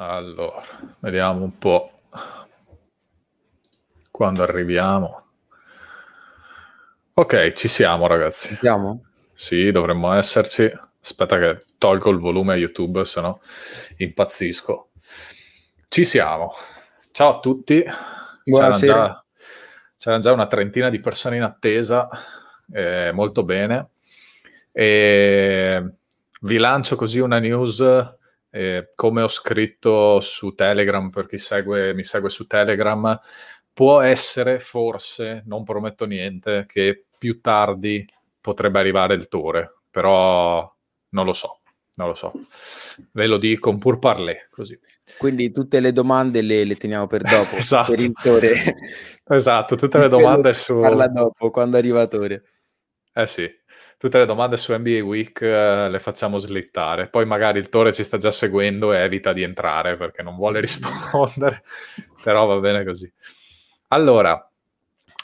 Allora, vediamo un po' quando arriviamo. Ok, ci siamo ragazzi. siamo? Sì, dovremmo esserci. Aspetta che tolgo il volume a YouTube, se no impazzisco. Ci siamo. Ciao a tutti. Buonasera. C'erano già, c'erano già una trentina di persone in attesa, eh, molto bene. E vi lancio così una news eh, come ho scritto su Telegram, per chi segue, mi segue su Telegram, può essere forse, non prometto niente, che più tardi potrebbe arrivare il tour, però non lo so, non lo so. Ve lo dico pur parlé, così. Quindi tutte le domande le, le teniamo per dopo, esatto. per il Tore. esatto, tutte le domande su... Parla dopo, quando arriva Tore. Eh sì, tutte le domande su NBA Week eh, le facciamo slittare. Poi magari il Tore ci sta già seguendo e evita di entrare perché non vuole rispondere, però va bene così. Allora,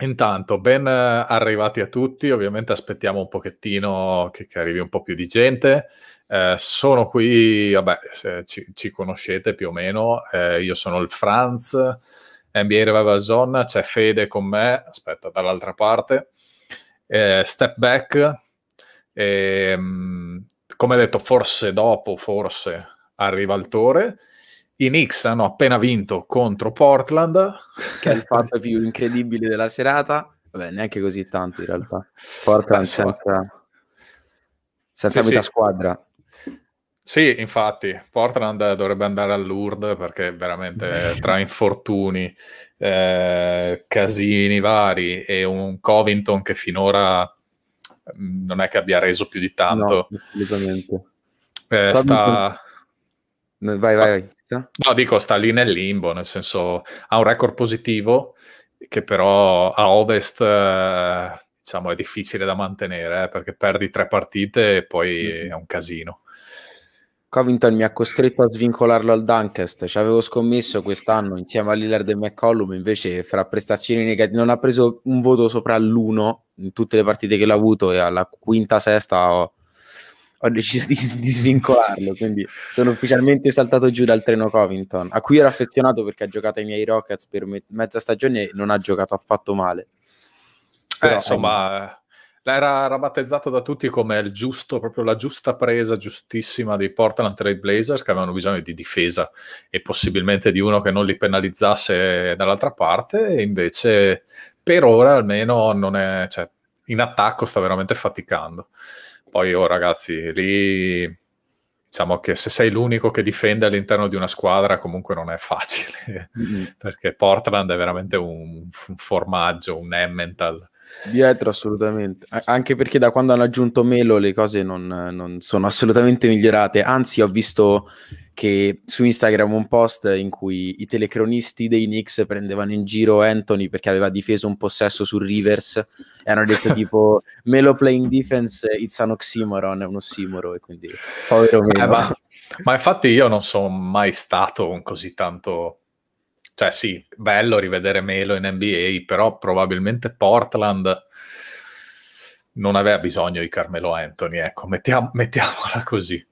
intanto, ben eh, arrivati a tutti, ovviamente aspettiamo un pochettino che, che arrivi un po' più di gente. Eh, sono qui, vabbè, se ci, ci, conoscete più o meno, eh, io sono il Franz, NBA Revival Zone, c'è Fede con me, aspetta, dall'altra parte. Eh, step Back, e, ehm, come detto, forse dopo, forse arriva il Tore. I Knicks hanno appena vinto contro Portland, che è il fatto più incredibile della serata. Vabbè, neanche così tanto in realtà. Portland senza, senza sì, metà sì. squadra. Sì, infatti, Portland dovrebbe andare Lourdes perché veramente tra infortuni, eh, casini vari e un Covington che finora Ehm, non è che abbia reso più di tanto. No, assolutamente. Eh, sta... Vai, vai, vai. No, dico, sta lì nel limbo, nel senso ha un record positivo che però a ovest eh, diciamo, è difficile da mantenere eh, perché perdi tre partite e poi mm. è un casino. Covington mi ha costretto a svincolarlo al Dunkest. Ci avevo scommesso quest'anno insieme a Lillard e McCollum. Invece, fra prestazioni negative, non ha preso un voto sopra l'uno in tutte le partite che l'ha avuto. E alla quinta, sesta ho, ho deciso di, di, svincolarlo. Quindi sono ufficialmente saltato giù dal treno Covington, a cui ero affezionato perché ha giocato ai miei Rockets per me- mezza stagione e non ha giocato affatto male. Però, eh, insomma. Eh era, era battezzato da tutti come il giusto, proprio la giusta presa, giustissima dei Portland Trail Blazers che avevano bisogno di difesa e possibilmente di uno che non li penalizzasse dall'altra parte. E invece per ora almeno non è, cioè, in attacco sta veramente faticando. Poi, oh, ragazzi, lì diciamo che se sei l'unico che difende all'interno di una squadra comunque non è facile mm-hmm. perché Portland è veramente un, un formaggio, un Emmental Dietro assolutamente, anche perché da quando hanno aggiunto Melo le cose non, non, sono assolutamente migliorate, anzi ho visto che su Instagram un post in cui i telecronisti dei Knicks prendevano in giro Anthony perché aveva difeso un possesso su Rivers e hanno detto tipo Melo playing defense it's an oxymoron, è un ossimoro e quindi povero eh, Melo. Eh, ma, ma infatti io non sono mai stato un così tanto cioè sì, bello rivedere Melo in NBA, però probabilmente Portland non aveva bisogno di Carmelo Anthony, ecco, mettiam- mettiamola così.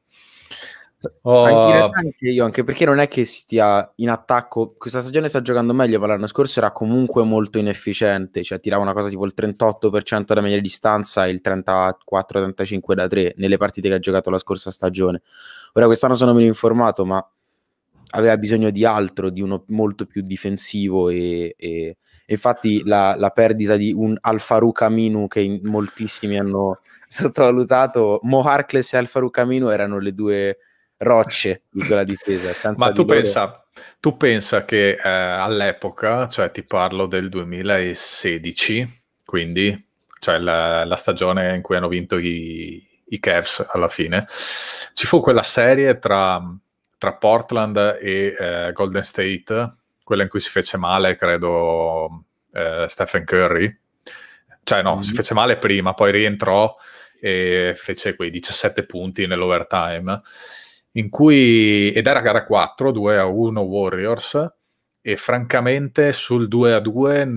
Oh. Anche, io, anche perché non è che stia in attacco. Questa stagione sta giocando meglio, ma l'anno scorso era comunque molto inefficiente. Cioè, tirava una cosa tipo il 38% da media distanza e il 34-35 da 3 nelle partite che ha giocato la scorsa stagione. Ora, quest'anno sono meno informato, ma aveva bisogno di altro, di uno molto più difensivo e, e infatti certo. la, la, perdita di un Alfaruq Aminu che moltissimi hanno sottovalutato, Mo Harkless e Alfaruq Aminu erano le due rocce di quella difesa. Ma tu pensa, tu pensa, che eh, all'epoca, cioè ti parlo del 2016, quindi cioè la, la stagione in cui hanno vinto i, i Cavs alla fine, ci fu quella serie tra tra Portland e eh, Golden State, quella in cui si fece male, credo, eh, Stephen Curry. Cioè no, mm. si mm-hmm. fece male prima, poi rientrò e fece quei 17 punti nell'overtime, in cui, ed era gara 4, 2 a 1 Warriors, e francamente sul 2 a 2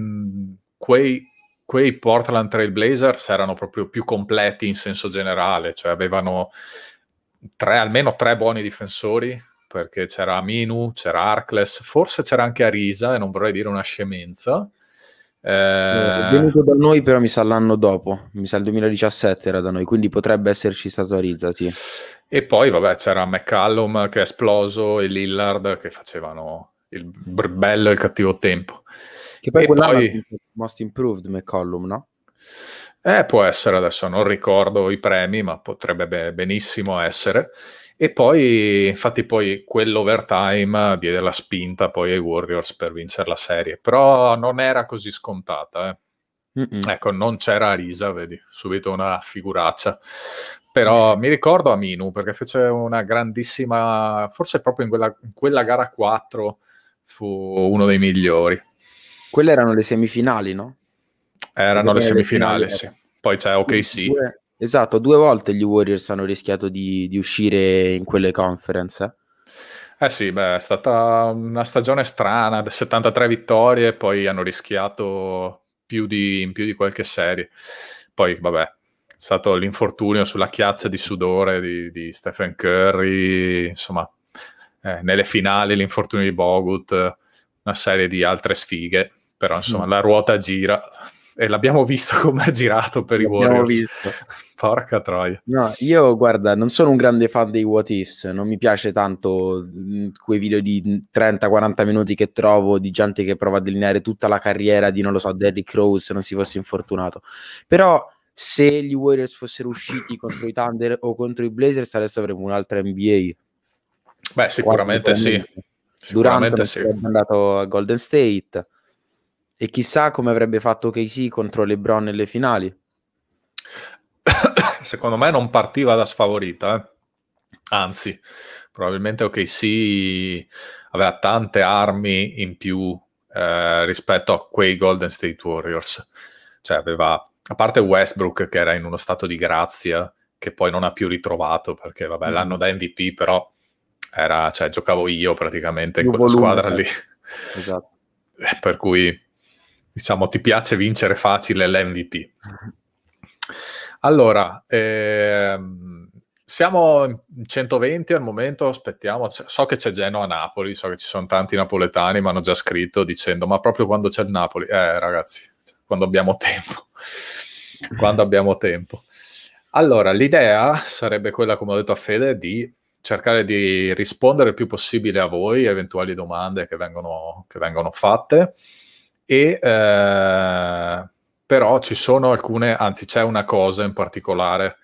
quei, quei Portland Trail Blazers erano proprio più completi in senso generale, cioè avevano tre, almeno tre buoni difensori perché c'era Minu, c'era Arcles, forse c'era anche Arisa, e non vorrei dire una scemenza. Eh... È venuto da noi, però mi sa l'anno dopo, mi sa il 2017 era da noi, quindi potrebbe esserci stato Arisa, sì. E poi, vabbè, c'era McCallum che è esploso e Lillard che facevano il bello e il cattivo tempo. Che poi e poi... Most Improved McCallum, no? Eh, può essere adesso, non ricordo i premi, ma potrebbe benissimo essere. E poi, infatti, poi quell'overtime diede la spinta poi ai Warriors per vincere la serie, però non era così scontata. Eh. Ecco, non c'era Risa, vedi, subito una figuraccia. Però mi ricordo Aminu perché fece una grandissima, forse proprio in quella, in quella gara 4 fu uno dei migliori. Quelle erano le semifinali, no? Erano le semifinali, le eh. sì. Poi c'è OKC. Due, Esatto, due volte gli Warriors hanno rischiato di, di uscire in quelle conference. Eh? eh sì, beh, è stata una stagione strana, 73 vittorie, poi hanno rischiato più di, in più di qualche serie. Poi, vabbè, è stato l'infortunio sulla chiazza di sudore di, di Stephen Curry, insomma, eh, nelle finali l'infortunio di Bogut, una serie di altre sfighe, però insomma mm. la ruota gira e l'abbiamo visto come ha girato per l'abbiamo i Warriors. L'abbiamo Visto. Porca troia. No, io guarda, non sono un grande fan dei What Ifs, non mi piace tanto mm, quei video di 30-40 mm, minuti che trovo di gente che prova a delineare tutta la carriera di, non lo so, Derrick Rose se non si fosse infortunato. Però se gli Warriors fossero usciti contro i Thunder o contro i Blazers adesso avremmo un'altra NBA. Beh, sicuramente Quattro, sì. Durante sì. è andato a Golden State e chissà come avrebbe fatto KC contro LeBron nelle finali secondo me non partiva da sfavorita, eh. anzi, probabilmente OKC sì, aveva tante armi in più eh, rispetto a quei Golden State Warriors, cioè aveva, a parte Westbrook che era in uno stato di grazia, che poi non ha più ritrovato perché vabbè mm. Mm-hmm. l'anno da MVP però era, cioè, giocavo io praticamente più in quella volume, squadra eh. lì. Esatto. per cui diciamo ti piace vincere facile l'MVP. Allora, ehm, siamo in 120 al momento, aspettiamo. So che c'è Genoa Napoli, so che ci sono tanti napoletani, mi hanno già scritto dicendo, ma proprio quando c'è il Napoli, eh ragazzi, cioè, quando abbiamo tempo, quando abbiamo tempo. Allora, l'idea sarebbe quella, come ho detto a Fede, di cercare di rispondere il più possibile a voi, eventuali domande che vengono, che vengono fatte e... Eh, però ci sono alcune, anzi c'è una cosa in particolare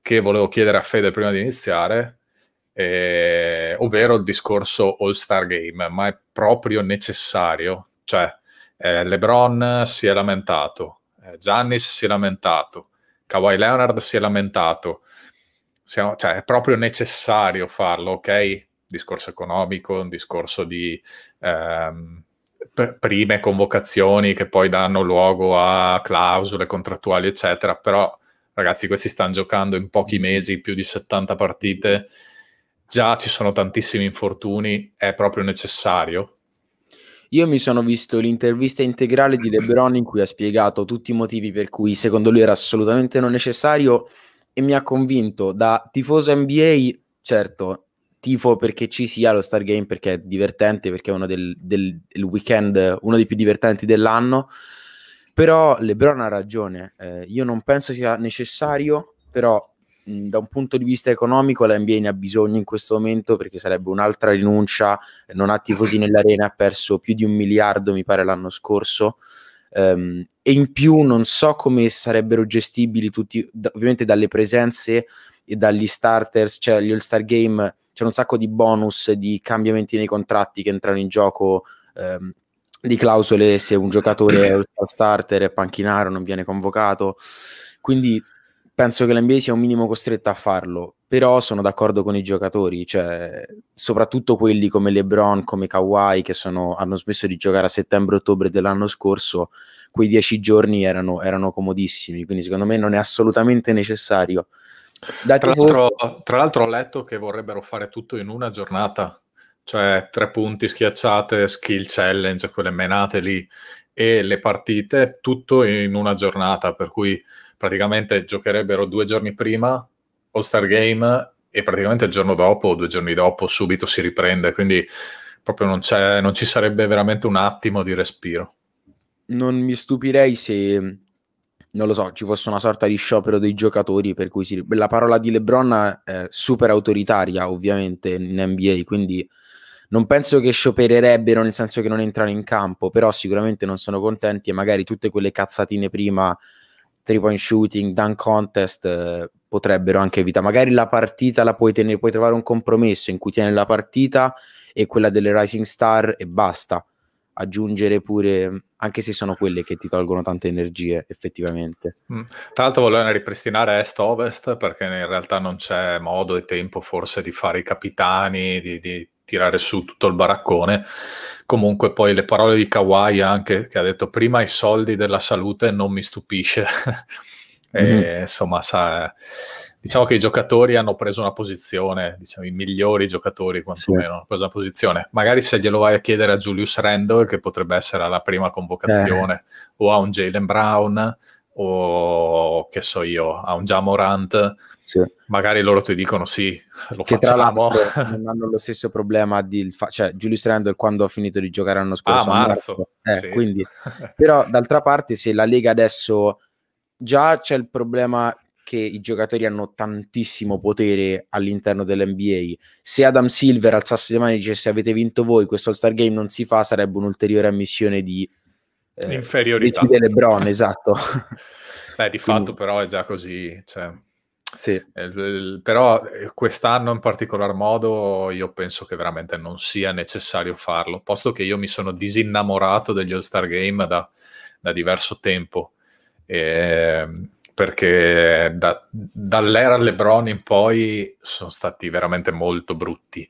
che volevo chiedere a Fede prima di iniziare, eh, ovvero il discorso All-Star Game, ma è proprio necessario, cioè eh, LeBron si è lamentato, eh, Giannis si è lamentato, Kawhi Leonard si è lamentato, Siamo, cioè è proprio necessario farlo, ok? Discorso economico, un discorso di... Ehm, prime convocazioni che poi danno luogo a clausole contrattuali, eccetera, però ragazzi questi stanno giocando in pochi mm-hmm. mesi più di 70 partite, già ci sono tantissimi infortuni, è proprio necessario? Io mi sono visto l'intervista integrale di Lebron in cui ha spiegato tutti i motivi per cui secondo lui era assolutamente non necessario e mi ha convinto da tifoso NBA, certo, tifo perché ci sia lo Star Game perché è divertente, perché è uno del, del weekend, uno dei più divertenti dell'anno. Però Lebron ha ragione, eh, io non penso sia necessario, però da un punto di vista economico la NBA ne ha bisogno in questo momento perché sarebbe un'altra rinuncia, non ha tifosi nell'arena, ha perso più di un miliardo mi pare l'anno scorso. Um, e in più non so come sarebbero gestibili tutti, ovviamente dalle presenze dagli starters, cioè gli All-Star Game, c'è un sacco di bonus, di cambiamenti nei contratti che entrano in gioco, ehm, di clausole se un giocatore è all starter, e panchinaro, non viene convocato. Quindi penso che l'NBA sia un minimo costretta a farlo, però sono d'accordo con i giocatori, cioè, soprattutto quelli come LeBron, come Kawhi, che sono, hanno smesso di giocare a settembre-ottobre dell'anno scorso, quei dieci giorni erano, erano comodissimi, quindi secondo me non è assolutamente necessario tra, l'altro, tra l'altro ho letto che vorrebbero fare tutto in una giornata, cioè tre punti schiacciate, skill challenge, quelle menate lì, e le partite, tutto in una giornata, per cui praticamente giocherebbero due giorni prima, All-Star Game, e praticamente il giorno dopo, o due giorni dopo, subito si riprende, quindi proprio non, non ci sarebbe veramente un attimo di respiro. Non mi stupirei se non lo so, ci fosse una sorta di sciopero dei giocatori per cui si... la parola di LeBron è super autoritaria ovviamente in NBA, quindi non penso che sciopererebbero nel senso che non entrano in campo, però sicuramente non sono contenti e magari tutte quelle cazzatine prima, three point shooting, dunk contest, eh, potrebbero anche evitare. Magari la partita la puoi tenere, puoi trovare un compromesso in cui tieni la partita e quella delle Rising Star e basta aggiungere pure, anche se sono quelle che ti tolgono tante energie effettivamente. Mm. Tra l'altro volevano ripristinare est-ovest perché in realtà non c'è modo e tempo forse di fare i capitani, di, di tirare su tutto il baraccone. Comunque poi le parole di Kawhi anche, che ha detto prima i soldi della salute non mi stupisce. e, mm. Insomma, sa... Eh, diciamo che i giocatori hanno preso una posizione, diciamo i migliori giocatori quantomeno sì. hanno preso una posizione. Magari se glielo vai a chiedere a Julius Randle, che potrebbe essere alla prima convocazione, eh. o a un Jalen Brown, o che so io, a un Jamorant, sì. magari loro ti dicono sì, lo che facciamo. Tra non hanno lo stesso problema di... Fa- cioè, Julius Randall quando ha finito di giocare l'anno scorso... Ah, a marzo. marzo. Eh, sì. quindi. Però d'altra parte se la Lega adesso già c'è il problema che i giocatori hanno tantissimo potere all'interno dell'NBA. Se Adam Silver alzasse le mani e dicesse avete vinto voi, questo All-Star Game non si fa, sarebbe un'ulteriore ammissione di eh, inferiorità. Di LeBron, esatto. Beh, di Quindi. fatto però è già così. Cioè... Sì. Eh, però eh, quest'anno in particolar modo io penso che veramente non sia necessario farlo, posto che io mi sono disinnamorato degli All-Star Game da, da diverso tempo. E, ehm, perché da, dall'era LeBron in poi sono stati veramente molto brutti.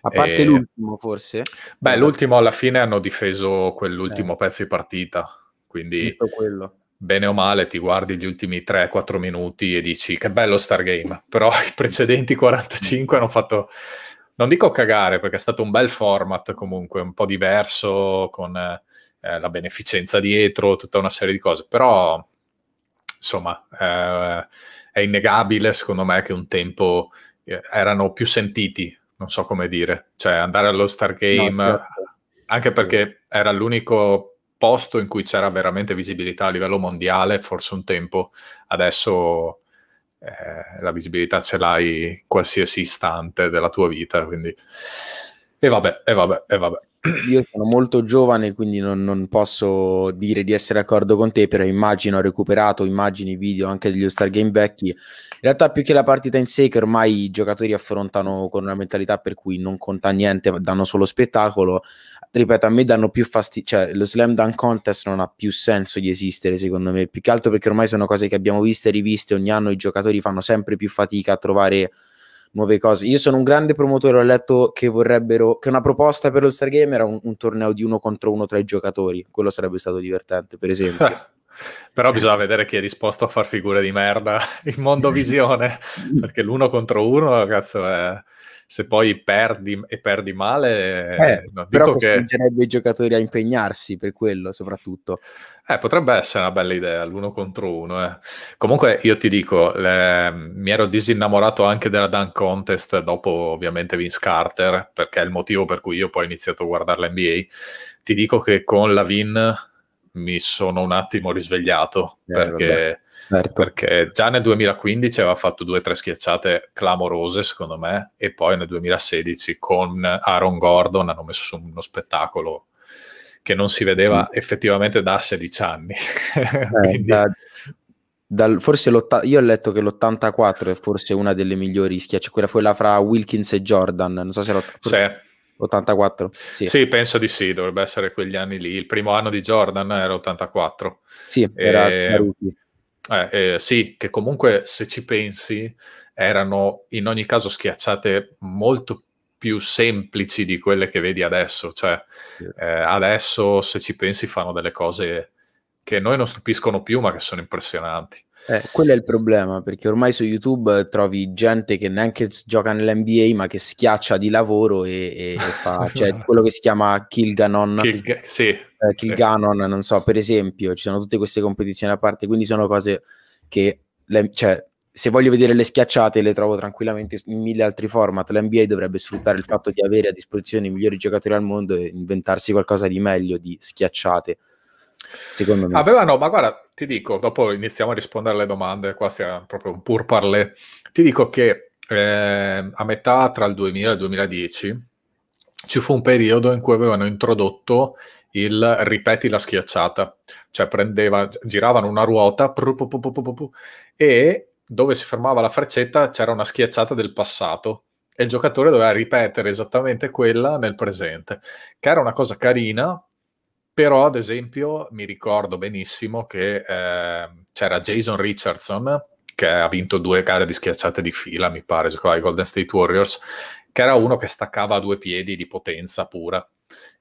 A parte e... l'ultimo, forse? Beh, l'ultimo alla fine hanno difeso quell'ultimo eh. pezzo di partita, quindi bene o male ti guardi gli ultimi 3-4 minuti e dici che bello Stargame. Game, però i precedenti 45 hanno fatto... Non dico cagare perché è stato un bel format comunque, un po' diverso, con eh, la beneficenza dietro, tutta una serie di cose, però insomma, eh, è innegabile secondo me che un tempo eh, erano più sentiti, non so come dire, cioè andare allo Stargame, no, certo. anche perché era l'unico posto in cui c'era veramente visibilità a livello mondiale, forse un tempo, adesso eh, la visibilità ce l'hai qualsiasi istante della tua vita, quindi... E vabbè, e vabbè, e vabbè. Io sono molto giovane, quindi non, non, posso dire di essere d'accordo con te, però immagino, ho recuperato immagini, video anche degli All-Star Game vecchi. In realtà più che la partita in sé, che ormai i giocatori affrontano con una mentalità per cui non conta niente, danno solo spettacolo, ripeto, a me danno più fastidio, cioè lo slam dunk contest non ha più senso di esistere secondo me, più che altro perché ormai sono cose che abbiamo viste e riviste, ogni anno i giocatori fanno sempre più fatica a trovare nuove cose. Io sono un grande promotore, ho letto che vorrebbero che una proposta per lo Stargame era un, un torneo di uno contro uno tra i giocatori, quello sarebbe stato divertente, per esempio. Però bisogna vedere chi è disposto a far figure di merda in mondo visione, perché l'uno contro uno, cazzo, è se poi perdi e perdi male... Eh, eh no, però costringerebbe che... i giocatori a impegnarsi per quello soprattutto. Eh, potrebbe essere una bella idea, l'uno contro uno. Eh. Comunque io ti dico, le... mi ero disinnamorato anche della Dunk Contest dopo ovviamente Vince Carter, perché è il motivo per cui io poi ho iniziato a guardare l'NBA. Ti dico che con la Vin mi sono un attimo risvegliato, eh, perché... Vabbè certo. perché già nel 2015 aveva fatto due o tre schiacciate clamorose secondo me e poi nel 2016 con Aaron Gordon hanno messo su uno spettacolo che non si vedeva mm. effettivamente da 16 anni. eh, Quindi... da, dal, forse io ho letto che l'84 è forse una delle migliori schiacciate, quella, quella fra Wilkins e Jordan, non so se l'ho... Sì. 84? Sì. sì. penso di sì, dovrebbe essere quegli anni lì. Il primo anno di Jordan era 84. Sì, era e... Eh, eh, sì, che comunque se ci pensi erano in ogni caso schiacciate molto più semplici di quelle che vedi adesso. Cioè, eh, adesso se ci pensi fanno delle cose che noi non stupiscono più, ma che sono impressionanti. Eh, quello è il problema, perché ormai su YouTube trovi gente che neanche gioca nell'NBA, ma che schiaccia di lavoro e, e, e fa cioè, quello che si chiama Kilganon. Eh, kill, sì, eh, Kilganon, sì. non so, per esempio, ci sono tutte queste competizioni a parte, quindi sono cose che... Le, cioè, se voglio vedere le schiacciate le trovo tranquillamente in mille altri format. L'NBA dovrebbe sfruttare il fatto di avere a disposizione i migliori giocatori al mondo e inventarsi qualcosa di meglio di schiacciate. Secondo me. Aveva no, ma guarda, ti dico, dopo iniziamo a rispondere alle domande, qua sia proprio un pur parlé. Ti dico che eh, a metà tra il 2000 e il 2010 ci fu un periodo in cui avevano introdotto il ripeti la schiacciata, cioè prendeva, giravano una ruota pru, pru, pru, e dove si fermava la freccetta c'era una schiacciata del passato e il giocatore doveva ripetere esattamente quella nel presente, che era una cosa carina però ad esempio mi ricordo benissimo che eh, c'era Jason Richardson che ha vinto due gare di schiacciate di fila, mi pare, ai Golden State Warriors, che era uno che staccava a due piedi di potenza pura.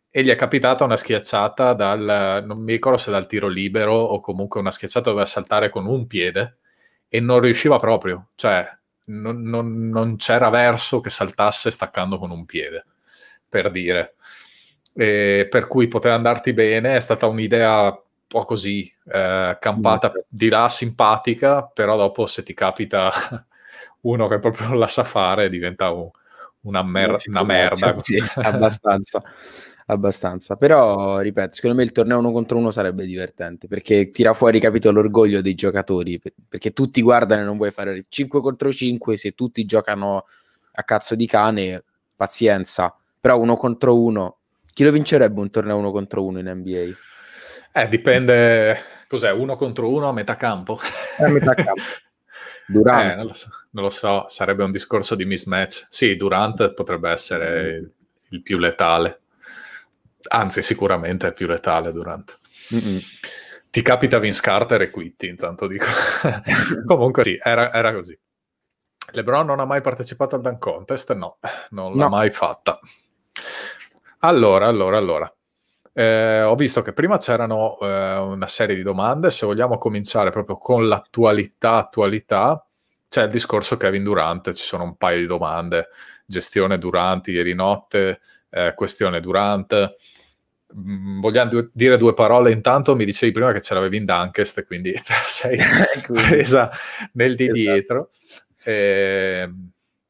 E gli è capitata una schiacciata dal, non mi ricordo se dal tiro libero o comunque una schiacciata doveva saltare con un piede e non riusciva proprio, cioè non, non, non c'era verso che saltasse staccando con un piede, per dire eh, per cui poteva andarti bene, è stata un'idea un po' così, eh, campata di là, simpatica, però dopo se ti capita uno che proprio non la sa fare diventa un, una, mer- una merda. Sì, abbastanza. abbastanza. Però, ripeto, secondo me il torneo uno contro uno sarebbe divertente perché tira fuori, capito, l'orgoglio dei giocatori perché tutti guardano e non vuoi fare 5 contro 5 se tutti giocano a cazzo di cane, pazienza. Però uno contro uno chi lo vincerebbe un torneo uno contro uno in NBA? Eh, dipende, cos'è, uno contro uno a metà campo? Eh, a metà campo. Durant. Eh, non, lo so, non, lo so, sarebbe un discorso di mismatch. Sì, Durant potrebbe essere il, più letale. Anzi, sicuramente è più letale Durant. Mm-mm. Ti capita Vince Carter e Quitti, intanto dico. Comunque sì, era, era, così. LeBron non ha mai partecipato al Dan Contest? No, non l'ha no. mai fatta. Allora, allora, allora. Eh, ho visto che prima c'erano eh, una serie di domande, se vogliamo cominciare proprio con l'attualità, attualità, c'è il discorso Kevin Durante. ci sono un paio di domande, gestione Durante, ieri notte, eh, questione Durante. Mm, vogliamo du- dire due parole, intanto mi dicevi prima che ce l'avevi in Dunkest, quindi te la sei presa nel di esatto. dietro. Eh,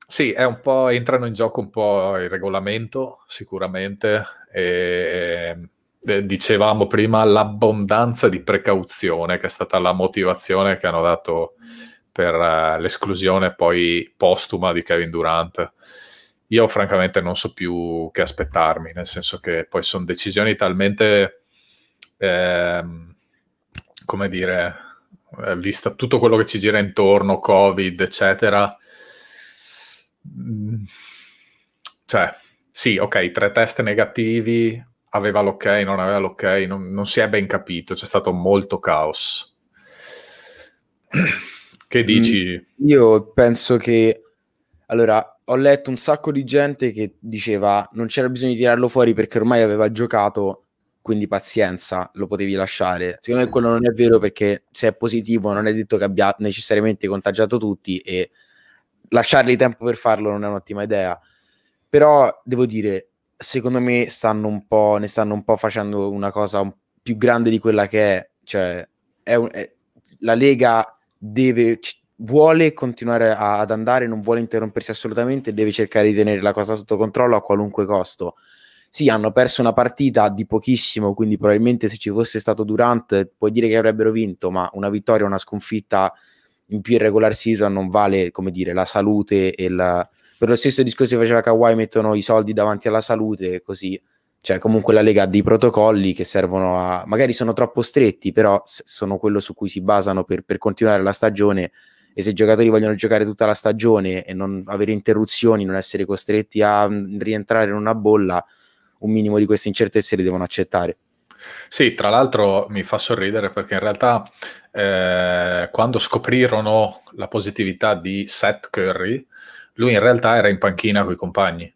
sì, è un po', entrano in gioco un po' il regolamento, sicuramente. E, eh, dicevamo prima l'abbondanza di precauzione, che è stata la motivazione che hanno dato per eh, l'esclusione poi postuma di Kevin Durant. Io francamente non so più che aspettarmi, nel senso che poi sono decisioni talmente, eh, come dire, eh, vista tutto quello che ci gira intorno, Covid, eccetera mh, mm. cioè, sì, ok, tre test negativi, aveva l'ok, non aveva l'ok, non, non si è ben capito, c'è stato molto caos. Che mm, dici? Io penso che allora ho letto un sacco di gente che diceva non c'era bisogno di tirarlo fuori perché ormai aveva giocato, quindi pazienza, lo potevi lasciare. Secondo me quello non è vero perché se è positivo non è detto che abbia necessariamente contagiato tutti e lasciarli tempo per farlo non è un'ottima idea. Però devo dire, secondo me stanno un po', ne stanno un po' facendo una cosa più grande di quella che è. Cioè, è un, è, la Lega deve, vuole continuare a, ad andare, non vuole interrompersi assolutamente, deve cercare di tenere la cosa sotto controllo a qualunque costo. Sì, hanno perso una partita di pochissimo, quindi probabilmente se ci fosse stato Durant puoi dire che avrebbero vinto, ma una vittoria, una sconfitta in più in regular season non vale, come dire, la salute e la... Per lo stesso discorso che faceva Kawhi, mettono i soldi davanti alla salute, così... Cioè, comunque la Lega ha dei protocolli che servono a... Magari sono troppo stretti, però sono quello su cui si basano per, per continuare la stagione e se i giocatori vogliono giocare tutta la stagione e non avere interruzioni, non essere costretti a mm, rientrare in una bolla, un minimo di queste incertezze le devono accettare. Sì, tra l'altro mi fa sorridere perché in realtà eh, quando scoprirono la positività di Seth Curry, lui in realtà era in panchina con i compagni.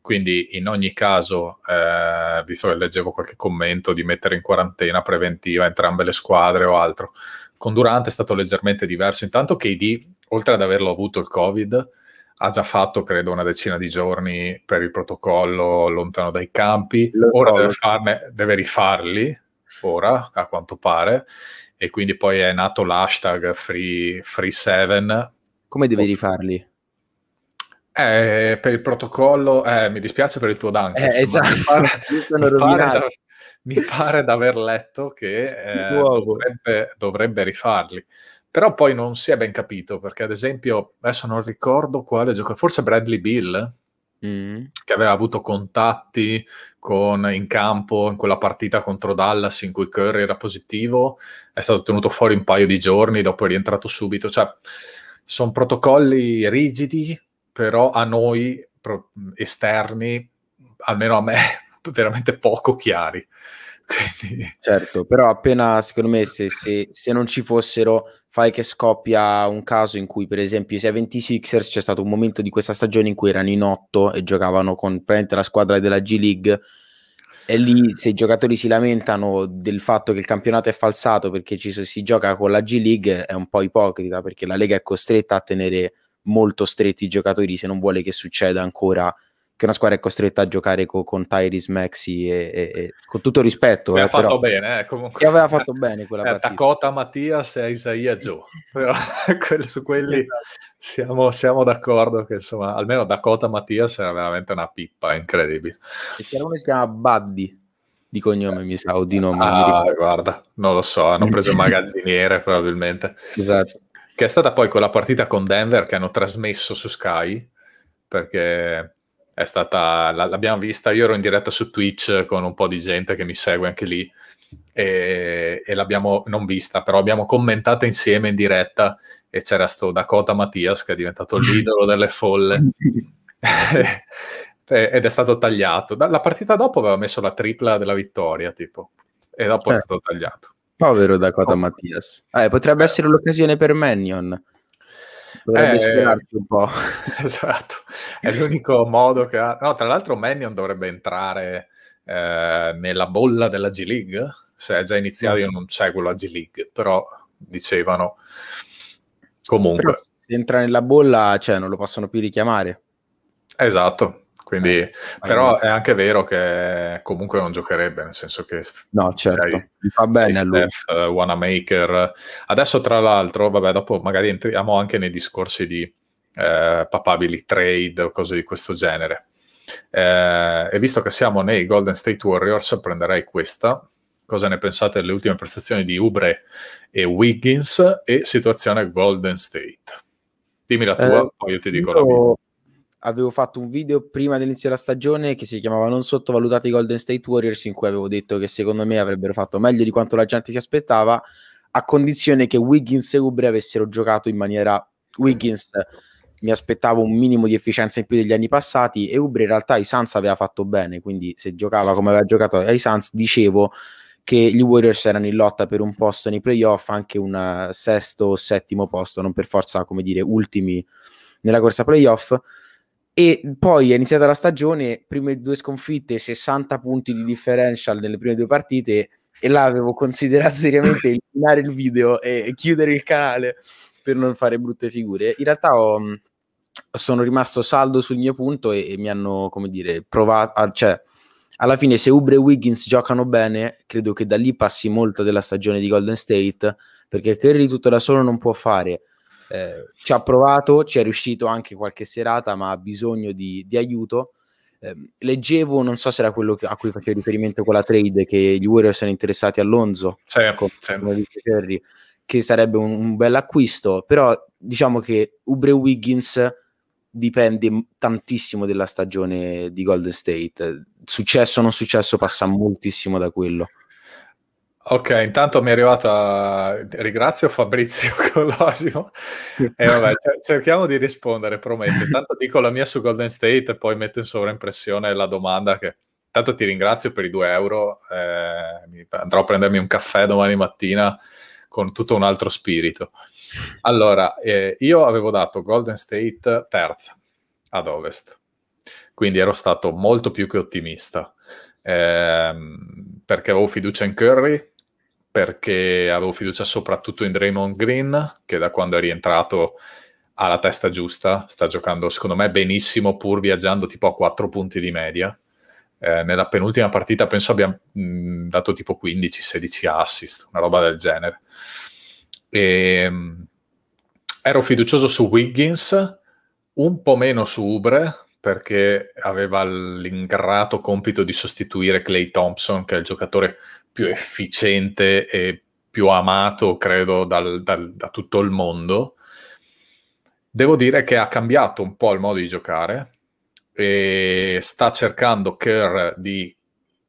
Quindi in ogni caso, eh, visto che leggevo qualche commento di mettere in quarantena preventiva entrambe le squadre o altro, con Durante è stato leggermente diverso. Intanto KD, oltre ad averlo avuto il Covid, ha già fatto credo una decina di giorni per il protocollo lontano dai campi, ora deve, farne, deve rifarli, ora a quanto pare, e quindi poi è nato l'hashtag free, free 7. Come devi rifarli? Eh, per il protocollo, eh, mi dispiace per il tuo danno. Eh, esatto, mi pare, mi pare di aver letto che eh, dovrebbe, dovrebbe rifarli però poi non si è ben capito perché ad esempio adesso non ricordo quale gioco forse Bradley Bill mm. che aveva avuto contatti con, in campo in quella partita contro Dallas in cui Curry era positivo, è stato tenuto fuori un paio di giorni, dopo è rientrato subito, cioè sono protocolli rigidi, però a noi esterni, almeno a me, veramente poco chiari. Quindi... Certo, però appena secondo me se, se, se, non ci fossero fai che scoppia un caso in cui per esempio i 76ers c'è stato un momento di questa stagione in cui erano in otto e giocavano con la squadra della G League e lì se i giocatori si lamentano del fatto che il campionato è falsato perché ci, si gioca con la G League è un po' ipocrita perché la Lega è costretta a tenere molto stretti i giocatori se non vuole che succeda ancora che una squadra è costretta a giocare co- con Tyrese Maxi e, e, e, con tutto rispetto. Aveva eh, fatto bene, eh, comunque. aveva fatto bene quella eh, partita. Dakota Mattias e Isaiah Joe, però su quelli esatto. siamo, siamo, d'accordo che insomma, almeno Dakota Mattias era veramente una pippa incredibile. E c'era uno che si chiama Buddy di cognome, mi sa, o di nome. Ah, guarda, non lo so, hanno preso il magazziniere probabilmente. Esatto. Che è stata poi quella partita con Denver che hanno trasmesso su Sky, perché è stata, l'abbiamo vista, io ero in diretta su Twitch con un po' di gente che mi segue anche lì e, e l'abbiamo non vista, però abbiamo commentato insieme in diretta e c'era sto Dakota Mattias che è diventato l'idolo delle folle ed è stato tagliato. La partita dopo aveva messo la tripla della vittoria, tipo, e dopo eh. è certo. stato tagliato. Povero Dakota oh. Mattias. Eh, potrebbe eh. essere l'occasione per Mannion. Dovrebbe eh, ispirarci un po'. Esatto, è l'unico modo che ha... No, tra l'altro Mannion dovrebbe entrare eh, nella bolla della G-League, se è già iniziato io mm. non seguo la G-League, però dicevano comunque... Però se entra nella bolla, cioè, non lo possono più richiamare. Esatto, quindi, eh, però è anche vero che comunque non giocherebbe, nel senso che no, certo. sei, fa bene sei lui. Steph, uh, Wanamaker. Adesso, tra l'altro, vabbè, dopo magari entriamo anche nei discorsi di eh, papabili trade o cose di questo genere. Eh, e visto che siamo nei Golden State Warriors, prenderei questa. Cosa ne pensate delle ultime prestazioni di Ubre e Wiggins e situazione Golden State? Dimmi la tua, eh, poi io ti dico io, la mia avevo fatto un video prima dell'inizio della stagione che si chiamava Non sottovalutati i Golden State Warriors, in cui avevo detto che secondo me avrebbero fatto meglio di quanto la gente si aspettava, a condizione che Wiggins e Ubre avessero giocato in maniera Wiggins mi aspettavo un minimo di efficienza in più degli anni passati e Ubre in realtà i Sans aveva fatto bene, quindi se giocava come aveva giocato ai Sans dicevo che gli Warriors erano in lotta per un posto nei playoff, anche un eh, sesto o settimo posto, non per forza come dire ultimi nella corsa playoff. E poi è iniziata la stagione, prime due sconfitte, 60 punti di differential nelle prime due partite e là avevo considerato seriamente eliminare il video e chiudere il canale per non fare brutte figure. In realtà ho, mm, sono rimasto saldo sul mio punto e, e mi hanno, come dire, provato, a, ah, cioè alla fine se Ubre e Wiggins giocano bene, credo che da lì passi molto della stagione di Golden State, perché Curry tutto da solo non può fare eh, ci ha provato, ci è riuscito anche qualche serata, ma ha bisogno di, di aiuto. Eh, leggevo, non so se era quello a cui facevo riferimento con la trade, che gli Warriors sono interessati a Lonzo, sì, certo, come, sì. Certo. dice Curry, che sarebbe un, un bel acquisto, però diciamo che Ubre Wiggins dipende tantissimo dalla stagione di Golden State. Successo o non successo passa moltissimo da quello. Ok, intanto mi è arrivata, ringrazio Fabrizio Colosimo e eh, vabbè, cerchiamo di rispondere, prometto. Intanto dico la mia su Golden State e poi metto in sovraimpressione la domanda che intanto ti ringrazio per i 2 euro, eh, andrò a prendermi un caffè domani mattina con tutto un altro spirito. Allora, eh, io avevo dato Golden State terza ad ovest, quindi ero stato molto più che ottimista. Eh, perché avevo fiducia in Curry, perché avevo fiducia soprattutto in Draymond Green, che da quando è rientrato ha la testa giusta, sta giocando secondo me benissimo pur viaggiando tipo a 4 punti di media. Eh, nella penultima partita penso abbia mh, mm, dato tipo 15-16 assist, una roba del genere. E, ehm, mh, ero fiducioso su Wiggins, un po' meno su Ubre, perché aveva l'ingrato compito di sostituire Clay Thompson, che è il giocatore più efficiente e più amato, credo, dal, dal, da tutto il mondo. Devo dire che ha cambiato un po' il modo di giocare e sta cercando Kerr di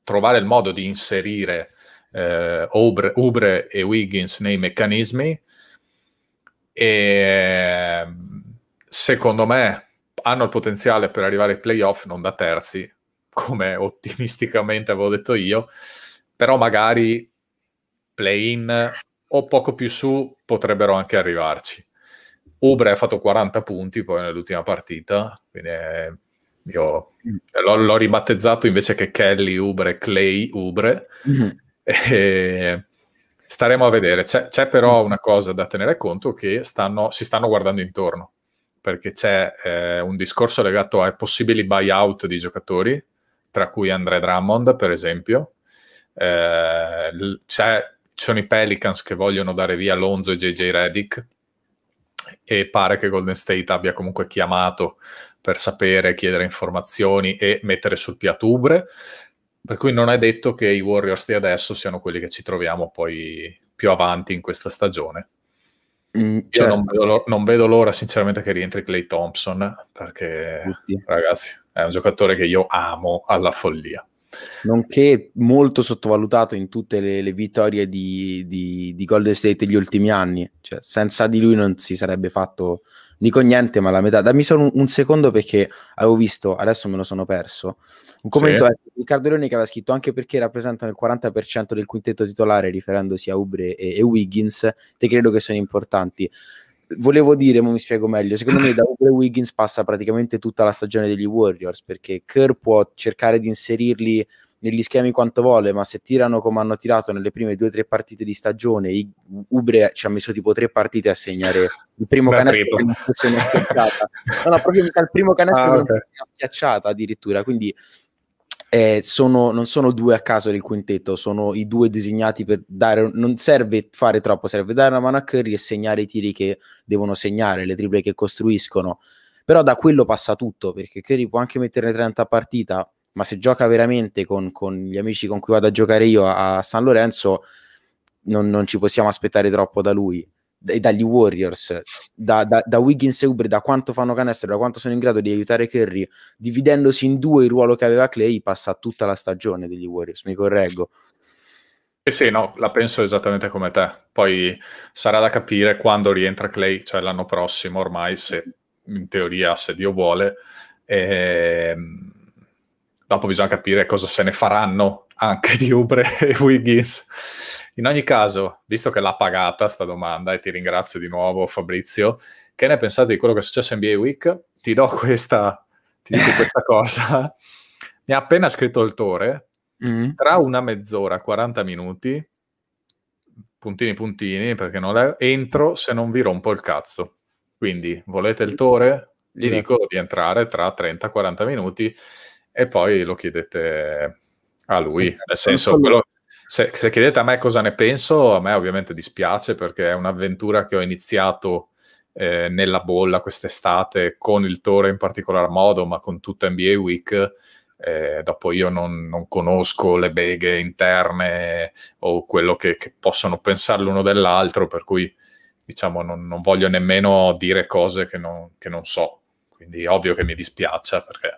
trovare il modo di inserire eh, Ubre, Ubre e Wiggins nei meccanismi e secondo me hanno il potenziale per arrivare ai playoff non da terzi, come ottimisticamente avevo detto io, però magari play-in o poco più su potrebbero anche arrivarci. Ubre ha fatto 40 punti poi nell'ultima partita, quindi è... io mm. l'ho, l'ho, ribattezzato invece che Kelly Ubre, Clay Ubre. Mm-hmm. E... Staremo a vedere. C'è, c'è, però mm. una cosa da tenere conto che stanno, si stanno guardando intorno perché c'è eh, un discorso legato ai possibili buyout di giocatori, tra cui Andre Drummond, per esempio. Eh, ci sono i Pelicans che vogliono dare via Lonzo e JJ Reddick e pare che Golden State abbia comunque chiamato per sapere, chiedere informazioni e mettere sul piattubre. Per cui non è detto che i Warriors di adesso siano quelli che ci troviamo poi più avanti in questa stagione. Mm, Io non, certo. vedo non, vedo l'ora, sinceramente, che rientri Clay Thompson, perché Tutti. ragazzi è un giocatore che io amo alla follia. Nonché molto sottovalutato in tutte le, le vittorie di, di, di Golden State degli ultimi anni, cioè, senza di lui non si sarebbe fatto dico niente, ma la metà. Dammi solo un, un, secondo perché avevo visto, adesso me lo sono perso. Un commento sì. è Riccardo Leone che aveva scritto anche perché rappresentano il 40% del quintetto titolare, riferendosi a Ubre e, e Wiggins, te credo che sono importanti. Volevo dire, ma mi spiego meglio, secondo me da Ubre e Wiggins passa praticamente tutta la stagione degli Warriors perché Kerr può cercare di inserirli negli schemi quanto vuole, ma se tirano come hanno tirato nelle prime due o tre partite di stagione, I, Ubre ci ha messo tipo tre partite a segnare il primo Beh, canestro credo. che non fosse una schiacciata. no, no, proprio il primo canestro ah, okay. non fosse una schiacciata addirittura, quindi eh, sono, non sono due a caso del quintetto, sono i due designati per dare, non serve fare troppo, serve dare una mano a Curry e segnare i tiri che devono segnare, le triple che costruiscono. Però da quello passa tutto, perché Curry può anche metterne 30 a partita, ma se gioca veramente con, con, gli amici con cui vado a giocare io a, a San Lorenzo, non, non, ci possiamo aspettare troppo da lui e dagli Warriors, da, da, da Wiggins e Uber, da quanto fanno canestro, da quanto sono in grado di aiutare Kerry, dividendosi in due il ruolo che aveva Clay, passa tutta la stagione degli Warriors, mi correggo. Eh sì, no, la penso esattamente come te. Poi sarà da capire quando rientra Clay, cioè l'anno prossimo ormai, se in teoria, se Dio vuole. Ehm Dopo bisogna capire cosa se ne faranno anche di Ubre e Wiggins. In ogni caso, visto che l'ha pagata sta domanda, e ti ringrazio di nuovo Fabrizio, che ne pensate di quello che è successo in NBA Week? Ti do questa, ti dico questa cosa. Mi ha appena scritto il Tore, mm. tra una mezz'ora, 40 minuti, puntini puntini, perché non è, entro se non vi rompo il cazzo. Quindi, volete il Tore? Gli yeah. dico di entrare tra 30-40 minuti e poi lo chiedete a lui, nel senso quello, se, se, chiedete a me cosa ne penso, a me ovviamente dispiace perché è un'avventura che ho iniziato eh, nella bolla quest'estate con il Tore in particolar modo, ma con tutta NBA Week. Eh, dopo io non, non, conosco le beghe interne o quello che, che possono pensare l'uno dell'altro, per cui diciamo non, non voglio nemmeno dire cose che non, che non so. Quindi ovvio che mi dispiace perché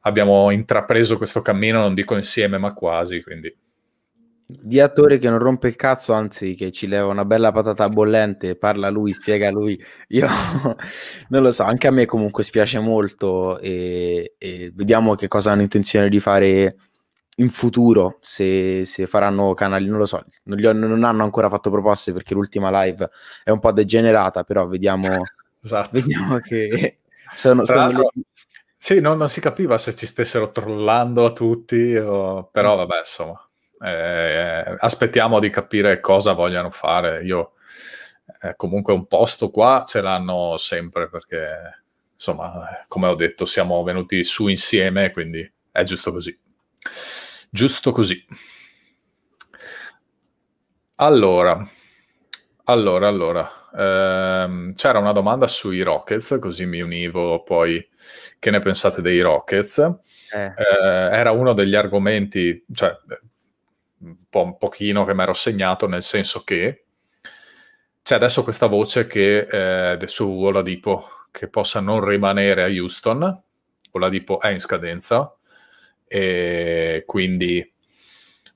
abbiamo intrapreso questo cammino, non dico insieme, ma quasi, quindi di attore che non rompe il cazzo, anzi che ci leva una bella patata bollente, parla lui, spiega lui. Io non lo so, anche a me comunque spiace molto e, e vediamo che cosa hanno intenzione di fare in futuro, se, se faranno canali, non lo so, non, ho, non, hanno ancora fatto proposte perché l'ultima live è un po' degenerata, però vediamo, esatto. vediamo che sono, sono le, sì, no, non si capiva se ci stessero trollando a tutti, o... però mm. vabbè, insomma, eh, eh, aspettiamo di capire cosa vogliano fare. Io eh, comunque un posto qua ce l'hanno sempre perché, insomma, come ho detto, siamo venuti su insieme, quindi è giusto così. Giusto così. Allora, allora, allora ehm, c'era una domanda sui Rockets, così mi univo poi che ne pensate dei Rockets. Eh. Eh, era uno degli argomenti, cioè un, po', un pochino che mi ero segnato, nel senso che c'è adesso questa voce che eh, su Oladipo che possa non rimanere a Houston, Oladipo è in scadenza e quindi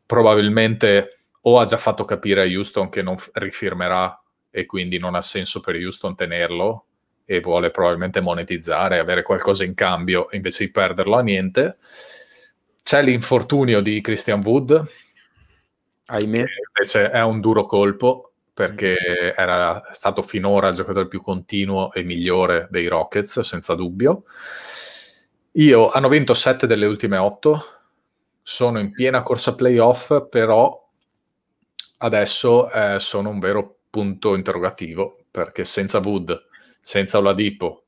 probabilmente o ha già fatto capire a Houston che non rifirmerà e quindi non ha senso per Houston tenerlo e vuole probabilmente monetizzare, avere qualcosa in cambio invece di perderlo a niente. C'è l'infortunio di Christian Wood, ahimè, invece è un duro colpo perché mm. era stato finora il giocatore più continuo e migliore dei Rockets, senza dubbio. Io hanno vinto 7 delle ultime 8, sono in piena corsa playoff, però adesso eh, sono un vero punto interrogativo, perché senza Wood, senza Oladipo,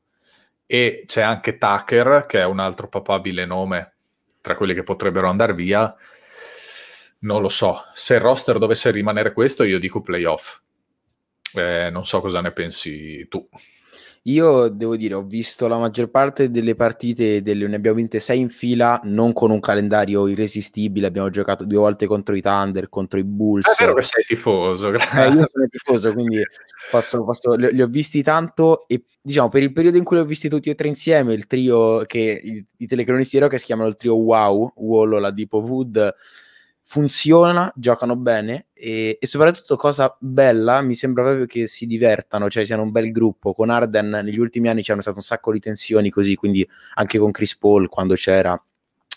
e c'è anche Tucker, che è un altro papabile nome tra quelli che potrebbero andare via, non lo so. Se il roster dovesse rimanere questo, io dico playoff. Eh, non so cosa ne pensi tu. Io devo dire, ho visto la maggior parte delle partite, delle, ne abbiamo vinte sei in fila, non con un calendario irresistibile, abbiamo giocato due volte contro i Thunder, contro i Bulls. È vero che sei tifoso. Eh, io sono tifoso, quindi posso, posso, li, li, ho visti tanto e diciamo per il periodo in cui li ho visti tutti e tre insieme, il trio che i, i telecronisti di Rock si chiamano il trio Wow, Wallo, la Deepo Wood, funziona, giocano bene e, e, soprattutto cosa bella, mi sembra proprio che si divertano, cioè siano un bel gruppo. Con Arden negli ultimi anni c'erano state un sacco di tensioni così, quindi anche con Chris Paul quando c'era,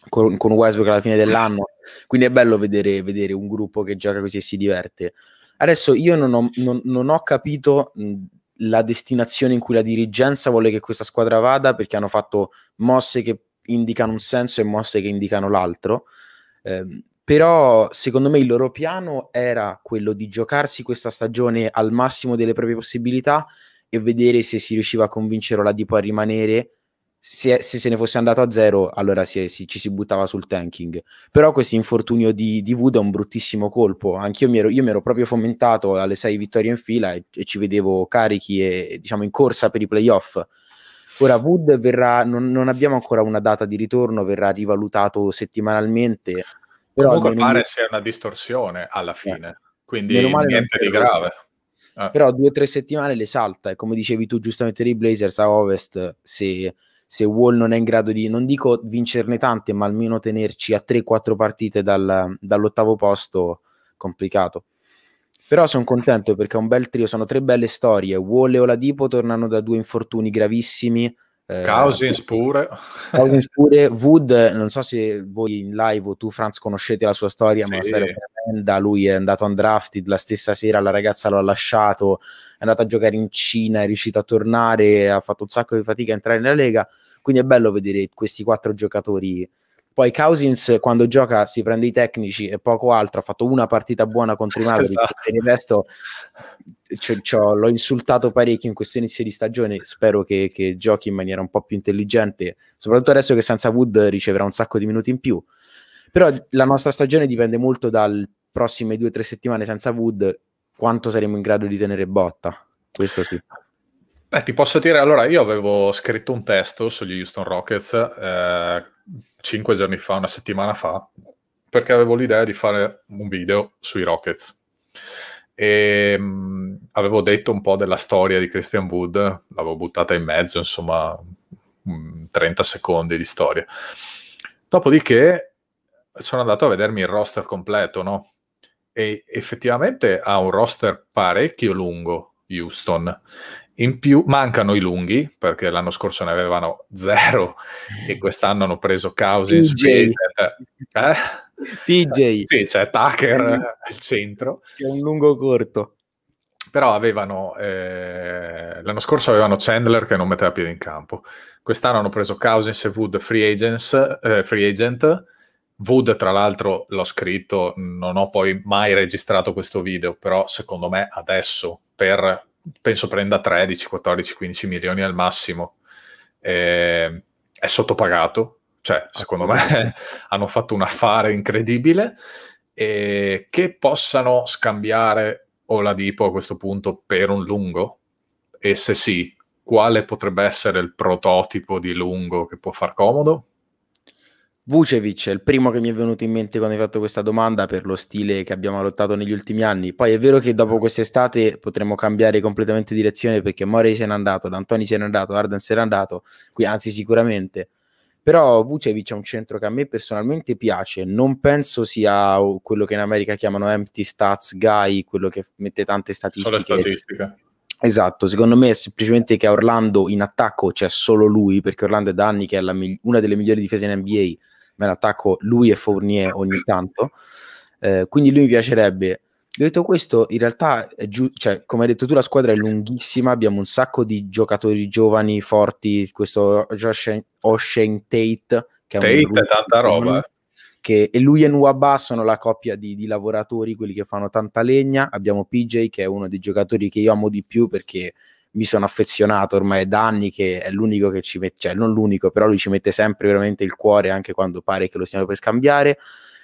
con, con Westbrook alla fine dell'anno, quindi è bello vedere, vedere un gruppo che gioca così e si diverte. Adesso io non ho, non, non ho capito la destinazione in cui la dirigenza vuole che questa squadra vada perché hanno fatto mosse che indicano un senso e mosse che indicano l'altro. Eh, però secondo me il loro piano era quello di giocarsi questa stagione al massimo delle proprie possibilità e vedere se si riusciva a convincere Oladipo a rimanere. Se, se, se ne fosse andato a zero, allora si, si, ci si buttava sul tanking. Però questo infortunio di, di Wood è un bruttissimo colpo. Anch'io mi ero, io mi ero proprio fomentato alle sei vittorie in fila e, e ci vedevo carichi e diciamo in corsa per i playoff. Ora Wood verrà, non, non, abbiamo ancora una data di ritorno, verrà rivalutato settimanalmente. Però Comunque almeno... pare sia una distorsione alla eh. fine, eh. quindi niente di grave. Eh. Però due o tre settimane le salta e come dicevi tu giustamente dei Blazers a Ovest, se, se, Wall non è in grado di, non dico vincerne tante, ma almeno tenerci a 3-4 partite dal, dall'ottavo posto, complicato. Però sono contento perché è un bel trio, sono tre belle storie. Wall e Oladipo tornano da due infortuni gravissimi eh, Cousins pure. Cousins pure. Wood, non so se voi in live o tu, Franz, conoscete la sua storia, sì. ma la storia è tremenda. Lui è andato undrafted la stessa sera, la ragazza lo ha lasciato, è andato a giocare in Cina, è riuscito a tornare, ha fatto un sacco di fatica a entrare nella Lega. Quindi è bello vedere questi quattro giocatori poi Cousins quando gioca si prende i tecnici e poco altro, ha fatto una partita buona contro i Mavericks, esatto. il resto c- c- l'ho insultato parecchio in questo inizio di stagione, spero che, che, giochi in maniera un po' più intelligente, soprattutto adesso che senza Wood riceverà un sacco di minuti in più. Però la nostra stagione dipende molto dalle prossime due o tre settimane senza Wood, quanto saremo in grado di tenere botta. Questo sì. Beh, ti posso dire, allora io avevo scritto un testo sugli Houston Rockets eh, cinque giorni fa, una settimana fa, perché avevo l'idea di fare un video sui Rockets. E ehm, mh, avevo detto un po' della storia di Christian Wood, l'avevo buttata in mezzo, insomma, mh, mm, 30 secondi di storia. Dopodiché sono andato a vedermi il roster completo, no? E effettivamente ha un roster parecchio lungo Houston in più mancano i lunghi, perché l'anno scorso ne avevano zero e quest'anno hanno preso Cousins, PJ. Cioè, eh? PJ. Sì, c'è Tucker al centro. Che è un lungo corto. Però avevano, eh, l'anno scorso avevano Chandler che non metteva piede in campo. Quest'anno hanno preso Cousins e Wood free, agents, eh, free agent. Wood, tra l'altro, l'ho scritto, non ho poi mai registrato questo video, però secondo me adesso, per penso prenda 13, 14, 15 milioni al massimo. Eh, è sottopagato, cioè secondo me hanno fatto un affare incredibile eh, che possano scambiare Oladipo a questo punto per un lungo? E se sì, quale potrebbe essere il prototipo di lungo che può far comodo? Vucevic è il primo che mi è venuto in mente quando hai fatto questa domanda per lo stile che abbiamo adottato negli ultimi anni. Poi è vero che dopo eh. quest'estate potremo cambiare completamente direzione perché Morey se n'è andato, D'Antoni se n'è andato, Arden se n'è andato, qui anzi sicuramente. Però Vucevic è un centro che a me personalmente piace, non penso sia quello che in America chiamano empty stats guy, quello che mette tante statistiche. Solo statistiche. Esatto, secondo me è semplicemente che a Orlando in attacco c'è solo lui, perché Orlando è da anni che è migli- una delle migliori difese in NBA me l'attacco lui e Fournier ogni tanto. Eh, quindi lui mi piacerebbe. Detto questo, in realtà, giu- cioè, come hai detto tu, la squadra è lunghissima, abbiamo un sacco di giocatori giovani, forti, questo Josh Oshen Tate, che è Tate un Tate è tanta roba. Che, e lui e Nwaba sono la coppia di, di, lavoratori, quelli che fanno tanta legna. Abbiamo PJ, che è uno dei giocatori che io amo di più perché mi sono affezionato ormai da anni che è l'unico che ci mette, cioè non l'unico, però lui ci mette sempre veramente il cuore anche quando pare che lo stiamo per scambiare.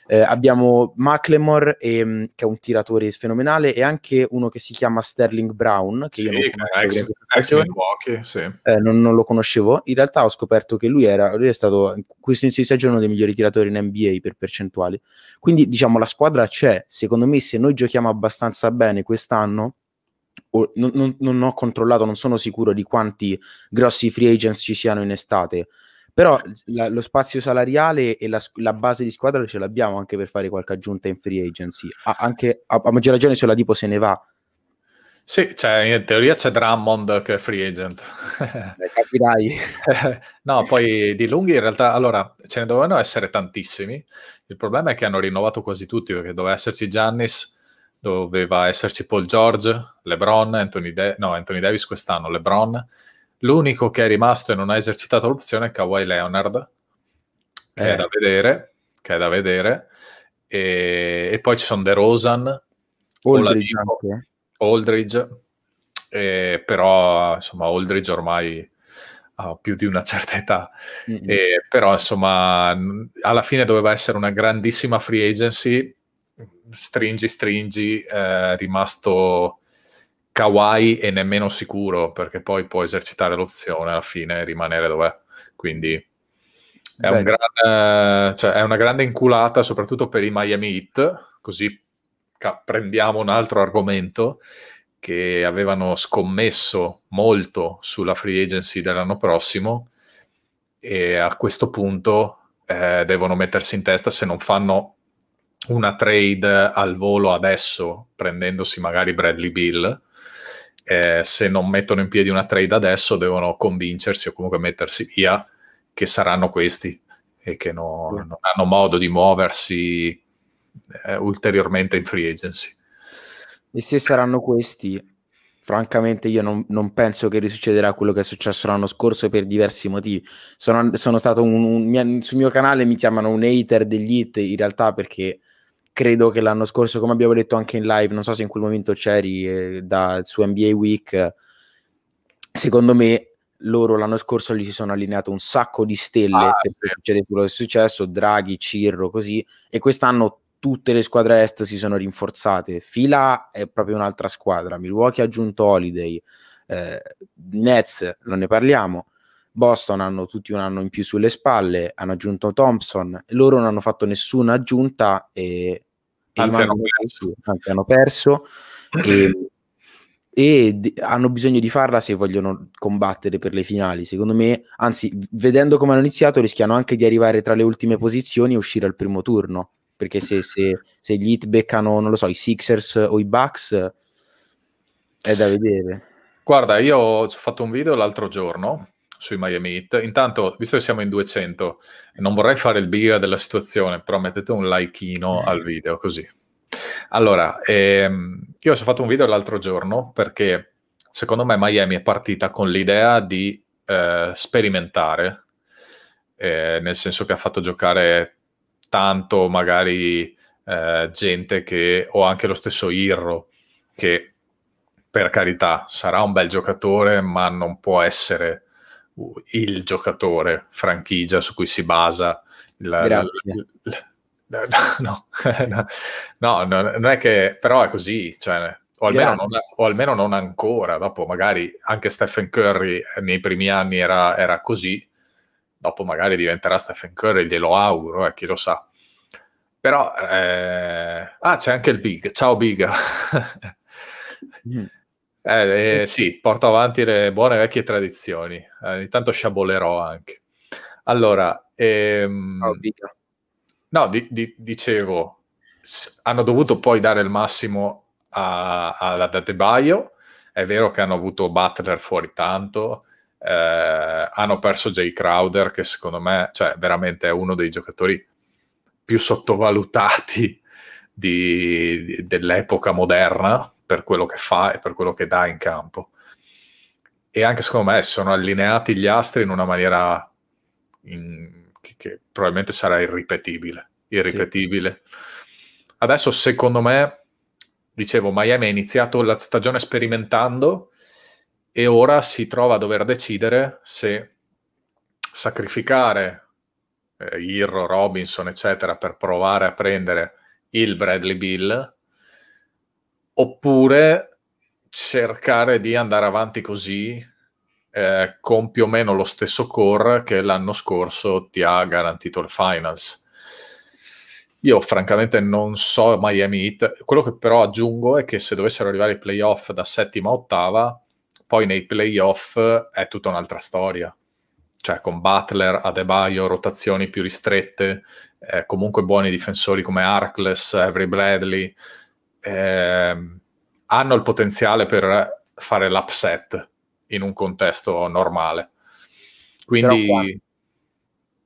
Eh, abbiamo McLemore ehm, che è un tiratore fenomenale, e anche uno che si chiama Sterling Brown, che sì, io non, ex, ex Milwaukee, sì. eh, non, non, lo conoscevo. In realtà ho scoperto che lui, era, lui è stato questo inizio di stagione uno dei migliori tiratori in NBA per percentuali. Quindi diciamo la squadra c'è. Secondo me, se noi giochiamo abbastanza bene quest'anno, o, non, non, non, ho controllato, non sono sicuro di quanti grossi free agents ci siano in estate, però la, lo spazio salariale e la, la, base di squadra ce l'abbiamo anche per fare qualche aggiunta in free agency, a, anche a, a maggior ragione se la tipo se ne va. Sì, cioè, in teoria c'è Drummond che è free agent. Beh, capirai. no, poi di lunghi in realtà, allora, ce ne dovevano essere tantissimi. Il problema è che hanno rinnovato quasi tutti, perché doveva esserci Giannis, doveva esserci Paul George, LeBron, Anthony, De- no, Anthony Davis quest'anno, LeBron. L'unico che è rimasto e non ha esercitato l'opzione è Kawhi Leonard, che eh. è da vedere, che è da vedere. E, e poi ci sono De Rosan, Oldridge, anche. Oldridge eh, però insomma Oldridge ormai ha più di una certa età, mm-hmm. eh, però insomma alla fine doveva essere una grandissima free agency stringi, stringi, eh, rimasto kawaii e nemmeno sicuro, perché poi può esercitare l'opzione alla fine e rimanere dov'è. Quindi è, un gran, eh, cioè è, una grande inculata, soprattutto per i Miami Heat, così ca- prendiamo un altro argomento, che avevano scommesso molto sulla free agency dell'anno prossimo e a questo punto eh, devono mettersi in testa se non fanno una trade al volo adesso, prendendosi magari Bradley Bill, eh, se non mettono in piedi una trade adesso devono convincersi o comunque mettersi via che saranno questi e che no, non hanno modo di muoversi eh, ulteriormente in free agency. E se saranno questi, francamente io non, non, penso che risuccederà quello che è successo l'anno scorso per diversi motivi. Sono, sono stato un, un, sul mio canale mi chiamano un hater degli hit in realtà perché credo che l'anno scorso, come abbiamo detto anche in live, non so se in quel momento c'eri eh, da, su NBA Week, secondo me loro l'anno scorso gli si sono allineato un sacco di stelle ah, per sì. quello che è successo, Draghi, Cirro, così, e quest'anno tutte le squadre est si sono rinforzate. Fila è proprio un'altra squadra, Milwaukee ha aggiunto Holiday, eh, Nets non ne parliamo, Boston hanno tutti un anno in più sulle spalle, hanno aggiunto Thompson, loro non hanno fatto nessuna aggiunta e, e anzi, hanno perso, anzi, hanno perso e, e hanno bisogno di farla se vogliono combattere per le finali. Secondo me, anzi, vedendo come hanno iniziato, rischiano anche di arrivare tra le ultime posizioni e uscire al primo turno. Perché se, se, se gli hit beccano, non lo so, i Sixers o i Bucks, è da vedere. Guarda, io ho fatto un video l'altro giorno sui Miami Heat. Intanto, visto che siamo in 200, non vorrei fare il biga della situazione, però mettete un likeino mm. al video così. Allora, ehm, io ho fatto un video l'altro giorno perché secondo me Miami è partita con l'idea di eh, sperimentare, eh, nel senso che ha fatto giocare tanto magari eh, gente che, o anche lo stesso Irro, che per carità sarà un bel giocatore, ma non può essere il giocatore franchigia su cui si basa il, No, no, no, non è che però è così, cioè, o, almeno non, o, almeno non, ancora. Dopo, magari anche Stephen Curry nei primi anni era, era così, dopo magari diventerà Stephen Curry, glielo auguro, eh, chi lo sa. Però, eh... ah, c'è anche il Big, ciao Big. mm. Eh, eh, eh, sì, porto avanti le buone vecchie tradizioni. Eh, intanto sciabolerò anche. Allora, ehm, oh, no, di, di, dicevo, s- hanno dovuto poi dare il massimo alla Adebayo. È vero che hanno avuto Butler fuori tanto, eh, hanno perso Jay Crowder, che secondo me cioè, veramente è uno dei giocatori più sottovalutati di, di, dell'epoca moderna per quello che fa e per quello che dà in campo. E anche secondo me sono allineati gli astri in una maniera in, che, che, probabilmente sarà irripetibile. irripetibile. Sì. Adesso secondo me, dicevo, Miami ha iniziato la stagione sperimentando e ora si trova a dover decidere se sacrificare eh, Irro, Robinson, eccetera, per provare a prendere il Bradley Bill oppure cercare di andare avanti così eh, con più o meno lo stesso core che l'anno scorso ti ha garantito il finals. Io francamente non so Miami Heat, quello che però aggiungo è che se dovessero arrivare i playoff da settima a ottava, poi nei playoff è tutta un'altra storia. Cioè con Butler, Adebaio, rotazioni più ristrette, eh, comunque buoni difensori come Arcles, Avery Bradley, eh, hanno il potenziale per fare l'upset in un contesto normale. Quindi...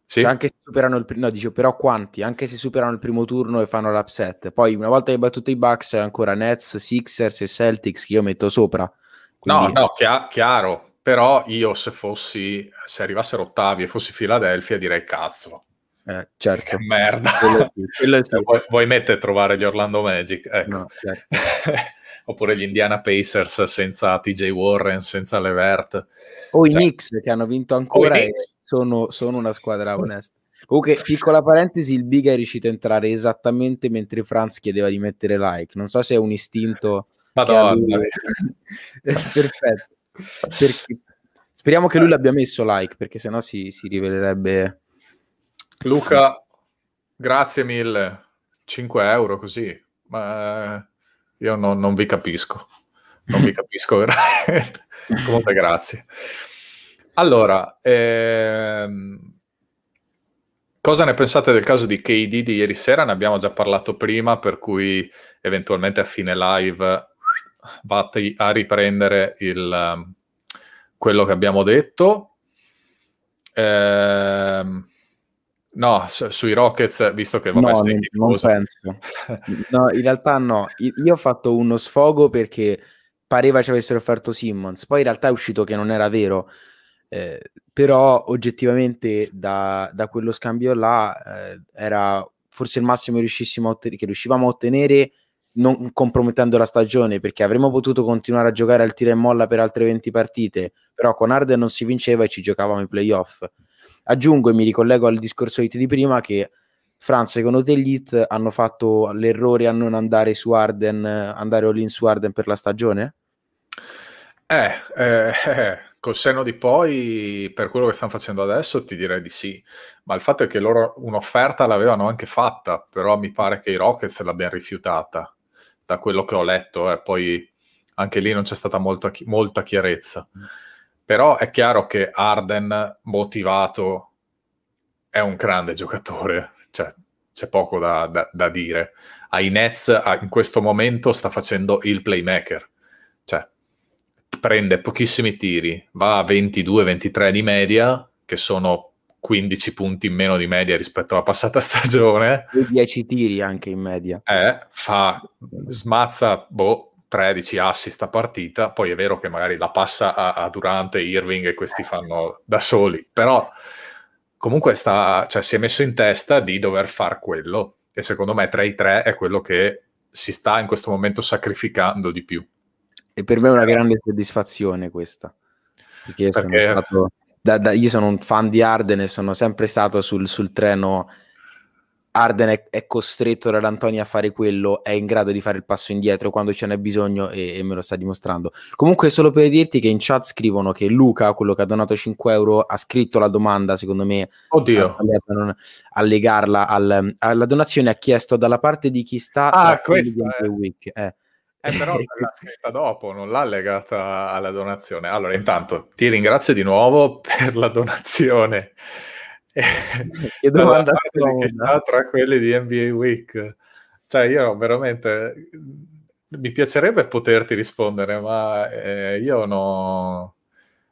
Sì? Cioè anche se superano il primo, no, dicevo, però quanti? Anche se superano il primo turno e fanno l'upset. Poi una volta che hai battuto i Bucks c'è ancora Nets, Sixers e Celtics che io metto sopra. Quindi... No, no, chia- chiaro. Però io se fossi, se arrivassero ottavi e fossi Philadelphia direi cazzo, eh, certo. Che merda. Quello sì, quello sì. Cioè, vuoi, vuoi mettere a trovare gli Orlando Magic? Ecco. No, certo. Oppure gli Indiana Pacers senza TJ Warren, senza Levert. O i cioè Knicks che hanno vinto ancora e sono, sono una squadra onesta. Comunque, piccola parentesi, il Big è riuscito a entrare esattamente mentre Franz chiedeva di mettere like. Non so se è un istinto. Madonna. Lui... Perfetto. Perché... Speriamo che lui l'abbia messo like, perché sennò si, si rivelerebbe Luca, grazie mille. 5 euro così, ma eh, io no, non vi capisco. Non vi capisco veramente. Comunque, grazie. Allora, ehm, cosa ne pensate del caso di KD di ieri sera? Ne abbiamo già parlato prima, per cui eventualmente a fine live vatti a riprendere il, ehm, quello che abbiamo detto. Ehm, No, su- sui Rockets, visto che vabbè, no, sei non, non penso. no, in realtà no. Io ho fatto uno sfogo perché pareva ci avessero offerto Simmons, poi in realtà è uscito che non era vero. Eh, però oggettivamente da, da, quello scambio là eh, era forse il massimo otten- che riuscivamo a ottenere non compromettendo la stagione perché avremmo potuto continuare a giocare al tiro e molla per altre 20 partite però con Arden non si vinceva e ci giocavamo i playoff Aggiungo e mi ricollego al discorso di prima che Franz, secondo te gli hanno fatto l'errore a non andare su Arden, andare all su Arden per la stagione? Eh, eh, eh, col senno di poi, per quello che stanno facendo adesso, ti direi di sì. Ma il fatto è che loro un'offerta l'avevano anche fatta, però mi pare che i Rockets l'abbiano rifiutata, da quello che ho letto. Eh. Poi anche lì non c'è stata molta, chi- molta chiarezza. Mm però è chiaro che Arden motivato è un grande giocatore, cioè c'è poco da, da, da, dire. Ai Nets in questo momento sta facendo il playmaker, cioè prende pochissimi tiri, va a 22-23 di media, che sono 15 punti in meno di media rispetto alla passata stagione. E 10 tiri anche in media. Eh, fa, smazza boh, 13 assist a partita, poi è vero che magari la passa a, a Durante, Irving e questi eh. fanno da soli, però comunque sta, cioè, si è messo in testa di dover far quello e secondo me tra i tre è quello che si sta in questo momento sacrificando di più. E per me è una eh. grande soddisfazione questa. Perché, perché... Sono stato, da, da, io sono un fan di Arden e sono sempre stato sul, sul treno Arden è, è costretto dall'Antoni a fare quello, è in grado di fare il passo indietro quando ce n'è bisogno e, e, me lo sta dimostrando. Comunque, solo per dirti che in chat scrivono che Luca, quello che ha donato 5 euro, ha scritto la domanda, secondo me, Oddio. A, non, a legarla al, alla donazione, ha chiesto dalla parte di chi sta ah, questo è... eh. Week. Eh. Eh, però l'ha scritta dopo, non l'ha legata alla donazione. Allora, intanto ti ringrazio di nuovo per la donazione che domanda che sta tra quelli di NBA Week. Cioè, io veramente mhmm, mi piacerebbe poterti rispondere, ma eh, io no.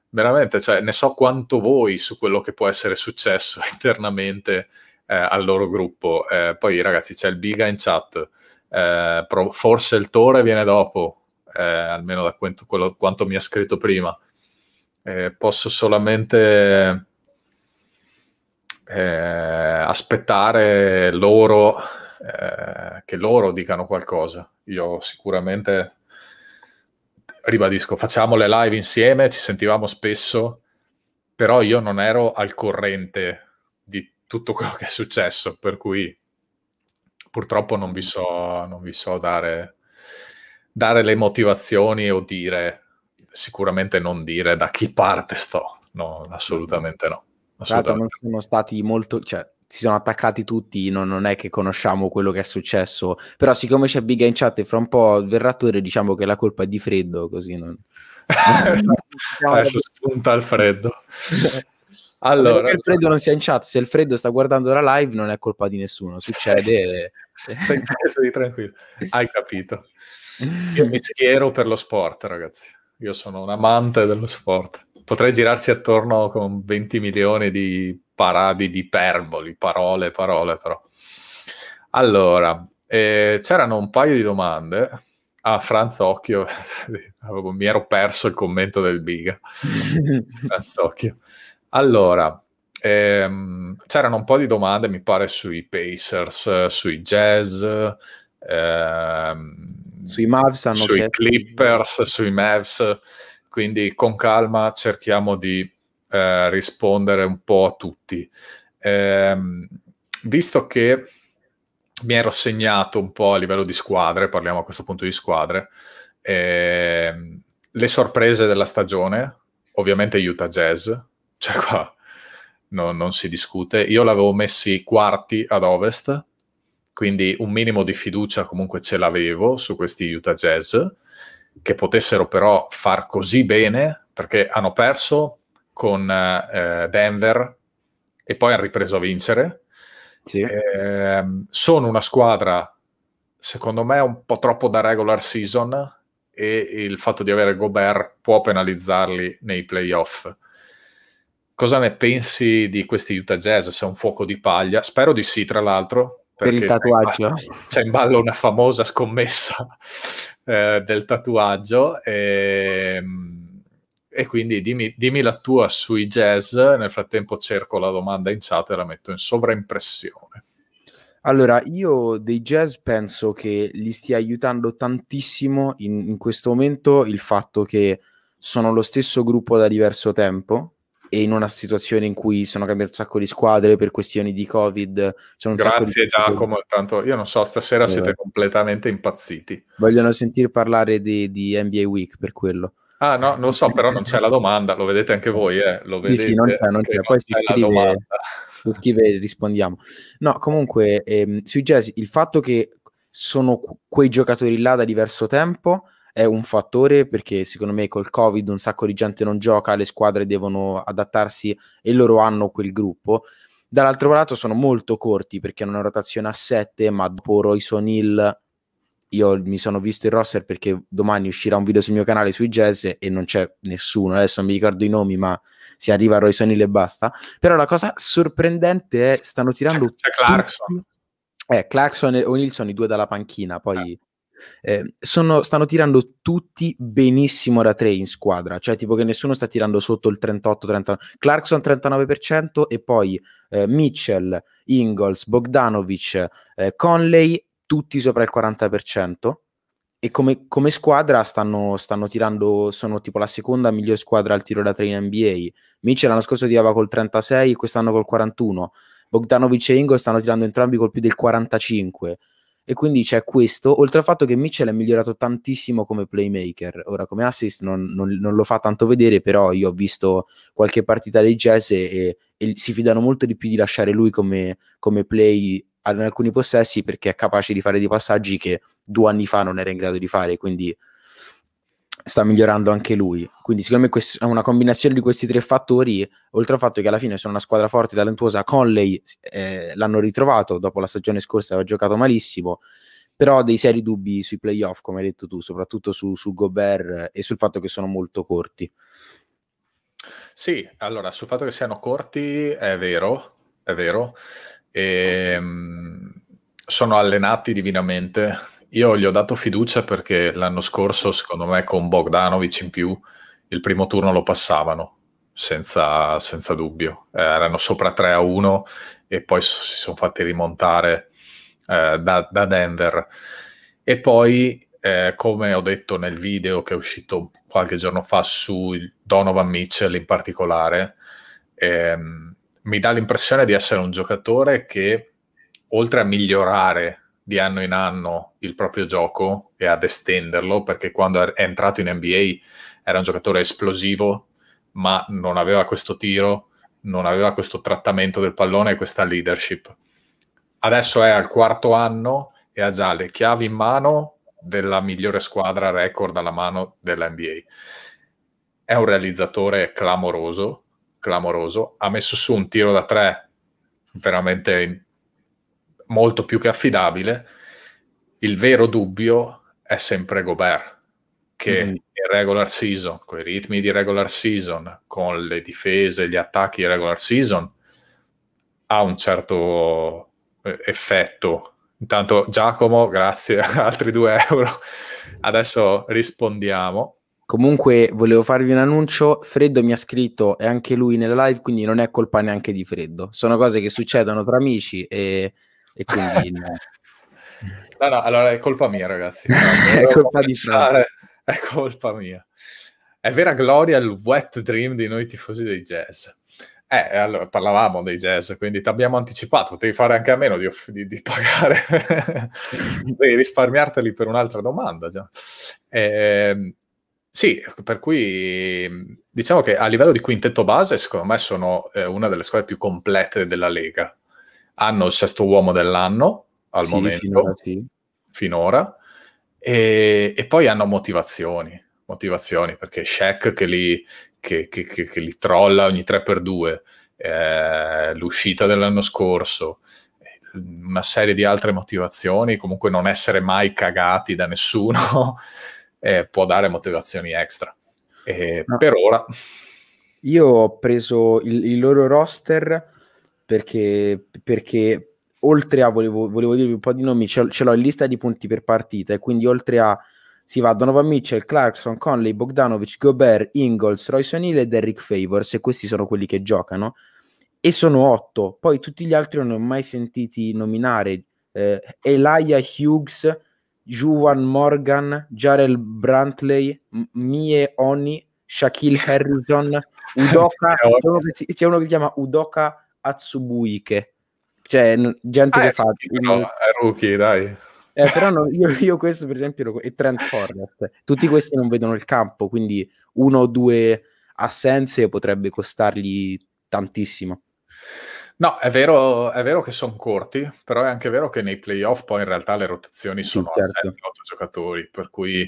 Veramente, cioè, ne so quanto voi su quello che può essere successo internamente eh, al loro gruppo. Eh, poi, ragazzi, c'è il Biga in chat. Eh, pro, forse il Tore viene dopo, eh, almeno da quanto, quello, quanto mi ha scritto prima. Eh, posso solamente eh, aspettare loro eh, che loro dicano qualcosa. Io sicuramente ribadisco, facciamo le live insieme, ci sentivamo spesso, però io non ero al corrente di tutto quello che è successo, per cui purtroppo non vi so, non vi so dare, dare le motivazioni o dire, sicuramente non dire da chi parte sto, no, assolutamente no. Tra non sono stati molto... Cioè, si sono attaccati tutti, non, non, è che conosciamo quello che è successo, però siccome c'è Biga in chat e fra un po' il verratore diciamo che la colpa è di freddo, così non... Diciamo adesso spunta il freddo. Allora, perché il freddo non sia in chat, se il freddo sta guardando la live non è colpa di nessuno, succede. sei, sei tranquillo, hai capito. Io mi schiero per lo sport, ragazzi. Io sono un amante dello sport potrei girarsi attorno con 20 milioni di paradi di iperboli, parole, parole però. Allora, eh, c'erano un paio di domande. a Franz Occhio, mi ero perso il commento del Biga. Franzocchio. Allora, ehm, c'erano un po' di domande, mi pare, sui Pacers, sui Jazz, ehm, sui Mavs, sui Clippers, sui Mavs. Quindi con calma cerchiamo di eh, rispondere un po' a tutti. Eh, visto che mi ero segnato un po' a livello di squadre, parliamo a questo punto di squadre, eh, le sorprese della stagione, ovviamente Utah Jazz, cioè qua no, non si discute, io l'avevo messi quarti ad ovest, quindi un minimo di fiducia comunque ce l'avevo su questi Utah Jazz, che potessero però far così bene, perché hanno perso con eh, Denver e poi hanno ripreso a vincere. Sì. Eh, sono una squadra, secondo me, un po' troppo da regular season e il fatto di avere Gobert può penalizzarli nei playoff. Cosa ne pensi di questi Utah Jazz? Se è un fuoco di paglia? Spero di sì, tra l'altro. Per il tatuaggio? C'è in ballo una famosa scommessa eh, del tatuaggio e, ehm, e quindi dimmi, dimmi, la tua sui jazz, nel frattempo cerco la domanda in chat e la metto in sovraimpressione. Allora, io dei jazz penso che li stia aiutando tantissimo in, in questo momento il fatto che sono lo stesso gruppo da diverso tempo, e in una situazione in cui sono cambiate un sacco di squadre per questioni di Covid. Grazie di... Giacomo, tanto io non so, stasera eh, siete beh. completamente impazziti. Vogliono sentire parlare di, di, NBA Week per quello. Ah no, non so, però non c'è la domanda, lo vedete anche voi, eh? Lo vedete sì, sì, non c'è, non c'è. Poi non si scrive, si scrive rispondiamo. No, comunque, ehm, sui Jazz, il fatto che sono quei giocatori là da diverso tempo è un fattore perché secondo me col Covid un sacco di gente non gioca, le squadre devono adattarsi e loro hanno quel gruppo. Dall'altro lato sono molto corti perché hanno una rotazione a 7, ma dopo Royson Hill io mi sono visto il roster perché domani uscirà un video sul mio canale sui jazz e non c'è nessuno, adesso non mi ricordo i nomi, ma si arriva a Royson Hill e basta. Però la cosa sorprendente è stanno tirando... C'è, c'è Clarkson. Eh, Clarkson e O'Neill sono i due dalla panchina, poi... Eh eh, sono, stanno tirando tutti benissimo da 3 in squadra, cioè tipo che nessuno sta tirando sotto il 38-39, Clarkson 39% e poi eh, Mitchell, Ingalls, Bogdanovic, eh, Conley, tutti sopra il 40%. E come, come squadra stanno, stanno, tirando, sono tipo la seconda migliore squadra al tiro da 3 in NBA. Mitchell l'anno scorso tirava col 36, quest'anno col 41. Bogdanovic e Ingalls stanno tirando entrambi col più del 45 e quindi c'è questo, oltre al fatto che Mitchell è migliorato tantissimo come playmaker. Ora, come assist non, non, non lo fa tanto vedere, però io ho visto qualche partita dei jazz e, e si fidano molto di più di lasciare lui come, come play in alcuni possessi perché è capace di fare dei passaggi che due anni fa non era in grado di fare. Quindi sta migliorando anche lui. Quindi, secondo me, quest- una combinazione di questi tre fattori, oltre al fatto che alla fine sono una squadra forte e talentuosa, Conley eh, l'hanno ritrovato dopo la stagione scorsa, aveva giocato malissimo. Però ho dei seri dubbi sui playoff, come hai detto tu, soprattutto su, su Gobert e sul fatto che sono molto corti. Sì, allora sul fatto che siano corti è vero, è vero. E, ehm, sono allenati divinamente io gli ho dato fiducia perché l'anno scorso, secondo me, con Bogdanovic in più, il primo turno lo passavano. Senza, senza dubbio, eh, erano sopra 3 a 1 e poi si sono fatti rimontare eh, da, da, Denver. E poi, eh, come ho detto nel video che è uscito qualche giorno fa su Donovan Mitchell in particolare, ehm, mi dà l'impressione di essere un giocatore che oltre a migliorare di anno in anno il proprio gioco e ad estenderlo, perché quando è entrato in NBA era un giocatore esplosivo, ma non aveva questo tiro, non aveva questo trattamento del pallone e questa leadership. Adesso è al quarto anno e ha già le chiavi in mano della migliore squadra record alla mano della NBA. È un realizzatore clamoroso, clamoroso, ha messo su un tiro da tre veramente molto più che affidabile, il vero dubbio è sempre Gobert, che mm -hmm. in regular season, con i ritmi di regular season, con le difese, gli attacchi di regular season, ha un certo eh, effetto. Intanto Giacomo, grazie, altri due euro. Adesso rispondiamo. Comunque volevo farvi un annuncio, Freddo mi ha scritto e anche lui nella live, quindi non è colpa neanche di Freddo. Sono cose che succedono tra amici e e quindi... no, no, allora è colpa mia ragazzi. è colpa di Sara. È colpa mia. È vera gloria il wet dream di noi tifosi dei jazz. Eh, allora, parlavamo dei jazz, quindi ti abbiamo anticipato, potevi fare anche a meno di, di, di pagare, di risparmiarteli per un'altra domanda. Già. Eh, sì, per cui diciamo che a livello di quintetto base, secondo me sono eh, una delle squadre più complete della Lega hanno il sesto uomo dell'anno al sì, momento, finora. Sì. finora e, e, poi hanno motivazioni, motivazioni perché Shaq che li, che, che, che li trolla ogni 3x2, eh, l'uscita dell'anno scorso, una serie di altre motivazioni, comunque non essere mai cagati da nessuno eh, può dare motivazioni extra. Eh, no. Per ora. Io ho preso il, il loro roster perché, perché oltre a, volevo, volevo, dirvi un po' di nomi, ce, l'ho in lista di punti per partita e quindi oltre a si va Donovan Mitchell, Clarkson, Conley, Bogdanovic, Gobert, Ingalls, Royce O'Neill e Derrick Favors e questi sono quelli che giocano e sono otto, poi tutti gli altri non ho mai sentiti nominare eh, Elia Hughes, Juan Morgan, Jarel Brantley, M- Mie Oni, Shaquille Harrison, Udoka, c'è uno che si chiama Udoka Atsubuike, cioè gente ah, che eh, fa... No, è eh, rookie, dai. Eh, però no, io, io, questo per esempio lo, e Trent Forrest, tutti questi non vedono il campo, quindi uno o due assenze potrebbe costargli tantissimo. No, è vero, è vero che sono corti, però è anche vero che nei playoff poi in realtà le rotazioni sì, sono certo. 7-8 giocatori, per cui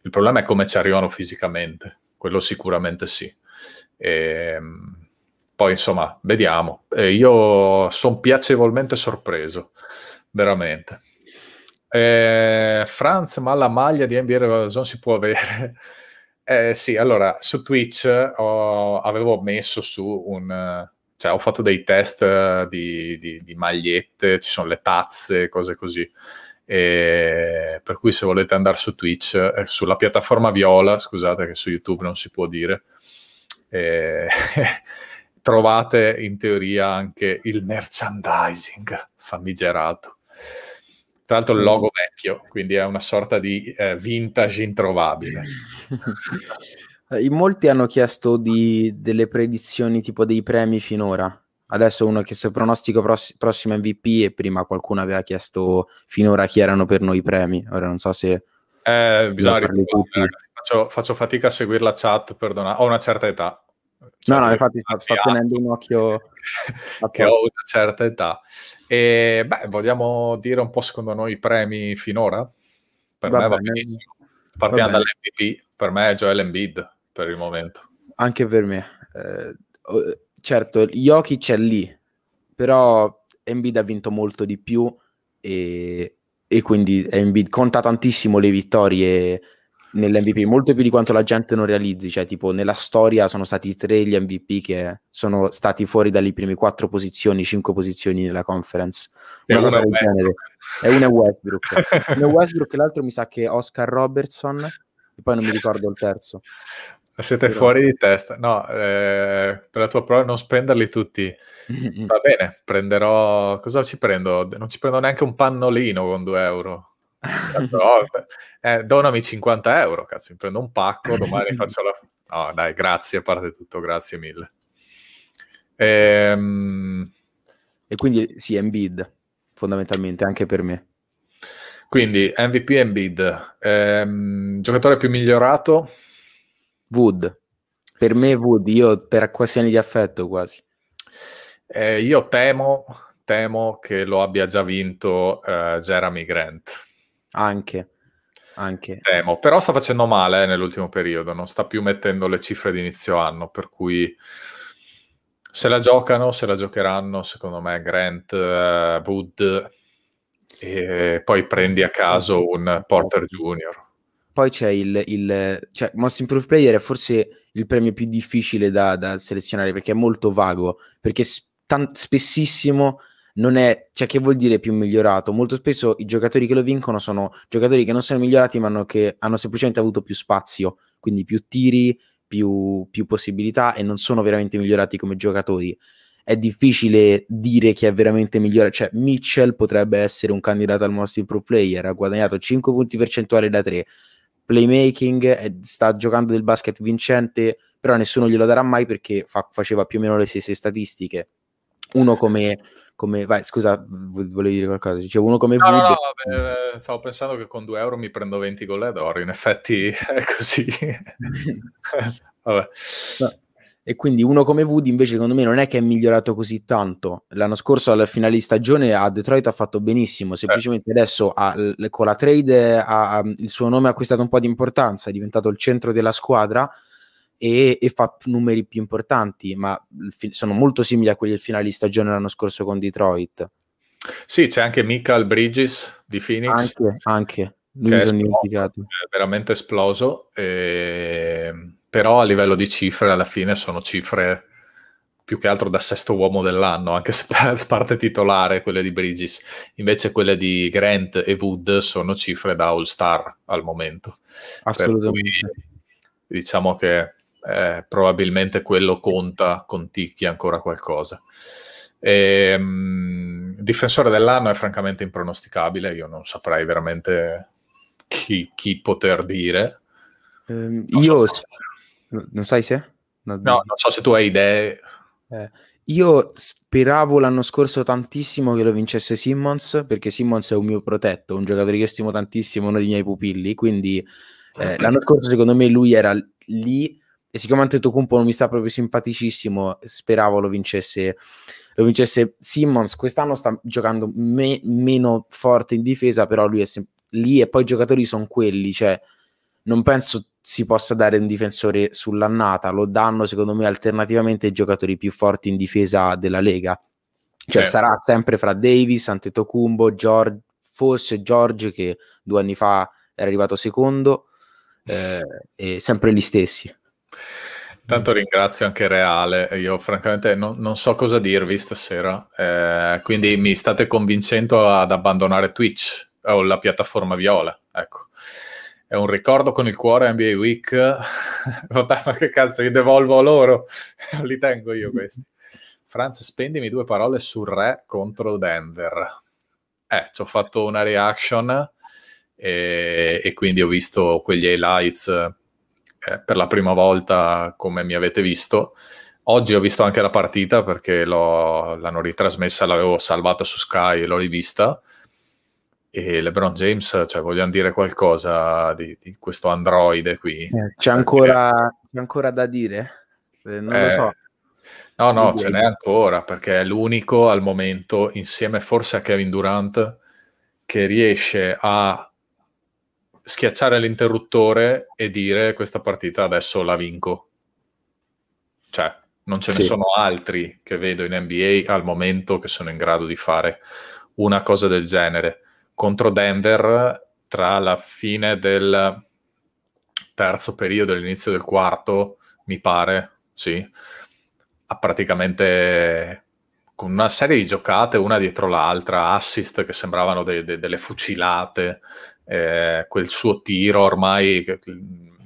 il problema è come ci arrivano fisicamente, quello sicuramente sì. Ehm poi, insomma, vediamo. Eh, io sono piacevolmente sorpreso, veramente. Eh, Franz, ma la maglia di NBA non si può avere? Eh, sì, allora, su Twitch ho, avevo messo su un... Cioè, ho fatto dei test di, di, di magliette, ci sono le tazze, cose così. E per cui se volete andare su Twitch, eh, sulla piattaforma Viola, scusate che su YouTube non si può dire, eh, trovate in teoria anche il merchandising famigerato. Tra l'altro il mm. logo vecchio, quindi è una sorta di eh, vintage introvabile. in molti hanno chiesto di, delle predizioni tipo dei premi finora. Adesso uno che se pronostico pross- prossimo MVP e prima qualcuno aveva chiesto finora chi erano per noi i premi. Ora non so se... Eh, bisogna ricordare, faccio, faccio, fatica a seguire la chat, perdona, ho una certa età. Cioè, no, no, infatti sto, sto tenendo un occhio che ho una certa età. E, beh, vogliamo dire un po' secondo noi i premi finora? Per va me bene. benissimo. Partiamo va dall'MVP, per me è Joel Embiid per il momento. Anche per me. Eh, certo, Yoki c'è lì, però Embiid ha vinto molto di più e, e quindi Embiid conta tantissimo le vittorie nell'MVP, molto più di quanto la gente non realizzi, cioè tipo nella storia sono stati tre gli MVP che sono stati fuori dalle prime quattro posizioni, cinque posizioni nella conference, una cosa del genere, e uno è Westbrook, uno è Westbrook e l'altro mi sa che Oscar Robertson, e poi non mi ricordo il terzo. Siete Però... fuori di testa, no, eh, per la tua prova non spenderli tutti, va bene, prenderò, cosa ci prendo? Non ci prendo neanche un pannolino con due euro. Però, eh, donami 50 euro, cazzo, mi prendo un pacco, domani faccio la... No, dai, grazie, a parte tutto, grazie mille. Ehm... E quindi sì, Embed, fondamentalmente, anche per me. Quindi MVP Embed, ehm, giocatore più migliorato? Wood. Per me Wood, io per questioni di affetto quasi. Eh, io temo, temo che lo abbia già vinto eh, Jeremy Grant anche. Anche. Temo, però sta facendo male eh, nell'ultimo periodo, non sta più mettendo le cifre di inizio anno, per cui se la giocano, se la giocheranno, secondo me Grant, uh, Wood e poi prendi a caso un Porter Junior. Poi c'è il, il cioè, Most Improved Player è forse il premio più difficile da, da selezionare perché è molto vago, perché spessissimo non è, cioè che vuol dire più migliorato? Molto spesso i giocatori che lo vincono sono giocatori che non sono migliorati ma hanno, che, hanno semplicemente avuto più spazio, quindi più tiri, più, più possibilità e non sono veramente migliorati come giocatori. È difficile dire chi è veramente migliore, cioè Mitchell potrebbe essere un candidato al Most Improved Player, ha guadagnato 5 punti percentuali da 3, playmaking, è, eh, sta giocando del basket vincente, però nessuno glielo darà mai perché fa, faceva più o meno le stesse statistiche. Uno come come... Vai, scusa, volevi dire qualcosa? c'è uno come no, Wood... No, no, vabbè, eh, stavo pensando che con 2 euro mi prendo 20 gol d'oro, in effetti è così. vabbè. No. E quindi uno come Wood invece secondo me non è che è migliorato così tanto. L'anno scorso alla finale di stagione a Detroit ha fatto benissimo, certo. semplicemente eh. adesso ha, con la trade ha, il suo nome ha acquistato un po' di importanza, è diventato il centro della squadra e, e fa numeri più importanti, ma sono molto simili a quelli del finale di stagione l'anno scorso con Detroit. Sì, c'è anche Michael Bridges di Phoenix. Anche, anche. Lui è, esploso, è eh, veramente esploso, e... Ehm, però a livello di cifre alla fine sono cifre più che altro da sesto uomo dell'anno, anche se per parte titolare quelle di Bridges. Invece quelle di Grant e Wood sono cifre da all-star al momento. Assolutamente. Cui, diciamo che eh, probabilmente quello conta, conticchi ancora qualcosa. E, ehm, mh, difensore dell'anno è francamente impronosticabile, io non saprei veramente chi, chi poter dire. Um, non io, so se... non sai se? No, no, non so se tu hai idee. Eh, io speravo l'anno scorso tantissimo che lo vincesse Simmons, perché Simmons è un mio protetto, un giocatore che stimo tantissimo, uno dei miei pupilli, quindi eh, l'anno scorso secondo me lui era lì e siccome Antetokounmpo non mi sta proprio simpaticissimo, speravo lo vincesse, lo vincesse Simmons. Quest'anno sta giocando me- meno forte in difesa, però lui è sem- lì e poi i giocatori sono quelli, cioè non penso si possa dare un difensore sull'annata, lo danno secondo me alternativamente i giocatori più forti in difesa della Lega. Cioè certo. sarà sempre fra Davis, Antetokounmpo, George, forse George che due anni fa era arrivato secondo, eh, e sempre gli stessi. Tanto mm. ringrazio anche Reale, io francamente non, non so cosa dirvi stasera, eh, quindi mi state convincendo ad abbandonare Twitch o la piattaforma viola, ecco. È un ricordo con il cuore NBA Week, vabbè ma che cazzo, li devolvo a loro, li tengo io questi. Franz, spendimi due parole sul Re contro Denver. Eh, ci ho fatto una reaction e, eh, e quindi ho visto quegli highlights eh, per la prima volta come mi avete visto. Oggi ho visto anche la partita perché l'hanno ritrasmessa, l'avevo salvata su Sky e l'ho rivista. E LeBron James, cioè, vogliamo dire qualcosa di, di questo androide qui? Eh, c'è, ancora, c'è ancora, da dire? Eh, non lo eh, so. No, no, ce n'è ancora perché è l'unico al momento, insieme forse a Kevin Durant, che riesce a schiacciare l'interruttore e dire questa partita adesso la vinco. Cioè, non ce ne sì. sono altri che vedo in NBA al momento che sono in grado di fare una cosa del genere. Contro Denver, tra la fine del terzo periodo e l'inizio del quarto, mi pare, sì, ha praticamente con una serie di giocate una dietro l'altra, assist che sembravano de- de- delle fucilate, eh, quel suo tiro ormai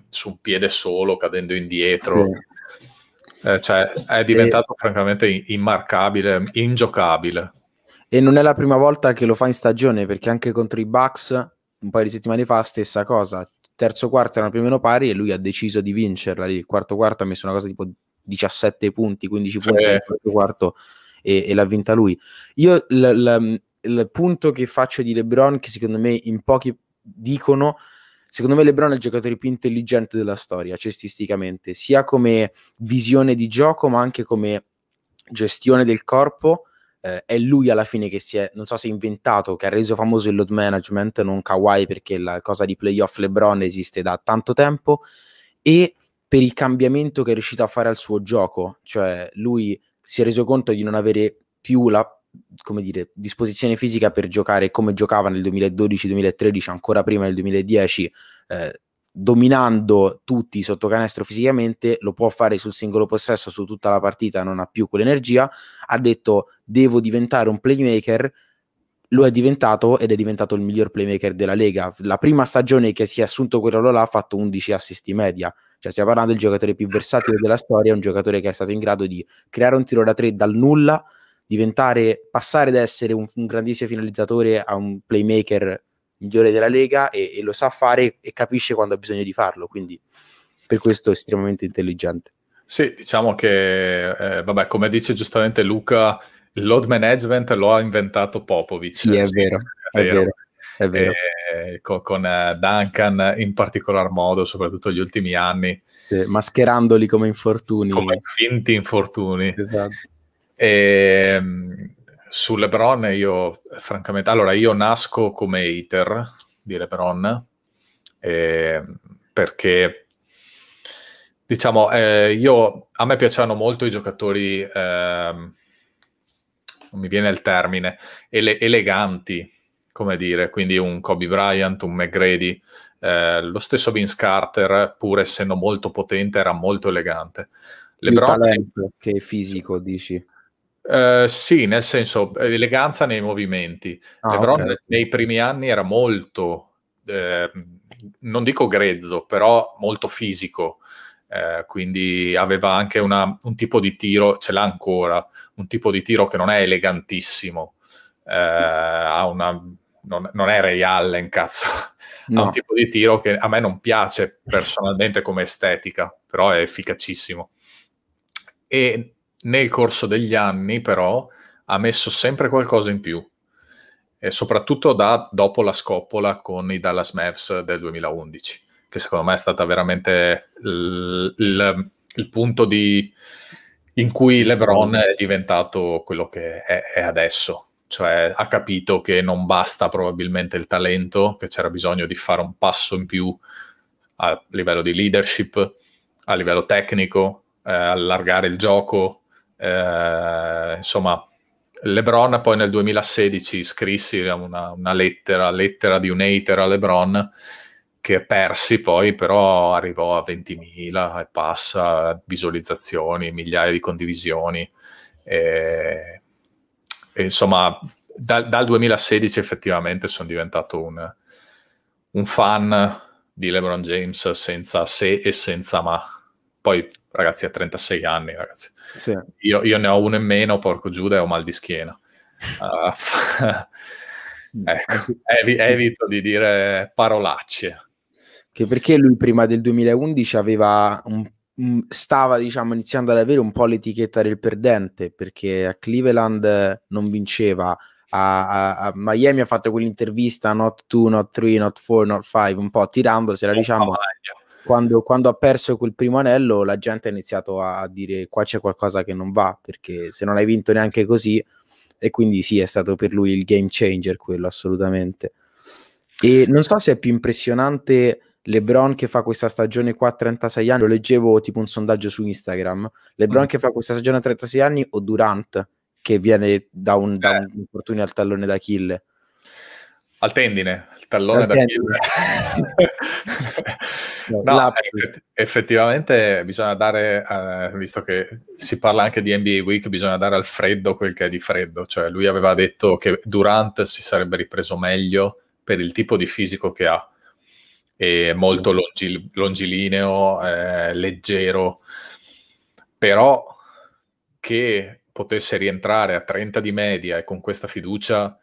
su un piede solo, cadendo indietro. Eh, cioè, è diventato e... francamente immarcabile, ingiocabile. E non è la prima volta che lo fa in stagione, perché anche contro i Bucks un paio di settimane fa stessa cosa. Terzo quarto erano più o meno pari e lui ha deciso di vincerla lì. Il quarto quarto ha messo una cosa tipo 17 punti, 15 punti nel quarto quarto e, e, l'ha vinta lui. Io l, l, il punto che faccio di LeBron, che secondo me in pochi dicono, secondo me LeBron è il giocatore più intelligente della storia, cestisticamente, cioè, sia come visione di gioco, ma anche come gestione del corpo. Eh, è lui alla fine che si è, non so se inventato, che ha reso famoso il load management, non Kawhi, perché la cosa di playoff LeBron esiste da tanto tempo, e per il cambiamento che è riuscito a fare al suo gioco, cioè lui si è reso conto di non avere più la come dire, disposizione fisica per giocare come giocava nel 2012-2013, ancora prima nel 2010, eh, dominando tutti sotto canestro fisicamente, lo può fare sul singolo possesso, su tutta la partita, non ha più quell'energia, ha detto devo diventare un playmaker, lo è diventato ed è diventato il miglior playmaker della Lega. La prima stagione che si è assunto quel ruolo là ha fatto 11 assisti media, cioè stiamo parlando del giocatore più versatile della storia, un giocatore che è stato in grado di creare un tiro da tre dal nulla, diventare, passare da essere un, un, grandissimo finalizzatore a un playmaker migliore della Lega e, e, lo sa fare e capisce quando ha bisogno di farlo, quindi per questo è estremamente intelligente. Sì, diciamo che, eh, vabbè, come dice giustamente Luca, il load management lo ha inventato Popovic. Sì, è vero, è vero. È vero. È vero. Eh, con, con, eh, Duncan in particolar modo, soprattutto negli ultimi anni. Sì, mascherandoli come infortuni. Come finti infortuni. Esatto. E, ehm, su LeBron io, francamente, allora io nasco come hater di LeBron eh, perché, diciamo, eh, io, a me piacciono molto i giocatori, eh, non mi viene il termine, ele- eleganti, come dire, quindi un Kobe Bryant, un McGrady, eh, lo stesso Vince Carter, pur essendo molto potente, era molto elegante. LeBron... Più talento che fisico, dici? Uh, sì, nel senso, ehm, eleganza nei movimenti. Ah, LeBron okay. nei primi anni era molto, eh, non dico grezzo, però molto fisico. Eh, quindi aveva anche una, un tipo di tiro, ce l'ha ancora, un tipo di tiro che non è elegantissimo. Eh, una, non, non, è Ray Allen, cazzo. No. ha un tipo di tiro che a me non piace personalmente come estetica, però è efficacissimo. E nel corso degli anni però ha messo sempre qualcosa in più, e soprattutto da, dopo la scoppola con i Dallas Mavs del 2011, che secondo me è stata veramente il, il, il punto di, in cui LeBron è diventato quello che è, è adesso. Cioè ha capito che non basta probabilmente il talento, che c'era bisogno di fare un passo in più a livello di leadership, a livello tecnico, eh, allargare il gioco, eh, insomma, LeBron poi nel 2016 scrissi una, una, lettera, lettera di un hater a LeBron che persi poi, però arrivò a 20.000 e passa visualizzazioni, migliaia di condivisioni. E, e insomma, dal, dal 2016 effettivamente sono diventato un, un fan di LeBron James senza se e senza ma. Poi ragazzi, a 36 anni, ragazzi. Sì. Io, io, ne ho uno in meno, porco Giuda, e ho mal di schiena. Uh, ecco, evi- evito di dire parolacce. Che perché lui prima del 2011 aveva un stava diciamo iniziando ad avere un po' l'etichetta del perdente perché a Cleveland non vinceva a, a, a Miami ha fatto quell'intervista not 2, not 3, not 4, not 5 un po' tirandosela oh, diciamo quando, quando, ha perso quel primo anello la gente ha iniziato a dire qua c'è qualcosa che non va perché se non hai vinto neanche così e quindi sì è stato per lui il game changer quello assolutamente e non so se è più impressionante LeBron che fa questa stagione qua a 36 anni, lo leggevo tipo un sondaggio su Instagram, LeBron mm. che fa questa stagione a 36 anni o Durant che viene da un, eh. da un infortunio al tallone d'Achille? Al tendine, al tallone al d'Achille. no, no effettivamente bisogna dare, eh, visto che si parla anche di NBA Week, bisogna dare al freddo quel che è di freddo. Cioè lui aveva detto che Durant si sarebbe ripreso meglio per il tipo di fisico che ha. È molto longi- longilineo, eh, leggero, però che potesse rientrare a 30 di media e con questa fiducia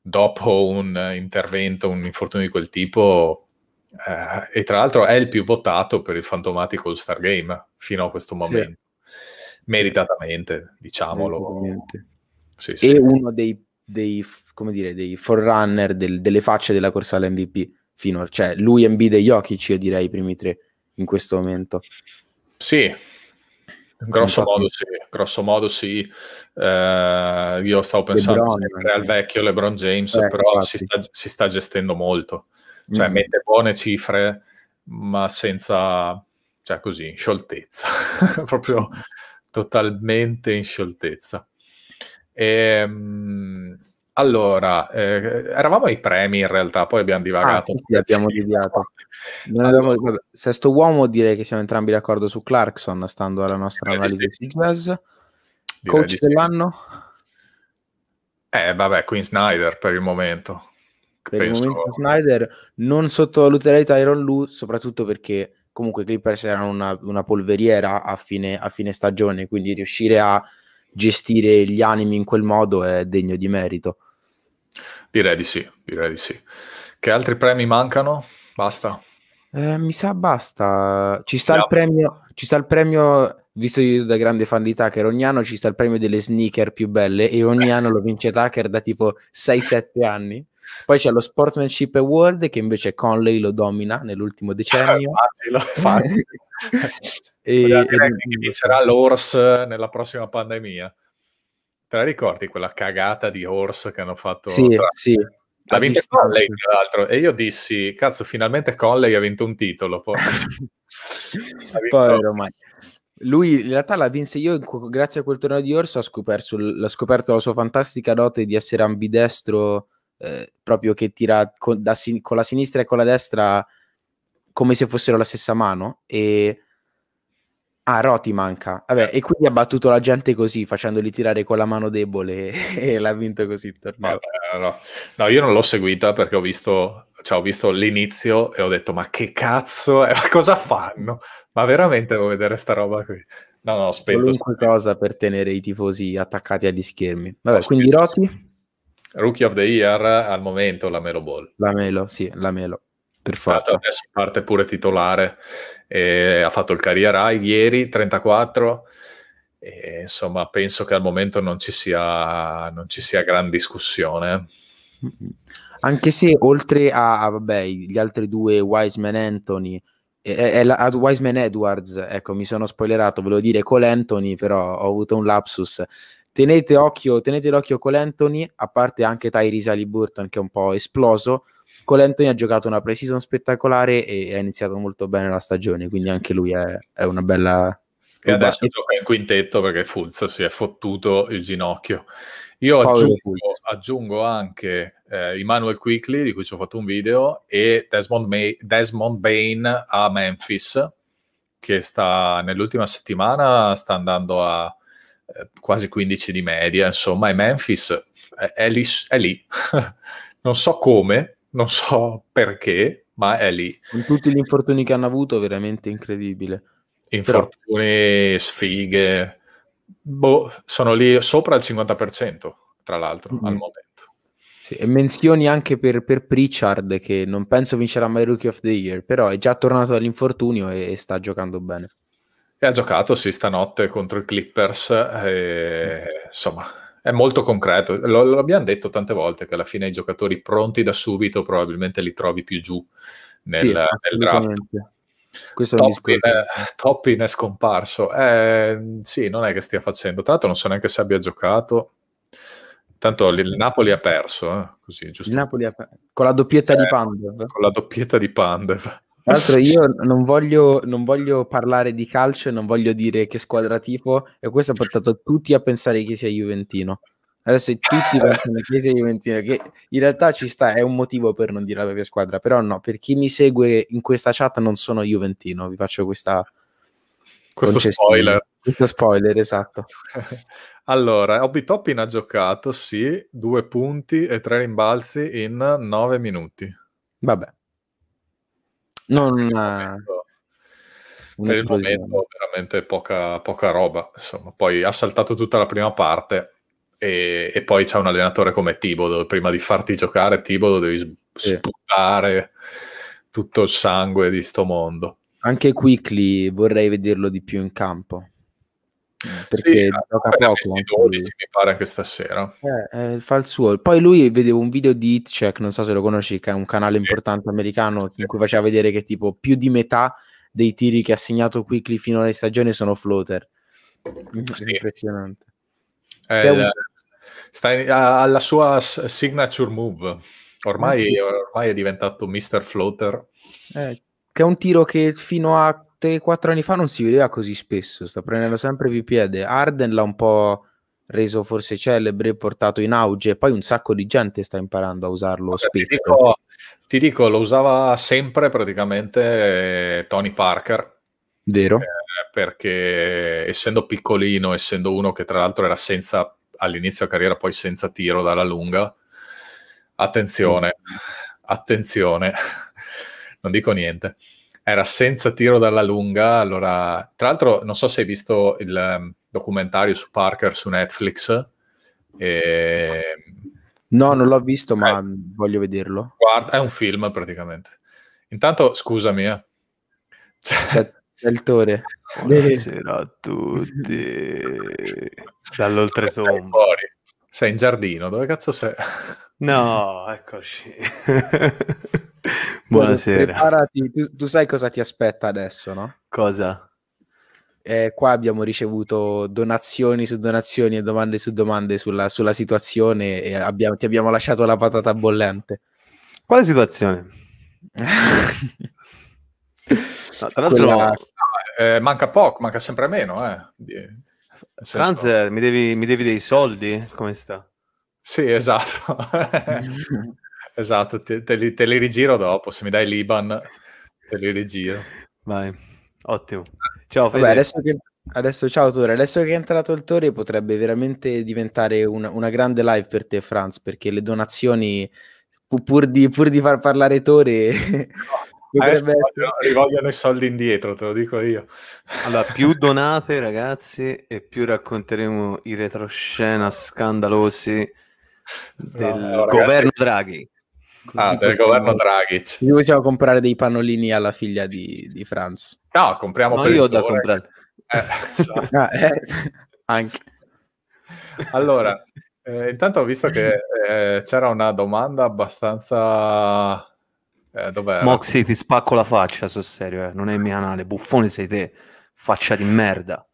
dopo un eh, intervento, un infortunio di quel tipo, eh, e tra l'altro è il più votato per il fantomatico All-Star Game fino a questo momento, sì. meritatamente, diciamolo. Sì, sì. E uno dei, dei, come dire, dei forerunner del, delle facce della corsa all'MVP fino a, cioè lui, MB dei Jokic, io direi i primi tre in questo momento. Sì, Grosso modo, sì, grosso modo sì, eh, io stavo pensando sempre al vecchio LeBron James, eh, però si sta, si sta, gestendo molto, cioè mm. mette buone cifre, ma senza, cioè così, in scioltezza, proprio totalmente in scioltezza. E, ehm, allora, eh, eravamo ai premi in realtà, poi abbiamo ah, divagato. Ah, sì, abbiamo deviato. Allora, sesto uomo direi che siamo entrambi d'accordo su Clarkson, stando alla nostra analisi di Jazz. Coach dell'anno? Eh, vabbè, Queen Snyder per il momento. Per Penso... il momento Snyder non sottovaluterei Tyron Lu, soprattutto perché comunque Clippers erano una, una polveriera a fine, a fine stagione, quindi riuscire a gestire gli animi in quel modo è degno di merito. Direi di sì, direi di sì. Che altri premi mancano? Basta. Eh, mi sa basta. Ci sta, yeah. il premio, ci sta il premio, visto io da grande fan di Tucker, ogni anno ci sta il premio delle sneaker più belle e ogni anno lo vince Tucker da tipo 6-7 anni. Poi c'è lo Sportsmanship Award che invece Conley lo domina nell'ultimo decennio. Facile, e, e, e vincerà l'Ors nella prossima pandemia. Te la ricordi quella cagata di Horse che hanno fatto? Sì, tra... sì. L'ha vinto Conley, tra l'altro. E io dissi, cazzo, finalmente Conley ha vinto un titolo. Poi, poi ormai. Lui in realtà la vinse io grazie a quel torneo di Orso ha scoperto, l'ho scoperto la sua fantastica dote di essere ambidestro eh, proprio che tira con, da, con, la sinistra e con la destra come se fossero la stessa mano e Ah, Roti manca. Vabbè, e quindi ha battuto la gente così, facendoli tirare con la mano debole e l'ha vinto così il torneo. No, no, io non l'ho seguita perché ho visto, cioè, ho visto l'inizio e ho detto, ma che cazzo, è? cosa fanno? Ma veramente devo vedere sta roba qui. No, no, aspetto. Qualunque aspetto. cosa per tenere i tifosi attaccati agli schermi. Vabbè, quindi Roti? Rookie of the Year al momento, la Melo Ball. La Melo, sì, la Melo per forza. Adesso parte pure titolare, eh, ha fatto il career high ieri, 34, eh, insomma penso che al momento non ci sia, non ci sia gran discussione. Anche se oltre a, a vabbè, gli altri due, Wiseman Anthony e, e, e Wiseman Edwards, ecco mi sono spoilerato, volevo dire con Anthony, però ho avuto un lapsus. Tenete, occhio, tenete l'occhio con Anthony, a parte anche Tyrese Burton che è un po' esploso, Cole Anthony ha giocato una pre-season spettacolare e ha iniziato molto bene la stagione, quindi anche lui è, è una bella... E adesso gioca in quintetto perché Fulz si è fottuto il ginocchio. Io aggiungo, aggiungo, anche eh, Emmanuel Quickly, di cui ci ho fatto un video, e Desmond, May, Desmond Bain a Memphis, che sta nell'ultima settimana sta andando a eh, quasi 15 di media, insomma, e Memphis è, è lì. È lì. non so come, non so perché, ma è lì. Con tutti gli infortuni che hanno avuto, veramente incredibile. Infortuni, Però... sfighe, boh, sono lì sopra il 50%, tra l'altro, mm-hmm. al momento. Sì, e menzioni anche per, per, Pritchard, che non penso vincerà mai Rookie of the Year, però è già tornato dall'infortunio e, e sta giocando bene. E ha giocato, sì, stanotte contro i Clippers. E, insomma, è molto concreto, Lo, l'abbiamo detto tante volte che alla fine i giocatori pronti da subito probabilmente li trovi più giù nel, sì, nel draft. Questo Toppin, è, Toppin è scomparso, eh, sì, non è che stia facendo, tanto non so neanche se abbia giocato. Tanto il Napoli ha perso, eh? Così, giusto? Il Napoli ha perso. Con la doppietta cioè, di Pandev. Con la doppietta di Pandev. Tra l'altro io non voglio, non voglio parlare di calcio, non voglio dire che squadra tipo, e questo ha portato tutti a pensare che sia Juventino. Adesso tutti pensano che sia Juventino, che in realtà ci sta, è un motivo per non dire la propria squadra, però no, per chi mi segue in questa chat non sono Juventino, vi faccio questa... Questo spoiler. Questo spoiler, esatto. allora, Obi Toppin ha giocato, sì, due punti e tre rimbalzi in nove minuti. Vabbè non... Per il eh, momento, veramente poca, poca, roba. Insomma, poi ha saltato tutta la prima parte e, e poi c'è un allenatore come Tibodo. Prima di farti giocare, Tibodo devi sputare tutto il sangue di sto mondo. Anche Quickly vorrei vederlo di più in campo perché sì, gioca ah, poco 12 mi pare questa stasera eh, eh, fa il suo poi lui vedeva un video di Hitchhack non so se lo conosci che è un canale sì. importante americano sì. in cui faceva vedere che tipo più di metà dei tiri che ha segnato Quickly fino alla stagione sono floater mm, sì. impressionante eh, un... sta in, alla sua signature move ormai, eh ormai è diventato Mr. Floater eh, che è un tiro che fino a 3-4 anni fa non si vedeva così spesso, sta prendendo sempre più piede. Arden l'ha un po' reso forse celebre, portato in auge, poi un sacco di gente sta imparando a usarlo. Vabbè, ti, dico, ti, dico, lo usava sempre praticamente eh, Tony Parker. Vero. Eh, perché essendo piccolino, essendo uno che tra l'altro era senza, all'inizio della carriera poi senza tiro dalla lunga, attenzione, mm. attenzione, non dico niente era senza tiro dalla lunga, allora... Tra l'altro non so se hai visto il um, documentario su Parker su Netflix. E... Ehm, no, non l'ho visto, ma eh, voglio vederlo. Guarda, è un film praticamente. Intanto, scusami, eh. Cioè... Tore. Buonasera a tutti. Dall'oltretomba. Sei, sei in giardino, dove cazzo sei? No, eccoci. Cioè, Buonasera. Preparati, tu, tu, sai cosa ti aspetta adesso, no? Cosa? Eh, qua abbiamo ricevuto donazioni su donazioni e domande su domande sulla, sulla situazione e abbiamo, ti abbiamo lasciato la patata bollente. Quale situazione? no, tra l'altro, Quella... eh, manca poco, manca sempre meno. Eh. Franz, eh, mi, devi, mi devi dei soldi? Come sta? Sì, esatto. Esatto, te, te, li, te, li, rigiro dopo, se mi dai l'Iban te li rigiro. Vai, ottimo. Eh, ciao Fede. Vabbè, adesso che... Adesso, ciao Tore, adesso che è entrato il Tore potrebbe veramente diventare una, una grande live per te Franz, perché le donazioni, pur di, pur di far parlare Tore, no, potrebbe... rivogliono i soldi indietro, te lo dico io. Allora, più donate ragazzi e più racconteremo i retroscena scandalosi del no, no, governo Draghi ah, del governo Draghi. Io possiamo comprare dei pannolini alla figlia di, di Franz. No, compriamo no, per io ho da comprare. Eh, so. Esatto. ah, eh, anche. Allora, eh, intanto ho visto che eh, c'era una domanda abbastanza... Eh, dov'è? Moxie, ti spacco la faccia, sul serio, eh. non è mia anale, buffone sei te, faccia di merda.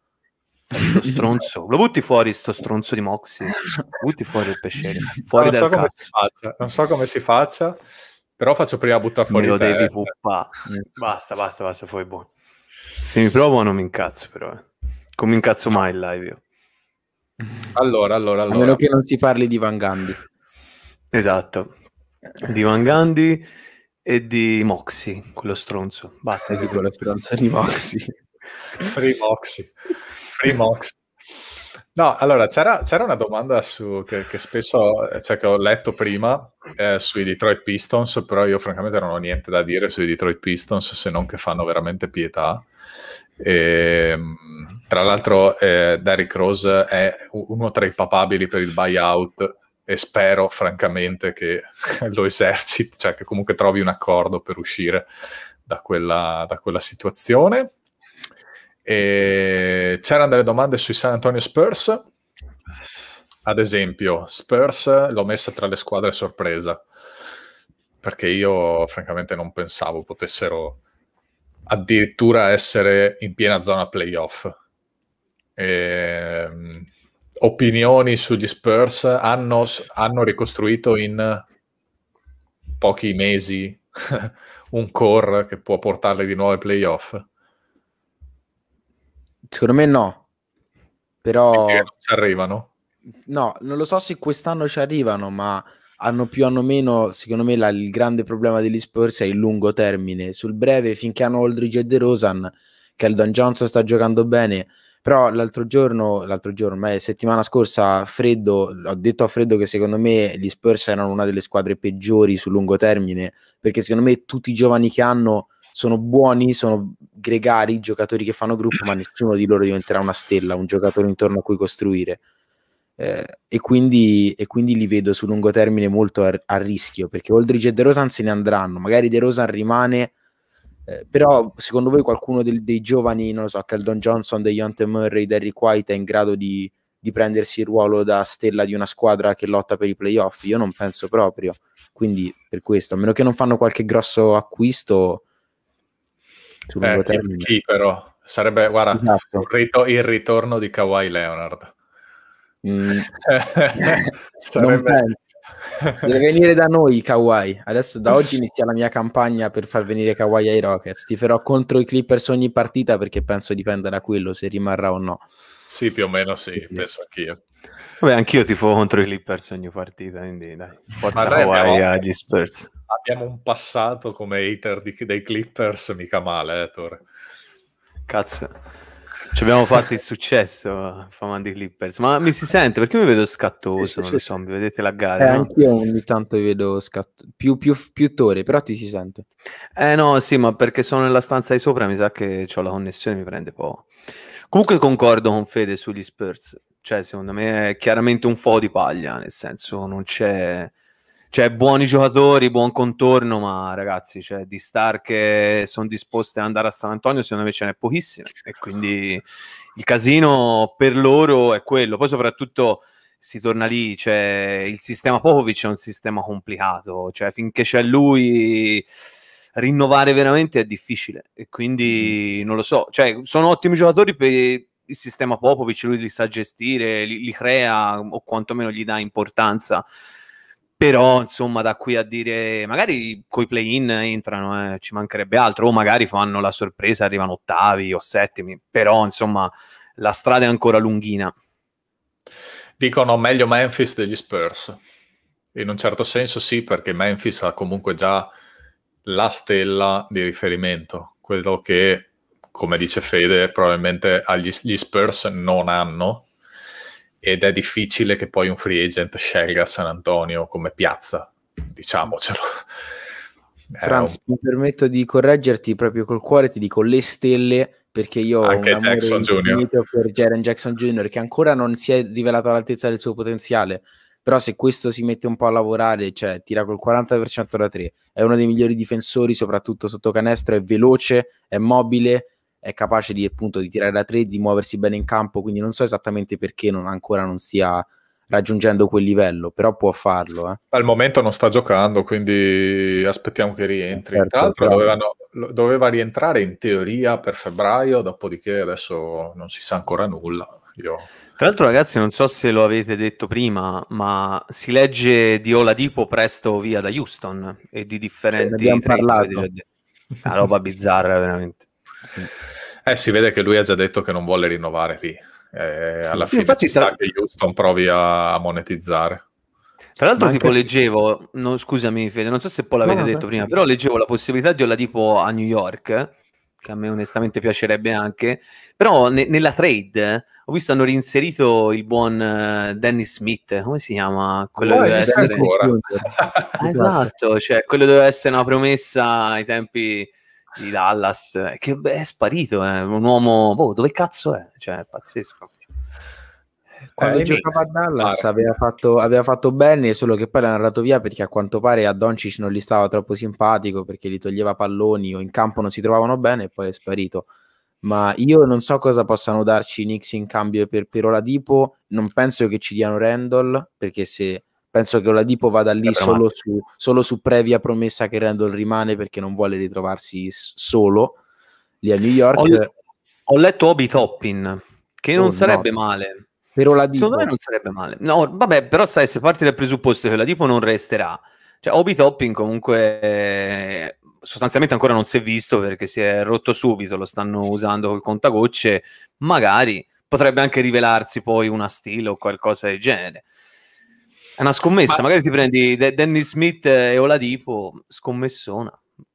Sto stronzo, lo butti fuori sto stronzo di Moxie, butti fuori il pesce, fuori non, so faccia, non so come si faccia, però faccio prima buttare fuori Me lo te. devi puppà. Mm. Basta, basta, basta, fuori buono. Se mi provo non mi incazzo però, eh. Come incazzo mai in live io. Allora, allora, allora. A meno che non si parli di Van Gandhi. Esatto, di Van Gandhi e di Moxie, quello stronzo. Basta, quello stronzo di Moxie. Free Moxie. Free Mox. No, allora c'era, c'era una domanda su, che, che, spesso cioè, che ho letto prima eh, sui Detroit Pistons, però io francamente non ho niente da dire sui Detroit Pistons se non che fanno veramente pietà. E, ehm, tra l'altro, eh, Derrick Rose è uno tra i papabili per il buyout e spero francamente che lo eserciti, cioè che comunque trovi un accordo per uscire da quella, da quella situazione c'erano delle domande sui San Antonio Spurs. Ad esempio, Spurs l'ho messa tra le squadre sorpresa perché io francamente non pensavo potessero addirittura essere in piena zona playoff. E, ehm, opinioni sugli Spurs hanno, hanno ricostruito in pochi mesi un core che può portarli di nuovo ai playoff Secondo me no, però... Non ci arrivano? No, non lo so se quest'anno ci arrivano, ma hanno più hanno meno, secondo me la, il grande problema degli Spurs è il lungo termine. Sul breve, finché hanno Oldridge e De Rosan, Keldon Johnson sta giocando bene, però l'altro giorno, l'altro giorno, beh, settimana scorsa, Freddo, ho detto a Freddo che secondo me gli Spurs erano una delle squadre peggiori sul lungo termine, perché secondo me tutti i giovani che hanno sono buoni, sono gregari, i giocatori che fanno gruppo, ma nessuno di loro diventerà una stella, un giocatore intorno a cui costruire. Eh, e, quindi, e, quindi, li vedo su lungo termine molto a, a, rischio perché Oldridge e De Rosan se ne andranno, magari De Rosan rimane, eh, però secondo voi qualcuno del, dei giovani, non lo so, Keldon Johnson, De Deontay Murray, Derrick White è in grado di, di prendersi il ruolo da stella di una squadra che lotta per i playoff? Io non penso proprio, quindi per questo, a meno che non fanno qualche grosso acquisto, sul lungo chi, eh, termine. Chi però? Sarebbe, guarda, esatto. il, rito, il ritorno di Kawhi Leonard. Mm. Sarebbe... Deve venire da noi Kawhi. Adesso da oggi inizia la mia campagna per far venire Kawhi ai Rockets. Ti farò contro i Clippers ogni partita perché penso dipenda da quello se rimarrà o no. Sì, più o meno sì, sì. penso anch'io. Vabbè, anch'io ti fo contro i Clippers ogni partita, quindi dai, forza Kawhi abbiamo... agli Spurs abbiamo un passato come hater di, dei Clippers mica male, eh, Tore. Cazzo, ci abbiamo fatto il successo, fama di Clippers. Ma mi si sente? Perché mi vedo scattoso, sì, sì, so, sì. mi vedete la gara? Eh, no? Anch'io ogni tanto mi vedo scattoso, più, più, più tore, però ti si sente. Eh no, sì, ma perché sono nella stanza di sopra mi sa che ho la connessione, mi prende po'. Comunque concordo con Fede sugli Spurs. Cioè, secondo me è chiaramente un po' di paglia, nel senso non c'è cioè, buoni giocatori, buon contorno, ma ragazzi, cioè, di star che sono disposte ad andare a San Antonio, secondo me ce n'è pochissime. E quindi il casino per loro è quello. Poi soprattutto si torna lì, cioè, il sistema Popovic è un sistema complicato, cioè, finché c'è lui rinnovare veramente è difficile e quindi mm-hmm. non lo so, cioè, sono ottimi giocatori per il sistema Popovic, lui li sa gestire, li, li crea o quantomeno gli dà importanza però, insomma, da qui a dire, magari coi play-in entrano, eh, ci mancherebbe altro, o magari fanno la sorpresa, arrivano ottavi o settimi, però, insomma, la strada è ancora lunghina. Dicono meglio Memphis degli Spurs. In un certo senso sì, perché Memphis ha comunque già la stella di riferimento, quello che, come dice Fede, probabilmente agli, gli Spurs non hanno, ed è difficile che poi un free agent scelga San Antonio come piazza, diciamocelo. Franz, un... mi permetto di correggerti proprio col cuore, ti dico le stelle perché io Anche ho un Jackson Jr. per Jaren Jackson Jr. che ancora non si è rivelato all'altezza del suo potenziale, però se questo si mette un po' a lavorare, cioè tira col 40% da 3, è uno dei migliori difensori soprattutto sotto canestro, è veloce, è mobile, è capace di, appunto, di tirare da tre, di muoversi bene in campo, quindi non so esattamente perché non, ancora non stia raggiungendo quel livello, però può farlo. Eh. Al momento non sta giocando, quindi aspettiamo che rientri. Certo, Tra l'altro dovevano, doveva rientrare in teoria per febbraio, dopodiché adesso non si sa ancora nulla. Io... Tra l'altro ragazzi, non so se lo avete detto prima, ma si legge di Oladipo presto via da Houston e di differenti... Sì, ne abbiamo parlato. Una roba bizzarra veramente. Eh, si vede che lui ha già detto che non vuole rinnovare lì. Eh, alla fine Infatti, ci tra... sta che Houston provi a monetizzare. Tra l'altro, anche... tipo, leggevo, no, scusami Fede, non so se poi l'avete no, detto no. prima, però leggevo la possibilità di una tipo a New York, che a me onestamente piacerebbe anche, però ne- nella trade eh, ho visto hanno reinserito il buon uh, eh, Dennis Smith, come si chiama? Quello oh, deve essere... esatto, cioè quello doveva essere una promessa ai tempi di Dallas, eh, che è sparito, è eh, un uomo, boh, dove cazzo è? Cioè, è pazzesco. Eh, quando eh, giocava a Dallas aveva fatto, aveva fatto, bene, solo che poi l'ha andato via perché a quanto pare a Doncic non gli stava troppo simpatico perché gli toglieva palloni o in campo non si trovavano bene e poi è sparito. Ma io non so cosa possano darci i Knicks in cambio per Perola Dipo, non penso che ci diano Randall perché se penso che Oladipo vada lì solo su, solo su, previa promessa che Randall rimane perché non vuole ritrovarsi solo lì a New York. Ho, ho letto Obi Toppin, che non oh, sarebbe no. male. Per Oladipo. Secondo me non sarebbe male. No, vabbè, però sai, se parti dal presupposto che Oladipo non resterà, cioè Obi Toppin comunque eh, sostanzialmente ancora non si è visto perché si è rotto subito, lo stanno usando col contagocce, magari potrebbe anche rivelarsi poi una stile o qualcosa del genere. È una scommessa, ma... magari ti prendi De- Dennis Smith e Oladipo, scommessona.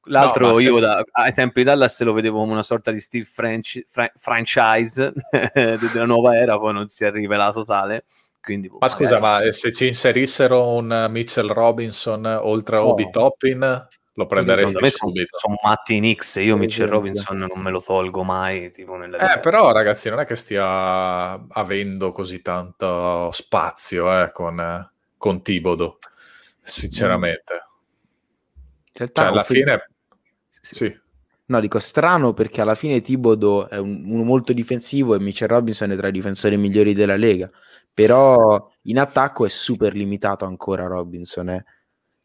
L'altro no, io da, ai tempi di Dallas lo vedevo come una sorta di Steve French, fra- franchise della nuova era, poi non si è rivelato tale. Quindi, boh, ma magari, scusa, ma so. se ci inserissero un Mitchell Robinson oltre a oh. Obi Toppin, lo prenderesti me subito. Sono, sono matti in X, io Mitchell Robinson non me lo tolgo mai. Tipo eh, però ragazzi, non è che stia avendo così tanto spazio eh, con con Tibodo, sinceramente. Cioè, alla fin- fine... Sì. sì. No, dico strano perché alla fine Tibodo è un, uno molto difensivo e Mitchell Robinson è tra i difensori migliori della Lega, però in attacco è super limitato ancora Robinson, eh.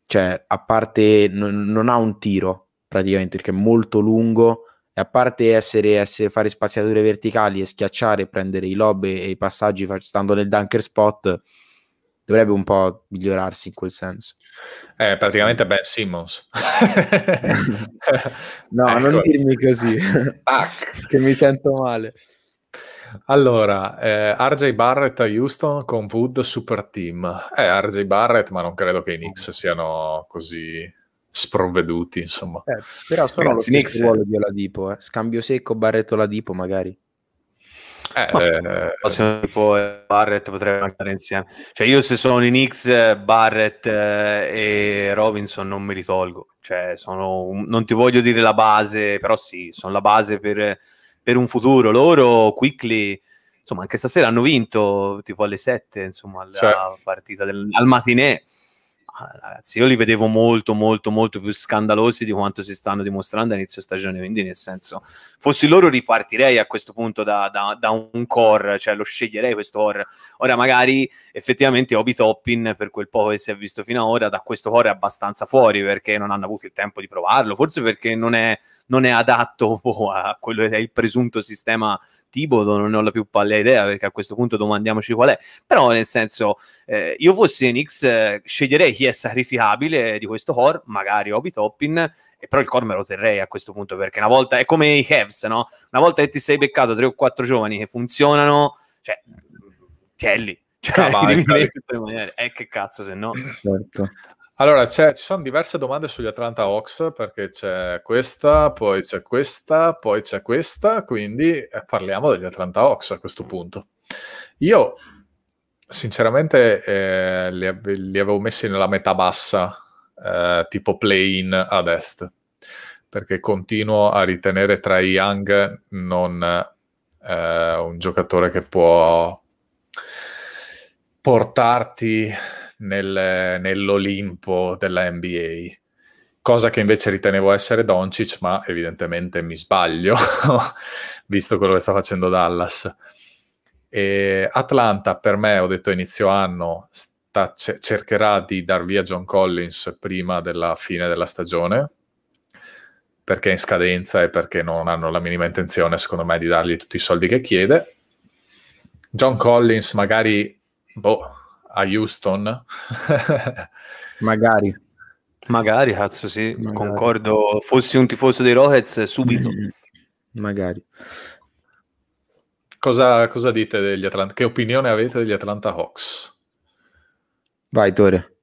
cioè a parte non, non, ha un tiro praticamente perché è molto lungo e a parte essere, essere fare spaziature verticali e schiacciare, prendere i lob e, e i passaggi stando nel dunker spot, dovrebbe un po' migliorarsi in quel senso. Eh, praticamente Ben Simmons. no, ecco. non dirmi così, ah. che mi sento male. Allora, eh, RJ Barrett a Houston con Wood Super Team. Eh, RJ Barrett, ma non credo che i Knicks eh. siano così sprovveduti, insomma. Eh, però sono Ragazzi, lo stesso Knicks... ruolo di Oladipo, eh. scambio secco Barretto Oladipo magari. Eh, eh, tipo Barrett potrebbe andare insieme. Cioè, io se sono i Knicks, Barrett eh, e Robinson non mi ritolgo. Cioè, un, non ti voglio dire la base, però sì, sono la base per, per, un futuro. Loro, Quickly, insomma, anche stasera hanno vinto tipo alle 7, insomma, la cioè. partita del, al matinè. Ah, ragazzi, io li vedevo molto, molto, molto più scandalosi di quanto si stanno dimostrando a inizio stagione. Quindi, nel senso, fossi loro, ripartirei a questo punto da, da, da un core, cioè lo sceglierei questo core. Ora, magari effettivamente Obi Toppin, per quel poco che si è visto fino ad ora, da questo core è abbastanza fuori perché non hanno avuto il tempo di provarlo, forse perché non è non è adatto a quello che è il presunto sistema Tibodo, non ho la più pallida idea perché a questo punto domandiamoci qual è, però nel senso eh, io fossi Enix eh, sceglierei chi è sacrificabile di questo core, magari Obi Toppin, però il core me lo terrei a questo punto perché una volta è come i Cavs, no? Una volta che ti sei beccato tre o quattro giovani che funzionano, cioè tielli. Cioè, Cavalli, eh, che cazzo se no certo. Allora, ci sono diverse domande sugli Atlanta Hawks, perché c'è questa, poi c'è questa, poi c'è questa, quindi eh, parliamo degli Atlanta Hawks a questo punto. Io, sinceramente, eh, li, li, avevo messi nella metà bassa, eh, tipo play-in ad est, perché continuo a ritenere tra Young non eh, un giocatore che può portarti nel, nell'Olimpo della NBA, cosa che invece ritenevo essere Doncic, ma evidentemente mi sbaglio, visto quello che sta facendo Dallas. E Atlanta, per me, ho detto inizio anno, sta, c- cercherà di dar via John Collins prima della fine della stagione, perché è in scadenza e perché non hanno la minima intenzione, secondo me, di dargli tutti i soldi che chiede. John Collins magari boh, a Houston. Magari. Magari, cazzo, sì, Magari. concordo. Fossi un tifoso dei Rockets, eh, subito. Mm-hmm. Magari. Cosa, cosa dite degli Atlanta? Che opinione avete degli Atlanta Hawks? Vai, Tore.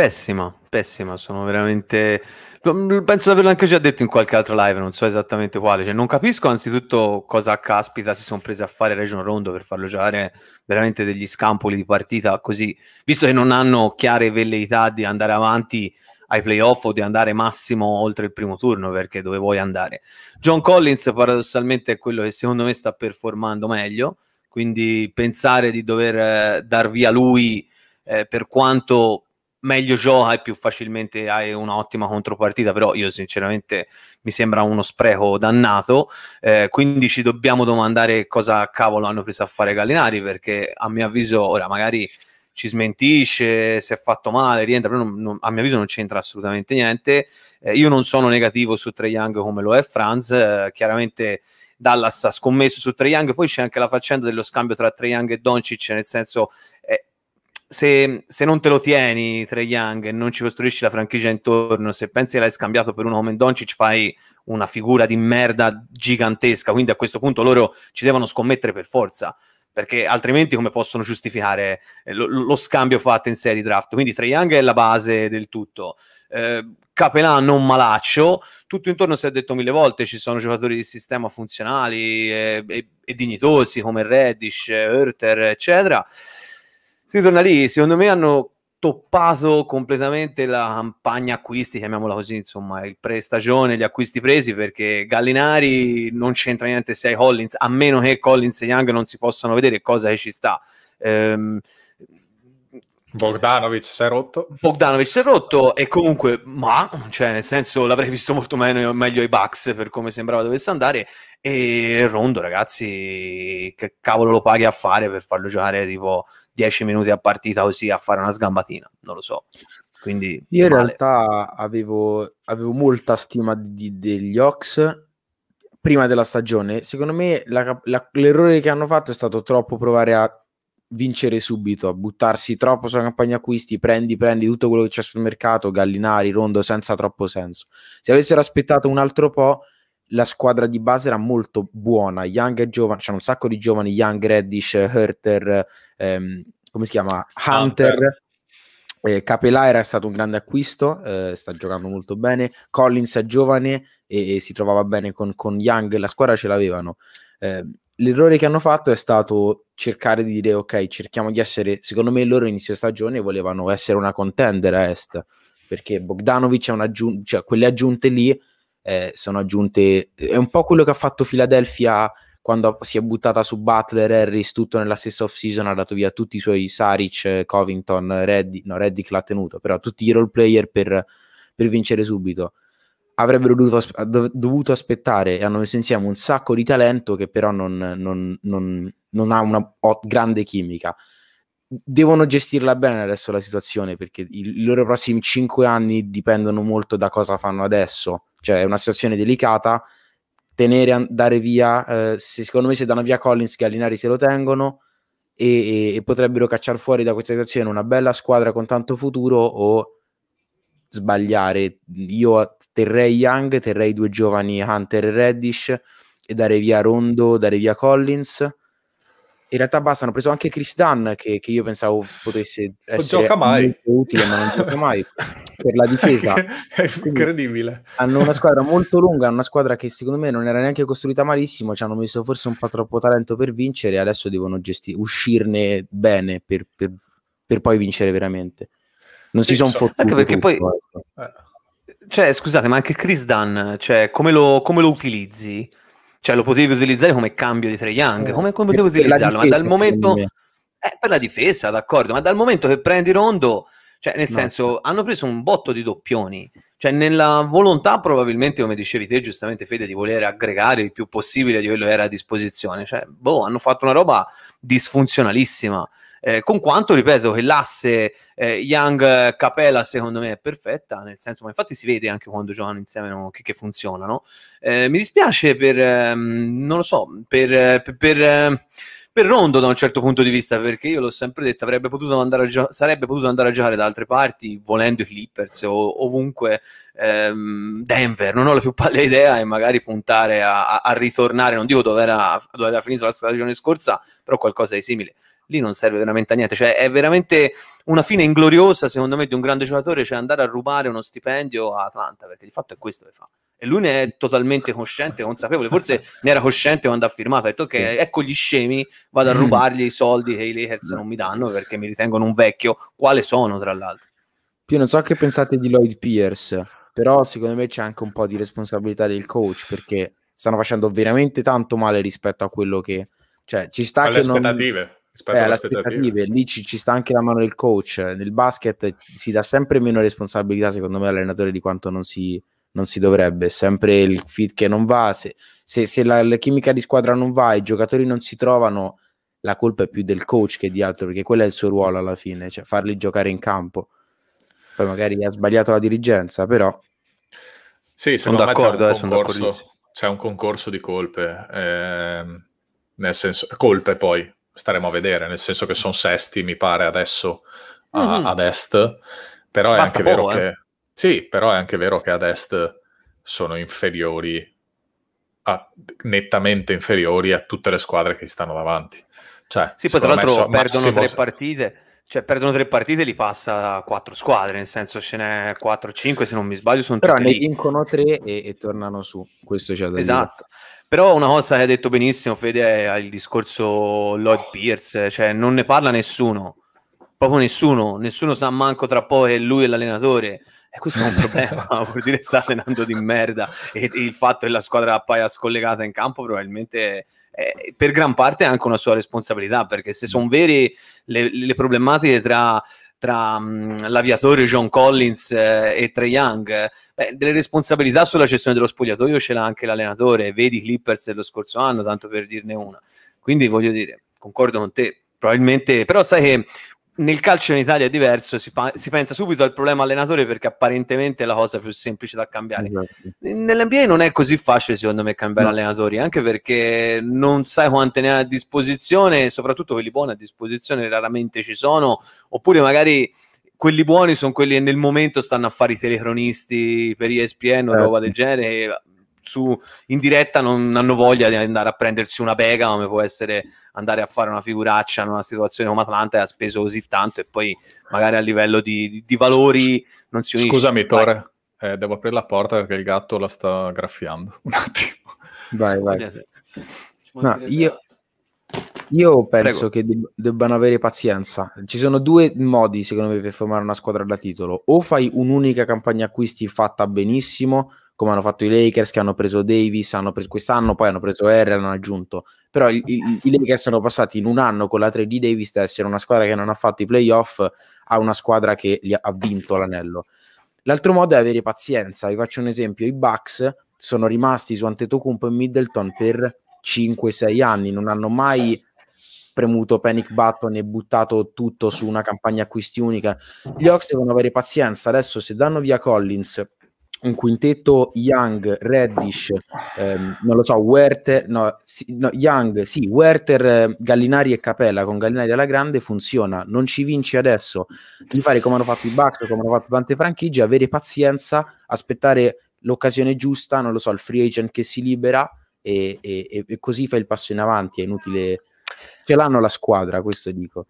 Pessima, pessima, sono veramente... Penso di averlo anche già detto in qualche altra live, non so esattamente quale. Cioè, non capisco anzitutto cosa caspita si sono presi a fare Region Rondo per farlo giocare veramente degli scampoli di partita così, visto che non hanno chiare velleità di andare avanti ai playoff o di andare massimo oltre il primo turno perché dove vuoi andare. John Collins paradossalmente è quello che secondo me sta performando meglio, quindi pensare di dover eh, dar via lui eh, per quanto meglio gioca e più facilmente hai un'ottima contropartita, però io sinceramente mi sembra uno spreco dannato, eh, quindi ci dobbiamo domandare cosa cavolo hanno preso a fare Gallinari, perché a mio avviso, ora magari ci smentisce si è fatto male, rientra, però non, non, a mio avviso non c'entra assolutamente niente. Eh, io non sono negativo su Trae Young come lo è Franz, eh, chiaramente Dallas ha scommesso su Trae Young, poi c'è anche la faccenda dello scambio tra Trae Young e Doncic, nel senso eh, se, se, non te lo tieni Trey Young e non ci costruisci la franchigia intorno, se pensi che l'hai scambiato per uno come Doncic fai una figura di merda gigantesca, quindi a questo punto loro ci devono scommettere per forza, perché altrimenti come possono giustificare eh, lo, lo scambio fatto in serie draft? Quindi Trey Young è la base del tutto. Eh, Capelà non malaccio, tutto intorno si è detto mille volte, ci sono giocatori di sistema funzionali e, eh, e, e dignitosi come Reddish, Hurter, eccetera si torna lì, secondo me hanno toppato completamente la campagna acquisti, chiamiamola così, insomma, il prestagione, gli acquisti presi, perché Gallinari non c'entra niente se hai Collins, a meno che Collins e Young non si possano vedere cosa che ci sta. Ehm, Bogdanovic si è rotto. Bogdanovic si è rotto e comunque, ma, cioè nel senso l'avrei visto molto meno, meglio i Bucks per come sembrava dovesse andare e Rondo ragazzi, che cavolo lo paghi a fare per farlo giocare tipo 10 minuti a partita così a fare una sgambatina, non lo so. Quindi, Io in realtà avevo, avevo, molta stima di, degli Ox prima della stagione. Secondo me la, la, l'errore che hanno fatto è stato troppo provare a vincere subito, a buttarsi troppo sulla campagna acquisti, prendi, prendi tutto quello che c'è sul mercato, Gallinari, Rondo, senza troppo senso. Se avessero aspettato un altro po' la squadra di base era molto buona, Young e giovani, c'erano un sacco di giovani, Young, Reddish, Herter, ehm, come si chiama? Hunter. Hunter. Eh, Capelà era stato un grande acquisto, eh, sta giocando molto bene. Collins è giovane e, e si trovava bene con, con, Young, la squadra ce l'avevano. Eh, l'errore che hanno fatto è stato cercare di dire: Ok, cerchiamo di essere. Secondo me, loro inizio stagione volevano essere una contender a est perché Bogdanovic è un'aggiunta, cioè quelle aggiunte lì eh, sono aggiunte... È un po' quello che ha fatto Philadelphia quando si è buttata su Butler, Harris, tutto nella stessa off-season, ha dato via tutti i suoi Saric, eh, Covington, Reddick, no Reddick l'ha tenuto, però tutti i role player per, per vincere subito. Avrebbero dovuto, dovuto, aspettare e hanno messo insieme un sacco di talento che però non, non, non, non ha una grande chimica devono gestirla bene adesso la situazione perché i, i loro prossimi 5 anni dipendono molto da cosa fanno adesso, cioè è una situazione delicata, tenere, andare via, eh, se, secondo me se danno via Collins Gallinari se lo tengono e, e, e potrebbero cacciare fuori da questa situazione una bella squadra con tanto futuro o sbagliare, io terrei Young, terrei due giovani Hunter e Reddish e dare via Rondo, dare via Collins in realtà basta, hanno preso anche Chris Dunn che, che io pensavo potesse essere utile, ma non gioca mai per la difesa. È incredibile. Quindi hanno una squadra molto lunga, una squadra che secondo me non era neanche costruita malissimo, ci hanno messo forse un po' troppo talento per vincere e adesso devono gesti- uscirne bene per, per, per, poi vincere veramente. Non si sono fottuti. Anche ecco perché tutto, poi... Ecco. Eh, cioè, scusate, ma anche Chris Dunn, cioè, come, lo, come lo utilizzi? Cioè lo potevi utilizzare come cambio di Trey Young, eh, come, come potevi utilizzarlo, ma dal momento... Eh, per la difesa, d'accordo, ma dal momento che prendi Rondo, cioè nel no. senso, hanno preso un botto di doppioni, cioè nella volontà probabilmente, come dicevi te giustamente Fede, di volere aggregare il più possibile di quello che era a disposizione, cioè, boh, hanno fatto una roba disfunzionalissima eh, con quanto, ripeto, che l'asse eh, Young-Capella secondo me è perfetta, nel senso, ma infatti si vede anche quando giocano insieme no, che, che funzionano. Eh, mi dispiace per, ehm, non lo so, per... per, per ehm, per Rondo da un certo punto di vista, perché io l'ho sempre detto, potuto gio- sarebbe potuto andare a giocare da altre parti, volendo i Clippers o ovunque ehm, Denver, non ho la più pallida idea e magari puntare a, a ritornare, non dico dove era, dove era finita la stagione scorsa, però qualcosa di simile lì non serve veramente a niente. Cioè, è veramente una fine ingloriosa, secondo me, di un grande giocatore, cioè andare a rubare uno stipendio a Atlanta, perché di fatto è questo che fa. E lui ne è totalmente cosciente, consapevole, forse ne era cosciente quando ha firmato, ha detto ok, ecco gli scemi, vado a mm. rubargli i soldi che i Lakers non mi danno perché mi ritengono un vecchio, quale sono tra l'altro. Io non so che pensate di Lloyd Pierce, però secondo me c'è anche un po' di responsabilità del coach perché stanno facendo veramente tanto male rispetto a quello che... Cioè, ci sta Alle che non... aspettative rispetto eh, alle aspettative. Lì ci, ci, sta anche la mano del coach. Nel basket si dà sempre meno responsabilità, secondo me, all'allenatore di quanto non si, non si dovrebbe. Sempre il fit che non va. Se, se, se la, la, chimica di squadra non va, i giocatori non si trovano, la colpa è più del coach che di altro, perché quello è il suo ruolo alla fine, cioè farli giocare in campo. Poi magari ha sbagliato la dirigenza, però. Sì, sono d'accordo, eh, sono d'accordissimo. C'è un concorso di colpe, eh, nel senso, colpe poi, staremo a vedere, nel senso che sono sesti, mi pare, adesso a, mm-hmm. ad est, però Basta è anche poco, vero eh. che... Sì, però è anche vero che ad est sono inferiori, a, nettamente inferiori a tutte le squadre che stanno davanti. Cioè, sì, poi tra l'altro perdono massimo... tre partite, cioè perdono tre partite li passa quattro squadre, nel senso ce n'è 4 cinque, se non mi sbaglio, sono Però ne vincono tre e, e, tornano su, questo c'è da esatto. Dire. Però una cosa che hai detto benissimo, Fede, è il discorso Lloyd Pierce, cioè non ne parla nessuno, proprio nessuno, nessuno sa manco tra poco che lui è l'allenatore. E questo è un problema, vuol dire sta allenando di merda e, il fatto che la squadra appaia scollegata in campo probabilmente è, per gran parte è anche una sua responsabilità, perché se sono vere le, le problematiche tra tra mh, mm, l'aviatore John Collins eh, e Trae Young. Beh, delle responsabilità sulla gestione dello spogliatoio ce l'ha anche l'allenatore, vedi i Clippers dello scorso anno, tanto per dirne una. Quindi voglio dire, concordo con te, probabilmente, però sai che nel calcio in Italia è diverso, si, pa- si, pensa subito al problema allenatore perché apparentemente è la cosa più semplice da cambiare. Esatto. Nell'NBA non è così facile secondo me cambiare no. allenatori, anche perché non sai quante ne ha a disposizione, soprattutto quelli buoni a disposizione raramente ci sono, oppure magari quelli buoni sono quelli che nel momento stanno a fare i telecronisti per ESPN o eh. roba del certo. genere, su, in diretta non hanno voglia di andare a prendersi una pega come può essere andare a fare una figuraccia in una situazione come Atlanta che ha speso così tanto e poi magari a livello di, di, di valori non si unisce. Scusami Tore, eh, devo aprire la porta perché il gatto la sta graffiando. Un attimo. Vai, vai. No, io, io, penso Prego. che deb- debbano avere pazienza. Ci sono due modi, secondo me, per formare una squadra da titolo. O fai un'unica campagna acquisti fatta benissimo, come hanno fatto i Lakers che hanno preso Davis, hanno preso quest'anno, poi hanno preso R, hanno aggiunto. Però i, i, i, Lakers sono passati in un anno con la 3 di Davis da essere una squadra che non ha fatto i playoff a una squadra che ha vinto l'anello. L'altro modo è avere pazienza. Vi faccio un esempio, i Bucks sono rimasti su Antetokounmpo e Middleton per 5-6 anni, non hanno mai premuto panic button e buttato tutto su una campagna acquisti unica. Gli Ox devono avere pazienza. Adesso se danno via Collins un quintetto Young, Reddish, ehm, non lo so, Werther, no, si, no, Young, sì, Werther, ehm, Gallinari e Capella con Gallinari alla grande funziona, non ci vinci adesso di fare come hanno fatto i Bucks, come hanno fatto tante franchigie, avere pazienza, aspettare l'occasione giusta, non lo so, il free agent che si libera e, e, e così fai il passo in avanti, è inutile, ce l'hanno la squadra, questo dico.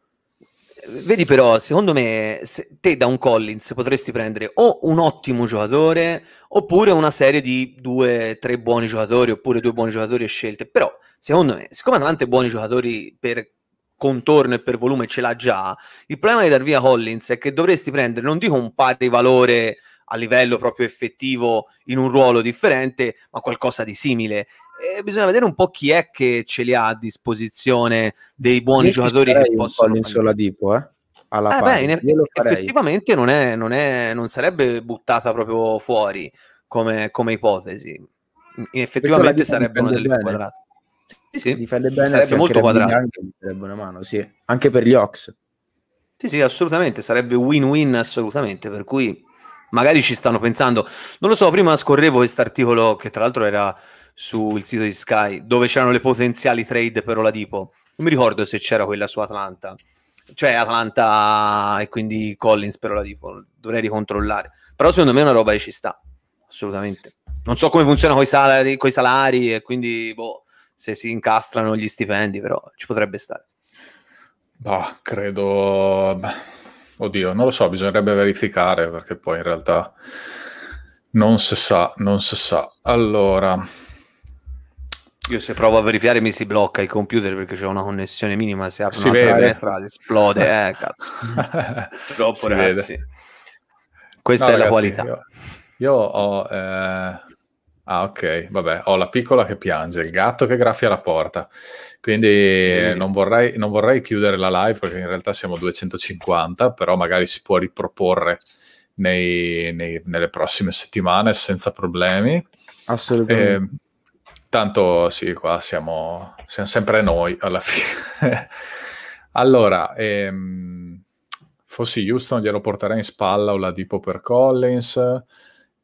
Vedi però, secondo me, se te da un Collins potresti prendere o un ottimo giocatore, oppure una serie di due, tre buoni giocatori, oppure due buoni giocatori e scelte. Però, secondo me, siccome Atalanta buoni giocatori per contorno e per volume ce l'ha già, il problema di dar via Collins è che dovresti prendere, non dico un pari valore a livello proprio effettivo in un ruolo differente, ma qualcosa di simile. E eh, bisogna vedere un po' chi è che ce li ha a disposizione dei buoni Io giocatori che possono. L'insola Dipo, eh? Alla eh beh, effettivamente non, è, non, è, non, sarebbe buttata proprio fuori come, come ipotesi. Effettivamente sarebbe una delle bene. quadrate. Sì, Difende bene sarebbe molto quadrato. Anche, una mano, sì. anche per gli Ox. Sì, sì, assolutamente, sarebbe win-win assolutamente, per cui magari ci stanno pensando. Non lo so, prima scorrevo questo articolo che tra l'altro era sul sito di Sky dove c'erano le potenziali trade per Oladipo. Non mi ricordo se c'era quella su Atlanta, cioè Atlanta e quindi Collins per Oladipo. Dovrei ricontrollare, però secondo me è una roba che ci sta assolutamente. Non so come funziona con i salari, coi salari e quindi boh, se si incastrano gli stipendi, però ci potrebbe stare. Bah, credo. Beh. Oddio, non lo so, bisognerebbe verificare perché poi in realtà non si sa, non si sa. Allora, io se provo a verificare mi si blocca il computer perché c'è una connessione minima, se apro si vede. finestra esplode, eh cazzo. Troppo si ragazzi. Vede. Questa no, è ragazzi, la qualità. Io, io ho... Eh... Ah ok, vabbè, ho la piccola che piange, il gatto che graffia la porta, quindi non, vorrei, non vorrei chiudere la live perché in realtà siamo 250, però magari si può riproporre nei, nei, nelle prossime settimane senza problemi. Assolutamente. Eh, Tanto sì, qua siamo, siamo sempre noi alla fine. allora, ehm, fossi Houston glielo porterei in spalla o la Dipo per Collins.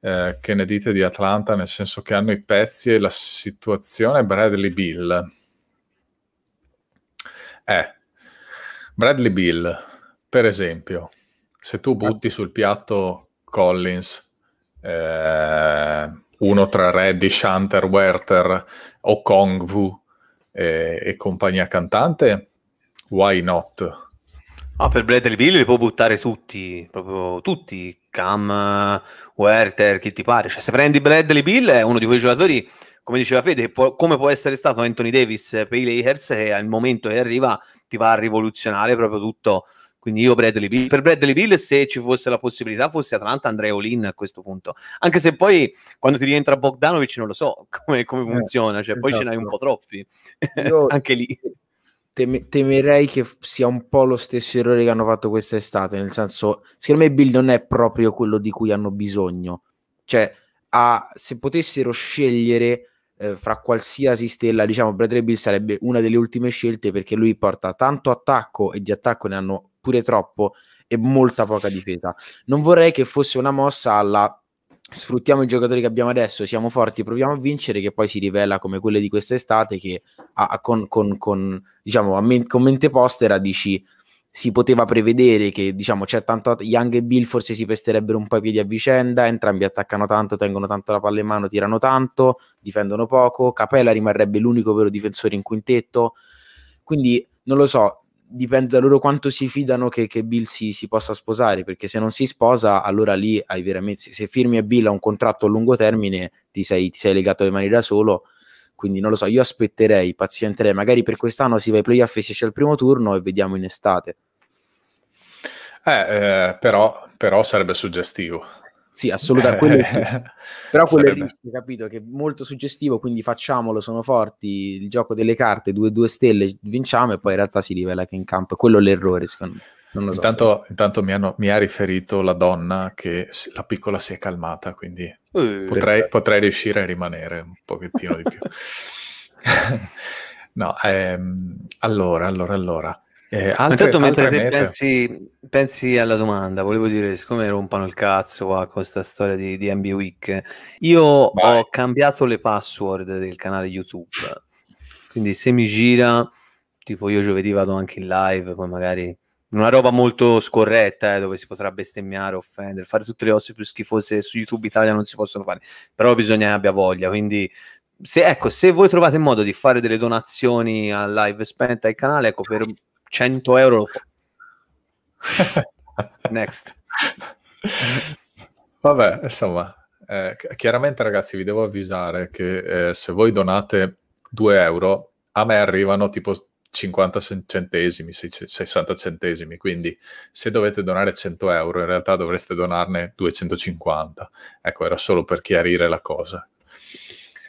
Eh, che ne dite di Atlanta? Nel senso che hanno i pezzi e la situazione Bradley Bill. Eh, Bradley Bill, per esempio, se tu butti sul piatto Collins, eh, uno tra Reddish, Hunter, Werther, o Okongwu e, e compagnia cantante, why not? Ah, per Bradley Bill li può buttare tutti, proprio tutti, Cam, Werther, chi ti pare. Cioè, se prendi Bradley Bill è uno di quei giocatori, come diceva Fede, può, come può essere stato Anthony Davis per i Lakers, e al momento che arriva ti va a rivoluzionare proprio tutto quindi io Bradley Bill, per Bradley Bill se ci fosse la possibilità fosse Atlanta andrei all'in a questo punto. Anche se poi quando ti rientra Bogdanovic non lo so come, come eh, funziona, cioè poi ce n'hai un esatto. po' troppi anche lì. temerei che sia un po' lo stesso errore che hanno fatto quest'estate, nel senso secondo me Bill non è proprio quello di cui hanno bisogno. Cioè, a, se potessero scegliere eh, fra qualsiasi stella, diciamo Bradley Bill sarebbe una delle ultime scelte perché lui porta tanto attacco e di attacco ne hanno pure troppo e molta poca difesa. Non vorrei che fosse una mossa alla sfruttiamo i giocatori che abbiamo adesso, siamo forti, proviamo a vincere, che poi si rivela come quelle di quest'estate che a, a, con, con, con, diciamo, a men- con mente postera dici si poteva prevedere che diciamo c'è tanto Young e Bill forse si pesterebbero un po' i piedi a vicenda, entrambi attaccano tanto, tengono tanto la palla in mano, tirano tanto, difendono poco, Capella rimarrebbe l'unico vero difensore in quintetto, quindi non lo so, dipende da loro quanto si fidano che, che Bill si, si, possa sposare, perché se non si sposa allora lì hai veramente, se firmi a Bill a un contratto a lungo termine ti sei, ti sei legato le mani da solo, quindi non lo so, io aspetterei, pazienterei, magari per quest'anno si va ai playoff e si esce al primo turno e vediamo in estate. Eh, eh, però, però, sarebbe suggestivo. Sì, assolutamente. Sì. Però quello sarebbe. è rischio, capito? Che è molto suggestivo, quindi facciamolo, sono forti, il gioco delle carte, due, due stelle, vinciamo e poi in realtà si rivela che in campo. Quello è l'errore, secondo me. So. Intanto, intanto mi, hanno, mi, ha riferito la donna che la piccola si è calmata, quindi eh, potrei, potrei, riuscire a rimanere un pochettino di più. no, ehm, allora, allora, allora. Eh, altre, Intanto mentre te pensi, pensi, alla domanda, volevo dire, siccome rompano il cazzo qua con questa storia di, di MB Week, io Vai. ho cambiato le password del canale YouTube, quindi se mi gira, tipo io giovedì vado anche in live, poi magari una roba molto scorretta eh, dove si potrà bestemmiare, offendere, fare tutte le osse più schifose su YouTube Italia non si possono fare, però bisogna abbia voglia, quindi se, ecco, se voi trovate modo di fare delle donazioni a live spenta al canale, ecco, per 100 euro Next. Vabbè, insomma, eh, chiaramente ragazzi vi devo avvisare che eh, se voi donate 2 euro, a me arrivano tipo 50 centesimi, 60 centesimi, quindi se dovete donare 100 euro in realtà dovreste donarne 250. Ecco, era solo per chiarire la cosa.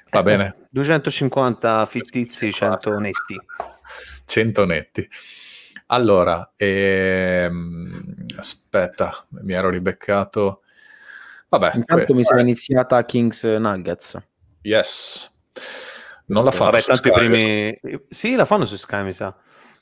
Va bene. 250 fittizi, 100 netti. 100 netti. Allora, ehm, aspetta, mi ero ribeccato. Vabbè, Intanto questa, mi sono eh. iniziata Kings Nuggets. Yes. Non la fanno Vabbè, su Sky. Primi... Sì, la fanno su Sky, mi sa.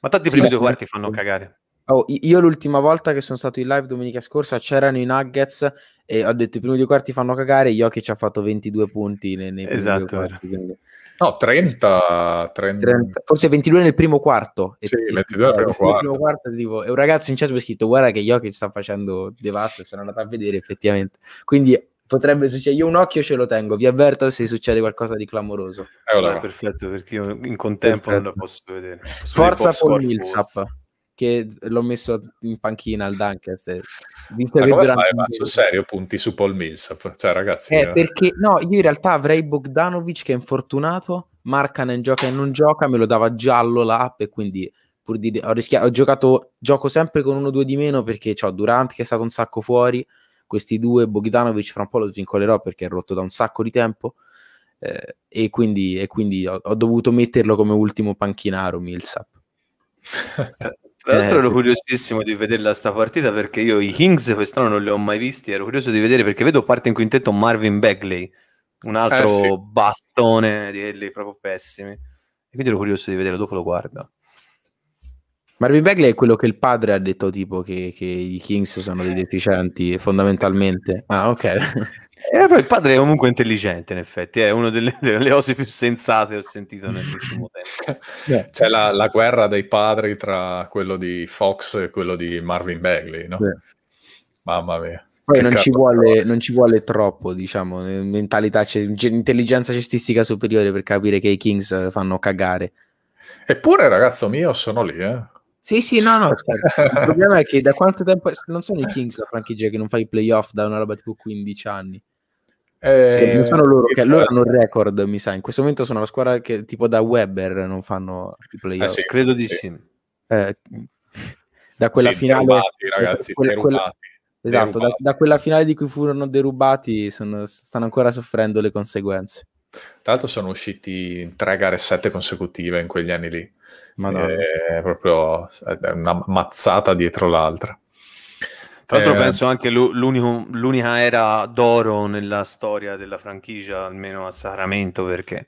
Ma tanti sì, primi due quarti fanno cagare. Oh, io l'ultima volta che sono stato in live domenica scorsa c'erano i Nuggets e ho detto i primi due quarti fanno cagare, Jokic ha fatto 22 punti nei, nei esatto, quarti, quindi... No, 30, 30... 30, Forse 22 nel primo quarto. Sì, e, 22 nel primo quarto. Primo quarto tipo, e un ragazzo in chat mi ha scritto guarda che Jokic sta facendo devasto sono andato a vedere effettivamente. Quindi potrebbe succedere. Io un occhio ce lo tengo, vi avverto se succede qualcosa di clamoroso. Eh, eh allora. perfetto, perché io in contempo perfetto. non lo posso vedere. Posso forza Paul Millsap che l'ho messo in panchina al Dunkerst. Visto Ma che come fai, ma sul serio punti su Paul Millsap? Cioè, ragazzi... Eh, eh, perché, no, io in realtà avrei Bogdanovic che è infortunato, Markanen gioca e non gioca, me lo dava giallo l'app e quindi... Pur di, ho, rischiato, ho giocato, gioco sempre con uno o due di meno perché ho Durant che è stato un sacco fuori, questi due, Bogdanovic fra un po' lo vincolerò perché è rotto da un sacco di tempo, eh, e quindi, e quindi ho, ho, dovuto metterlo come ultimo panchinaro Millsap. Tra l'altro ero eh. curiosissimo di vederla sta partita perché io i Kings quest'anno non li ho mai visti, ero curioso di vedere perché vedo parte in quintetto Marvin Bagley, un eh, altro eh, sì. bastone di quelli proprio pessimi. E quindi ero curioso di vedere, dopo lo guardo. Marvin Bagley è quello che il padre ha detto tipo che, che i Kings sono dei deficienti fondamentalmente. Ah, ok. Eh, però il padre è comunque intelligente, in effetti, è una delle, delle cose più sensate che ho sentito nell'ultimo tempo. C'è la, la, guerra dei padri tra quello di Fox e quello di Marvin Bagley, no? Yeah. Mamma mia. Poi non ci, vuole, non ci, vuole, troppo, diciamo, eh, mentalità, intelligenza cestistica superiore per capire che i Kings eh, fanno cagare. Eppure, ragazzo mio, sono lì, eh. Sì, sì, no, no. Certo. Il problema è che da quanto tempo non sono i Kings la franchigia che non fa i playoff da una roba tipo 15 anni. Eh, sì, sono loro, che loro hanno eh, il record, mi sa. In questo momento sono la squadra che tipo da Weber non fanno i eh, playoff. Eh sì, credo di sì. sì. Eh, da quella sì, finale... Derubati, ragazzi, quella, quella, Esatto, da, da, quella finale di cui furono derubati sono, stanno ancora soffrendo le conseguenze. Tra l'altro sono usciti in tre gare sette consecutive in quegli anni lì. Ma no. È proprio una mazzata dietro l'altra. Tra l'altro eh, penso anche l'unica era d'oro nella storia della franchigia, almeno a Sacramento, perché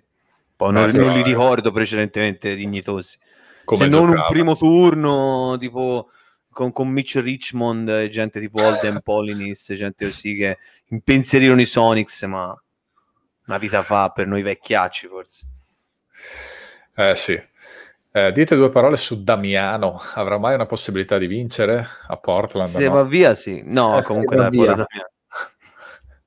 poi non, eh, non li ricordo precedentemente dignitosi. Come Se giocava. non un primo turno tipo con, con Mitch Richmond, gente tipo Holden Polinis, gente così che impensierirono i Sonics, ma una vita fa per noi vecchiacci forse. Eh sì, eh, dite due parole su Damiano. Avrà mai una possibilità di vincere a Portland? Se no? va via, sì. No, eh, comunque dai, via.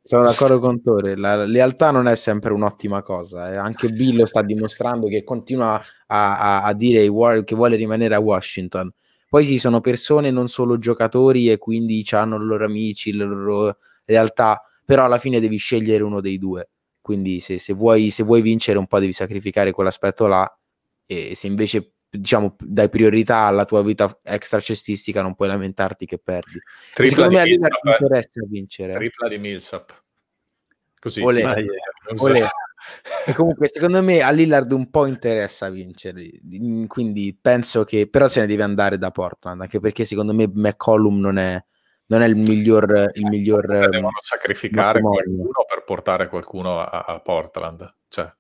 Sono d'accordo con Tore, la lealtà non è sempre un'ottima cosa, eh. anche Bill lo sta dimostrando che continua a, a, a dire che vuole rimanere a Washington. Poi sì, sono persone, non solo giocatori e quindi hanno i loro amici, le loro realtà, però alla fine devi scegliere uno dei due. Quindi se, se, vuoi, se vuoi vincere un po' devi sacrificare quell'aspetto là e se invece diciamo dai priorità alla tua vita extracestistica non puoi lamentarti che perdi. Secondo me a Millsap, eh. interessa vincere. Tripla di Millsap. Così. Olè, olè. Olè. e comunque secondo me a Lillard un po' interessa vincere mm, quindi penso che però se ne deve andare da Portland anche perché secondo me McCollum non è, non è il miglior, il miglior eh, devono sacrificare matrimonio. qualcuno per portare qualcuno a, a Portland cioè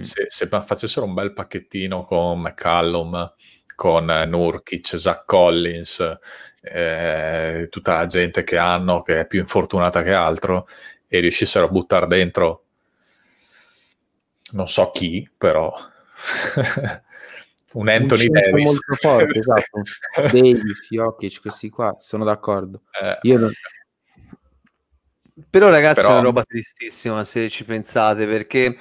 se, se facessero un bel pacchettino con McCallum, con eh, Nurkic, Zach Collins, eh, tutta la gente che hanno, che è più infortunata che altro, e riuscissero a buttare dentro non so chi, però un Anthony un Davis molto forte, esatto. Davis, Jokic, questi qua sono d'accordo. Eh, Io non... Però ragazzi però... è una roba tristissima se ci pensate perché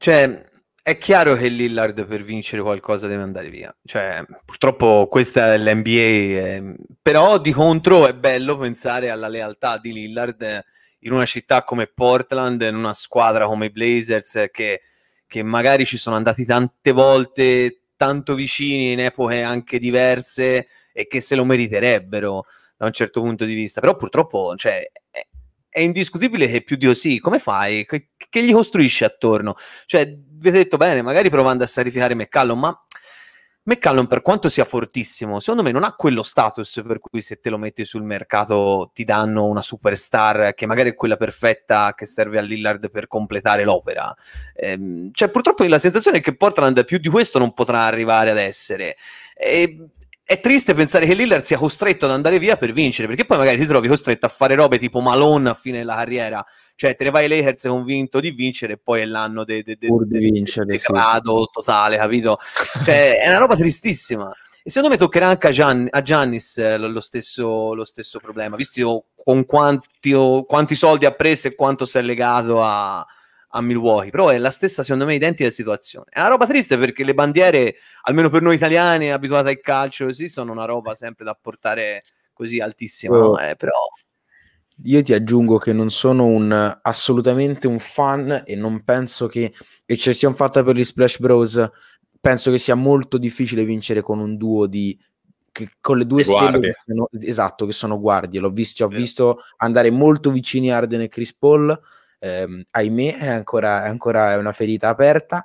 cioè, è chiaro che Lillard per vincere qualcosa deve andare via. Cioè, purtroppo questa è l'NBA, eh, però di contro è bello pensare alla lealtà di Lillard eh, in una città come Portland, in una squadra come i Blazers eh, che, che, magari ci sono andati tante volte, tanto vicini in epoche anche diverse e che se lo meriterebbero da un certo punto di vista. Però purtroppo cioè, è, è indiscutibile che più di così, come fai? Che, gli costruisci attorno? Cioè, vi ho detto bene, magari provando a sarificare McCallum, ma McCallum, per quanto sia fortissimo, secondo me non ha quello status per cui se te lo metti sul mercato ti danno una superstar che magari è quella perfetta che serve a Lillard per completare l'opera. Ehm, cioè, purtroppo la sensazione è che Portland più di questo non potrà arrivare ad essere. E ehm, è triste pensare che Lillard sia costretto ad andare via per vincere, perché poi magari ti trovi costretto a fare robe tipo Malone a fine della carriera, cioè te ne vai ai Lakers convinto di vincere e poi è l'anno del de, de, de, vincere, de, degrado sì. totale, capito? Cioè, è una roba tristissima. E secondo me toccherà anche a, Gian, a Giannis eh, lo, stesso, lo, stesso, problema, visto con quanti, oh, quanti soldi ha preso e quanto si è legato a, a Milwaukee, però è la stessa, secondo me, identica situazione. È una roba triste perché le bandiere, almeno per noi italiani abituati al calcio, sì, sono una roba sempre da portare così altissima, oh. no? eh, però... Io ti aggiungo che non sono un, assolutamente un fan e non penso che eccezione fatta per gli Splash Bros. Penso che sia molto difficile vincere con un duo di che, con le due stelle che sono, esatto, che sono guardie. L'ho visto, ho visto andare molto vicini Arden e Chris Paul ehm, ahimè è ancora, è ancora una ferita aperta.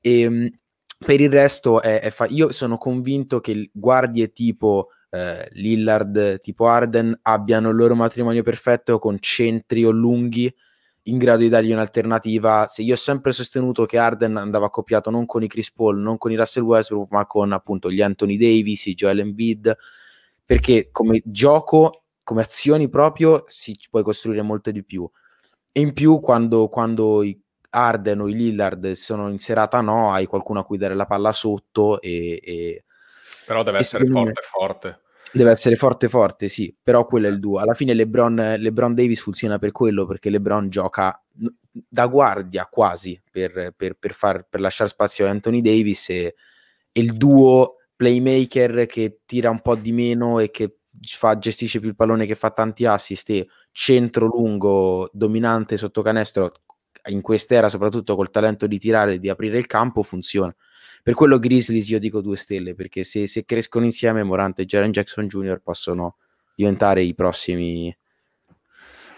E, ehm, per il resto, è, è fa- io sono convinto che guardie tipo eh, Lillard, tipo Arden abbiano il loro matrimonio perfetto con centri o lunghi in grado di dargli un'alternativa. Se io ho sempre sostenuto che Arden andava accoppiato non con i Chris Paul, non con i Russell Westbrook, ma con appunto gli Anthony Davis, i Joel Embiid, perché come gioco, come azioni proprio, si puoi costruire molto di più in più quando, quando i Arden o i Lillard sono in serata no, hai qualcuno a cui dare la palla sotto e... e Però deve e essere forte, forte. Deve essere forte, forte, sì, però quello è il eh. duo. Alla fine LeBron, LeBron Davis funziona per quello, perché LeBron gioca da guardia quasi per, per, per, far, per lasciare spazio a Anthony Davis e, e, il duo playmaker che tira un po' di meno e che fa, gestisce più il pallone, che fa tanti assist e centro-lungo dominante sotto canestro, in quest'era soprattutto col talento di tirare e di aprire il campo, funziona. Per quello Grizzlies io dico due stelle, perché se, se crescono insieme Morante e Jaren Jackson Jr. possono diventare i prossimi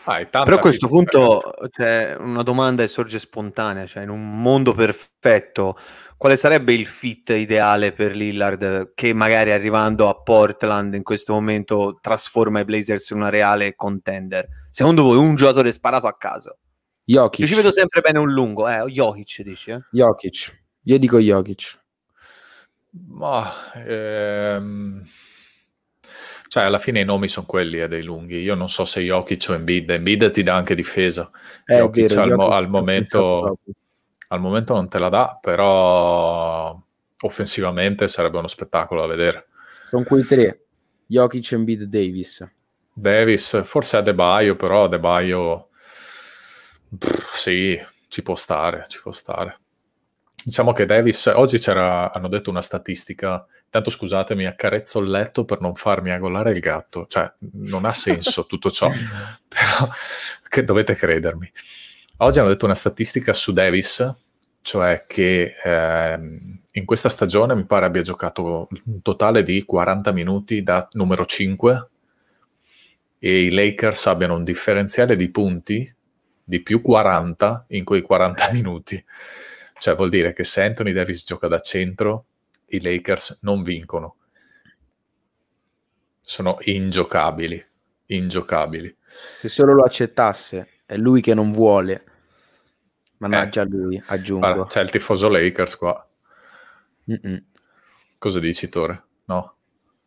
Ah, Però a questo punto cioè, una domanda sorge spontanea, cioè in un mondo perfetto, quale sarebbe il fit ideale per Lillard che magari arrivando a Portland in questo momento trasforma i Blazers in una reale contender? Secondo voi un giocatore sparato a caso? Jokic. Io ci vedo sempre bene un lungo, eh, Jokic dici? Eh? Jokic, io dico Jokic. Ma... Ehm cioè, alla fine i nomi sono quelli eh, dei lunghi. Io non so se Jokic o Embiid. Embiid ti dà anche difesa. Eh, Jokic, vero, al, Jokic al, momento, al momento non te la dà, però offensivamente sarebbe uno spettacolo da vedere. Sono quei tre. Jokic, Embiid, Davis. Davis, forse Adebaio, però Adebaio... Pff, sì, ci può stare, ci può stare. Diciamo che Davis, oggi c'era, hanno detto una statistica Tanto scusatemi, accarezzo il letto per non farmi agolare il gatto, cioè non ha senso tutto ciò, però che dovete credermi. Oggi hanno detto una statistica su Davis, cioè che eh, in questa stagione mi pare abbia giocato un totale di 40 minuti da numero 5 e i Lakers abbiano un differenziale di punti di più 40 in quei 40 minuti. Cioè vuol dire che se Anthony Davis gioca da centro, i Lakers non vincono. Sono ingiocabili, ingiocabili. Se solo lo accettasse, è lui che non vuole. Mannaggia eh, lui, aggiungo. C'è il tifoso Lakers qua. Mm-mm. Cosa dici, Tore? No?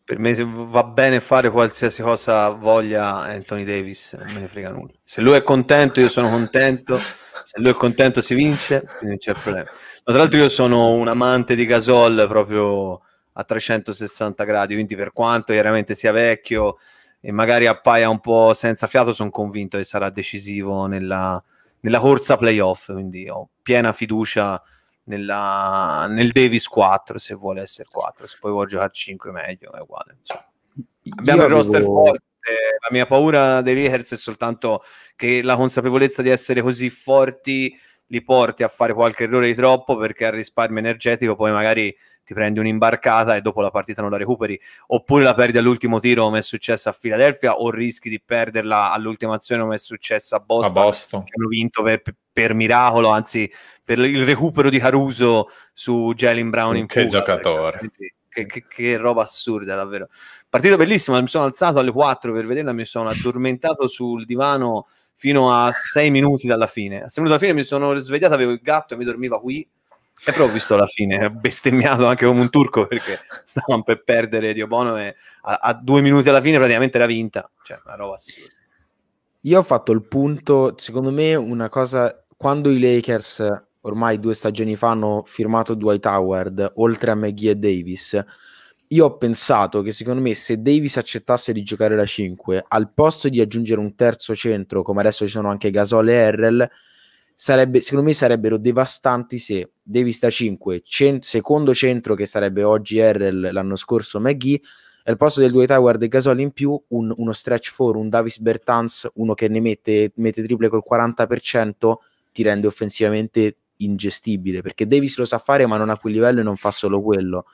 per me va bene fare qualsiasi cosa voglia Anthony Davis, non me ne frega nulla. Se lui è contento, io sono contento. Se lui è contento, si vince, non c'è problema. Ma tra l'altro, io sono un amante di Gasol proprio a 360 gradi. Quindi, per quanto chiaramente sia vecchio e magari appaia un po' senza fiato, sono convinto che sarà decisivo nella, nella corsa playoff. Quindi, ho piena fiducia nella, nel Davis 4 se vuole essere 4, se poi vuole giocare 5 meglio, è uguale. Insomma. Abbiamo Io il roster avevo... forte, la mia paura dei Lakers è soltanto che la consapevolezza di essere così forti li porti a fare qualche errore di troppo perché al risparmio energetico poi magari ti prendi un'imbarcata e dopo la partita non la recuperi, oppure la perdi all'ultimo tiro come è successo a Filadelfia o rischi di perderla all'ultima azione come è successo a Boston, a Boston. che hanno vinto per, per, miracolo, anzi per il recupero di Caruso su Jalen Brown in Che fuga, giocatore! che, che, che, roba assurda, davvero. Partita bellissima, mi sono alzato alle 4 per vederla, mi sono addormentato sul divano fino a sei minuti dalla fine. A sei minuti dalla fine mi sono svegliato, avevo il gatto e mi dormiva qui. E però ho visto la fine, ho bestemmiato anche come un turco perché stavano per perdere Dio Bono e a, a due minuti alla fine praticamente era vinta. Cioè, una roba assurda. Io ho fatto il punto, secondo me una cosa, quando i Lakers ormai due stagioni fa hanno firmato Dwight Howard, oltre a McGee e Davis, io ho pensato che secondo me se Davis accettasse di giocare la 5, al posto di aggiungere un terzo centro, come adesso ci sono anche Gasol e Errel, sarebbe, secondo me sarebbero devastanti se Davis da 5, cent- secondo centro che sarebbe oggi Errel, l'anno scorso McGee, e al posto del 2 Tower e Gasol in più un, uno stretch 4, un Davis Bertans, uno che ne mette, mette triple col 40%, ti rende offensivamente ingestibile, perché Davis lo sa fare ma non a quel livello e non fa solo quello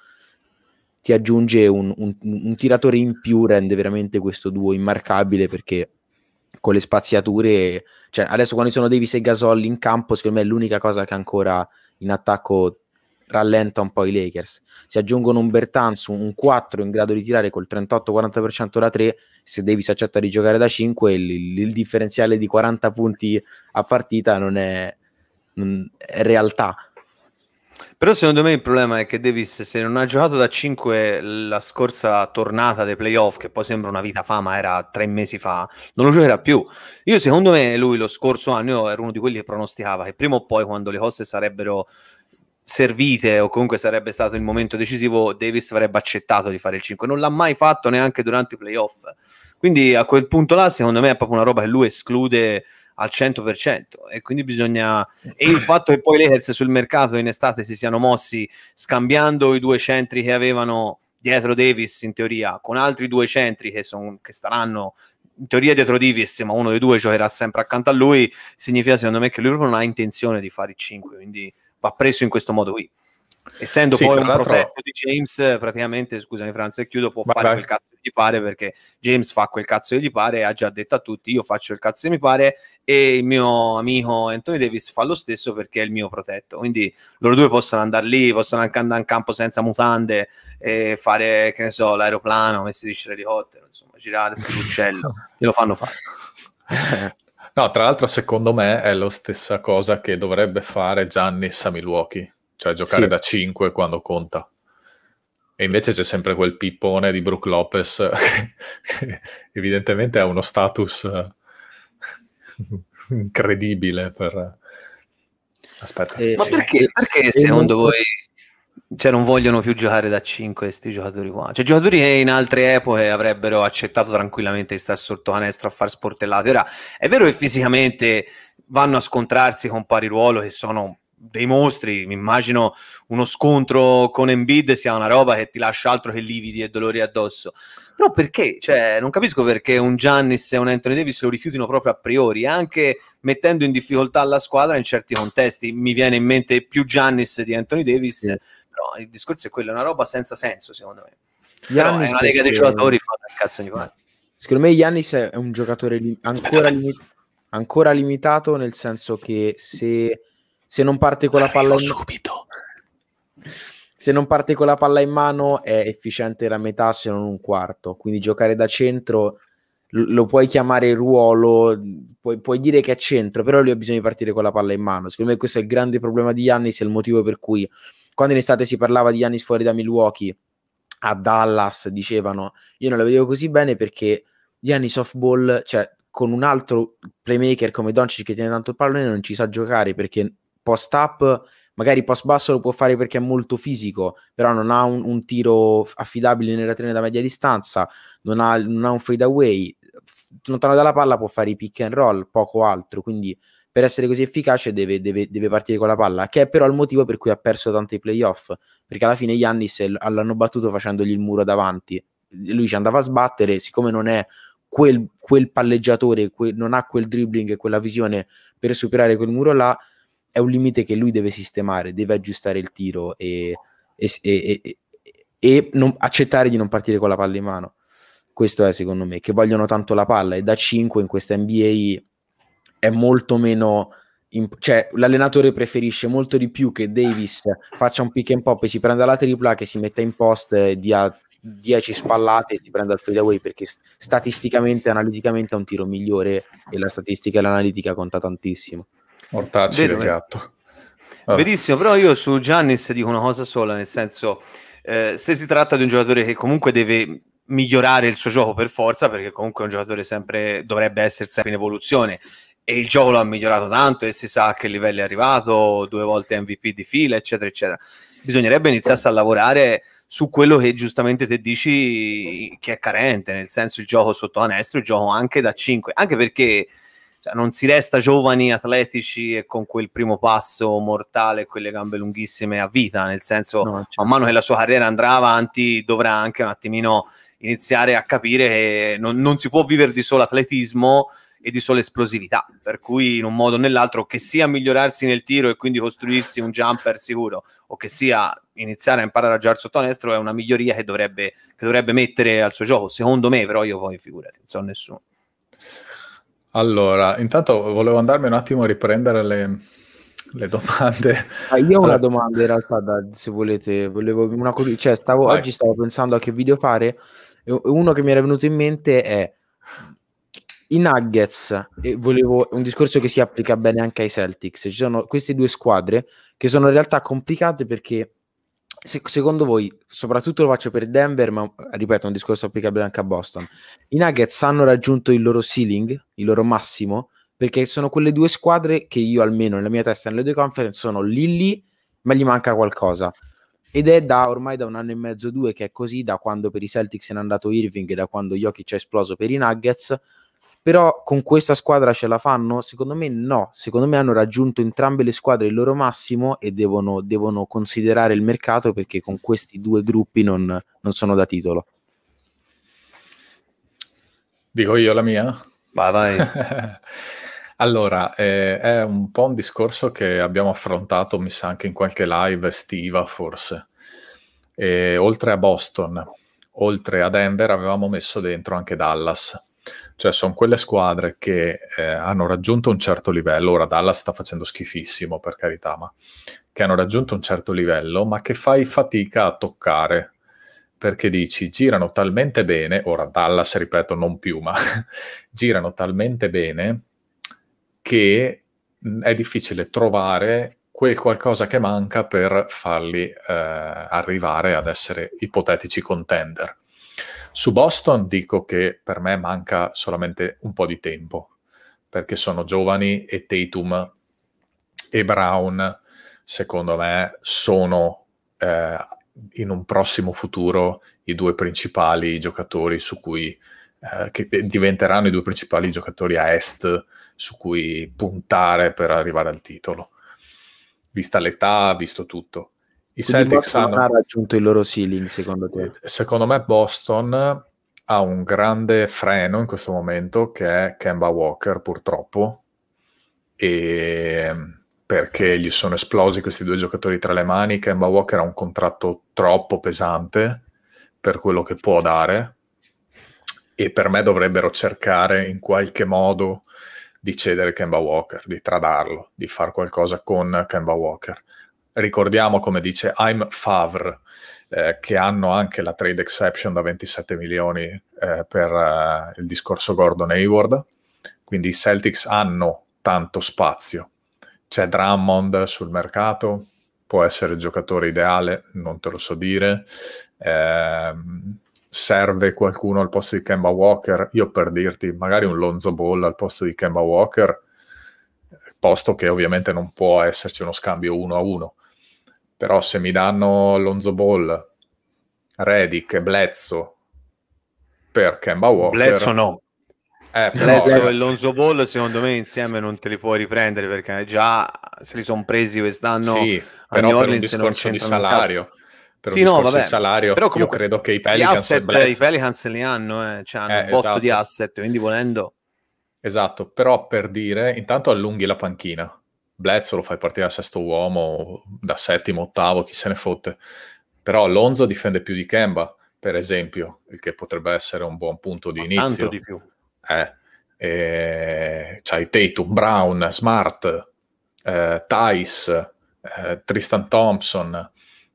ti aggiunge un, un, un, tiratore in più, rende veramente questo duo immarcabile perché con le spaziature, cioè adesso quando ci sono Davis e Gasol in campo, secondo me è l'unica cosa che ancora in attacco rallenta un po' i Lakers. Si aggiungono un Bertans, un 4 in grado di tirare col 38-40% da 3, se Davis accetta di giocare da 5, il, il differenziale di 40 punti a partita non è, non è realtà però secondo me il problema è che Davis, se non ha giocato da 5 la scorsa tornata dei playoff, che poi sembra una vita fa, ma era tre mesi fa, non lo giocherà più. Io, secondo me, lui lo scorso anno io ero uno di quelli che pronosticava che prima o poi, quando le cose sarebbero servite o comunque sarebbe stato il momento decisivo, Davis avrebbe accettato di fare il 5. Non l'ha mai fatto neanche durante i playoff. Quindi a quel punto là, secondo me, è proprio una roba che lui esclude al 100% e quindi bisogna eh. e il fatto che poi le Hertz sul mercato in estate si siano mossi scambiando i due centri che avevano dietro Davis in teoria con altri due centri che, son, che staranno in teoria dietro Davis ma uno dei due giocherà sempre accanto a lui significa secondo me che lui proprio non ha intenzione di fare i 5 quindi va preso in questo modo qui Essendo sì, poi un protetto di James, praticamente, scusami Franz, e chiudo, può vai fare vai. quel cazzo che gli pare perché James fa quel cazzo che gli pare, e ha già detto a tutti, io faccio il cazzo che mi pare e il mio amico Anthony Davis fa lo stesso perché è il mio protetto. Quindi loro due possono andare lì, possono anche andare in campo senza mutande e fare, che ne so, l'aeroplano, messi di l'elicottero, insomma, girarsi l'uccello, glielo fanno fare. no, tra l'altro secondo me è la stessa cosa che dovrebbe fare Gianni a cioè giocare sì. da 5 quando conta. E invece c'è sempre quel pippone di Brook Lopez che evidentemente ha uno status eh, incredibile per... Aspetta. Eh, Ma perché, perché secondo voi cioè non vogliono più giocare da 5 questi giocatori qua. Cioè giocatori che in altre epoche avrebbero accettato tranquillamente di stare sotto canestro a far sportellate. Ora è vero che fisicamente vanno a scontrarsi con pari ruolo che sono dei mostri, mi immagino uno scontro con Embiid sia una roba che ti lascia altro che lividi e dolori addosso. Però perché? Cioè, non capisco perché un Giannis e un Anthony Davis lo rifiutino proprio a priori, anche mettendo in difficoltà la squadra in certi contesti. Mi viene in mente più Giannis di Anthony Davis, sì. però il discorso è quello, è una roba senza senso secondo me. Giannis è una lega dei giocatori, fa che cazzo gli fa. Secondo me Giannis è un giocatore li- ancora, li- ancora limitato nel senso che se se non parte con la palla in... subito. Se non parti con la palla in mano è efficiente la metà se non un quarto, quindi giocare da centro lo puoi chiamare ruolo, puoi, puoi, dire che è centro, però lui ha bisogno di partire con la palla in mano. Secondo me questo è il grande problema di Yannis, è il motivo per cui quando in estate si parlava di Yannis fuori da Milwaukee, a Dallas dicevano io non la vedevo così bene perché Yannis softball, cioè con un altro playmaker come Doncic che tiene tanto il pallone non ci sa giocare perché post up, magari post basso lo può fare perché è molto fisico, però non ha un, un tiro affidabile nella trena da media distanza, non ha, non ha un fade away, lontano dalla palla può fare i pick and roll, poco altro, quindi per essere così efficace deve, deve, deve, partire con la palla, che è però il motivo per cui ha perso tanti playoff, perché alla fine gli Giannis l'hanno battuto facendogli il muro davanti, lui ci andava a sbattere, siccome non è quel, quel palleggiatore, quel, non ha quel dribbling e quella visione per superare quel muro là, è un limite che lui deve sistemare, deve aggiustare il tiro e, e, e, e non, accettare di non partire con la palla in mano. Questo è secondo me, che vogliono tanto la palla e da 5 in questa NBA è molto meno... In, cioè, l'allenatore preferisce molto di più che Davis faccia un pick and pop e si prenda la tripla che si metta in post e dia 10 spallate e si prenda il fadeaway perché statisticamente analiticamente ha un tiro migliore e la statistica e l'analitica conta tantissimo. Mortacci Vero, del gatto. Vabbè. Verissimo, però io su Giannis dico una cosa sola, nel senso, eh, se si tratta di un giocatore che comunque deve migliorare il suo gioco per forza, perché comunque è un giocatore sempre, dovrebbe essere sempre in evoluzione, e il gioco lo ha migliorato tanto e si sa a che livello è arrivato, due volte MVP di fila, eccetera, eccetera. Bisognerebbe iniziare a lavorare su quello che giustamente te dici che è carente, nel senso il gioco sotto anestro, il gioco anche da 5, anche perché cioè, non si resta giovani, atletici e con quel primo passo mortale, quelle gambe lunghissime a vita, nel senso no, certo. man mano che la sua carriera andrà avanti dovrà anche un attimino iniziare a capire che non, non si può vivere di solo atletismo e di solo esplosività, per cui in un modo o nell'altro che sia migliorarsi nel tiro e quindi costruirsi un jumper sicuro o che sia iniziare a imparare a girare sotto canestro è una miglioria che dovrebbe, che dovrebbe mettere al suo gioco, secondo me però io poi figurati, non so nessuno. Allora, intanto volevo andarmi un attimo a riprendere le, le domande. Ah, io ho una domanda in realtà, da, se volete, volevo una cosa, cioè stavo, oggi stavo pensando a che video fare e uno che mi era venuto in mente è i Nuggets, e volevo un discorso che si applica bene anche ai Celtics, ci sono queste due squadre che sono in realtà complicate perché se, secondo voi, soprattutto lo faccio per Denver, ma ripeto, un discorso applicabile anche a Boston, i Nuggets hanno raggiunto il loro ceiling, il loro massimo, perché sono quelle due squadre che io almeno nella mia testa, nelle due conference, sono lì lì, ma gli manca qualcosa. Ed è da ormai da un anno e mezzo, due, che è così, da quando per i Celtics è andato Irving, e da quando Jokic è esploso per i Nuggets, però con questa squadra ce la fanno? Secondo me no, secondo me hanno raggiunto entrambe le squadre il loro massimo e devono, devono considerare il mercato perché con questi due gruppi non, non sono da titolo. Dico io la mia? Vai, vai. allora, eh, è un po' un discorso che abbiamo affrontato, mi sa, anche in qualche live estiva, forse. E, eh, oltre a Boston, oltre a Denver, avevamo messo dentro anche Dallas. Cioè, sono quelle squadre che eh, hanno raggiunto un certo livello. Ora Dallas sta facendo schifissimo, per carità, ma che hanno raggiunto un certo livello, ma che fai fatica a toccare perché dici girano talmente bene. Ora Dallas, ripeto, non più, ma girano talmente bene che mm, è difficile trovare quel qualcosa che manca per farli eh, arrivare ad essere ipotetici contender. Su Boston dico che per me manca solamente un po' di tempo, perché sono giovani e Tatum e Brown, secondo me, sono eh, in un prossimo futuro i due principali giocatori su cui eh, che diventeranno i due principali giocatori a est su cui puntare per arrivare al titolo. Vista l'età, visto tutto. I Celtics hanno... ha raggiunto il loro ceiling, secondo te? Secondo me Boston ha un grande freno in questo momento che è Kemba Walker, purtroppo, e... perché gli sono esplosi questi due giocatori tra le mani. Kemba Walker ha un contratto troppo pesante per quello che può dare e per me dovrebbero cercare in qualche modo di cedere Kemba Walker, di tradarlo, di fare qualcosa con Kemba Walker ricordiamo come dice I'm Favre, eh, che hanno anche la trade exception da 27 milioni eh, per eh, il discorso Gordon Hayward, quindi i Celtics hanno tanto spazio. C'è Drummond sul mercato, può essere il giocatore ideale, non te lo so dire. Ehm, serve qualcuno al posto di Kemba Walker? Io per dirti, magari un Lonzo Ball al posto di Kemba Walker, posto che ovviamente non può esserci uno scambio uno a uno, però se mi danno Lonzo Ball, Redick, Blezzo per Kemba Walker... Blezzo no. Eh, Blezzo ragazzi. e Lonzo Ball secondo me insieme non te li puoi riprendere perché già se li sono presi quest'anno sì, però per Orleans, un discorso di salario per sì, un no, vabbè. salario. Però io credo che i Pelicans, asset, Blazz... i Pelicans li hanno, eh. cioè hanno eh, un botto esatto. di asset, quindi volendo... Esatto, però per dire, intanto allunghi la panchina, Bledsoe lo fai partire da sesto uomo, da settimo, ottavo, chi se ne fotte. Però Lonzo difende più di Kemba, per esempio, il che potrebbe essere un buon punto di Ma inizio. Tanto di più. Eh, eh, c'hai Tatum, Brown, Smart, eh, Tice, eh, Tristan Thompson,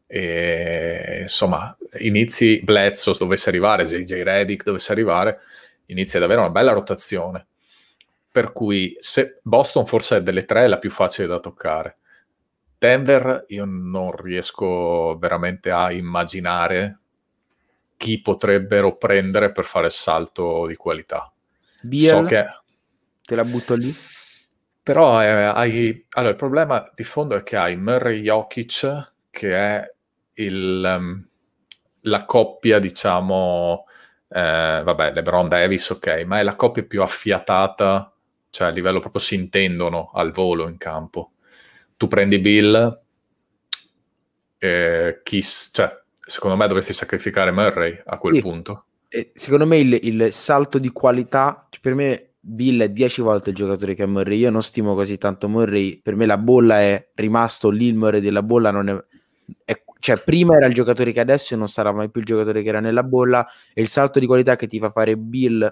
e, insomma, inizi Bledsoe dovesse arrivare, JJ Reddick dovesse arrivare, inizi ad avere una bella rotazione per cui Boston forse è delle tre la più facile da toccare. Denver io non riesco veramente a immaginare chi potrebbero prendere per fare il salto di qualità. Biel, so che... Te la butto lì? Però eh, hai... allora, il problema di fondo è che hai Murray Jokic, che è il, um, la coppia, diciamo, eh, vabbè, LeBron Davis, ok, ma è la coppia più affiatata cioè a livello proprio si intendono al volo in campo. Tu prendi Bill, eh, chi, cioè, secondo me dovresti sacrificare Murray a quel sì. punto. Eh, secondo me il, il, salto di qualità, cioè, per me Bill è 10 volte il giocatore che è Murray, io non stimo così tanto Murray, per me la bolla è rimasto lì, il Murray della bolla non è, è cioè prima era il giocatore che adesso non sarà mai più il giocatore che era nella bolla e il salto di qualità che ti fa fare Bill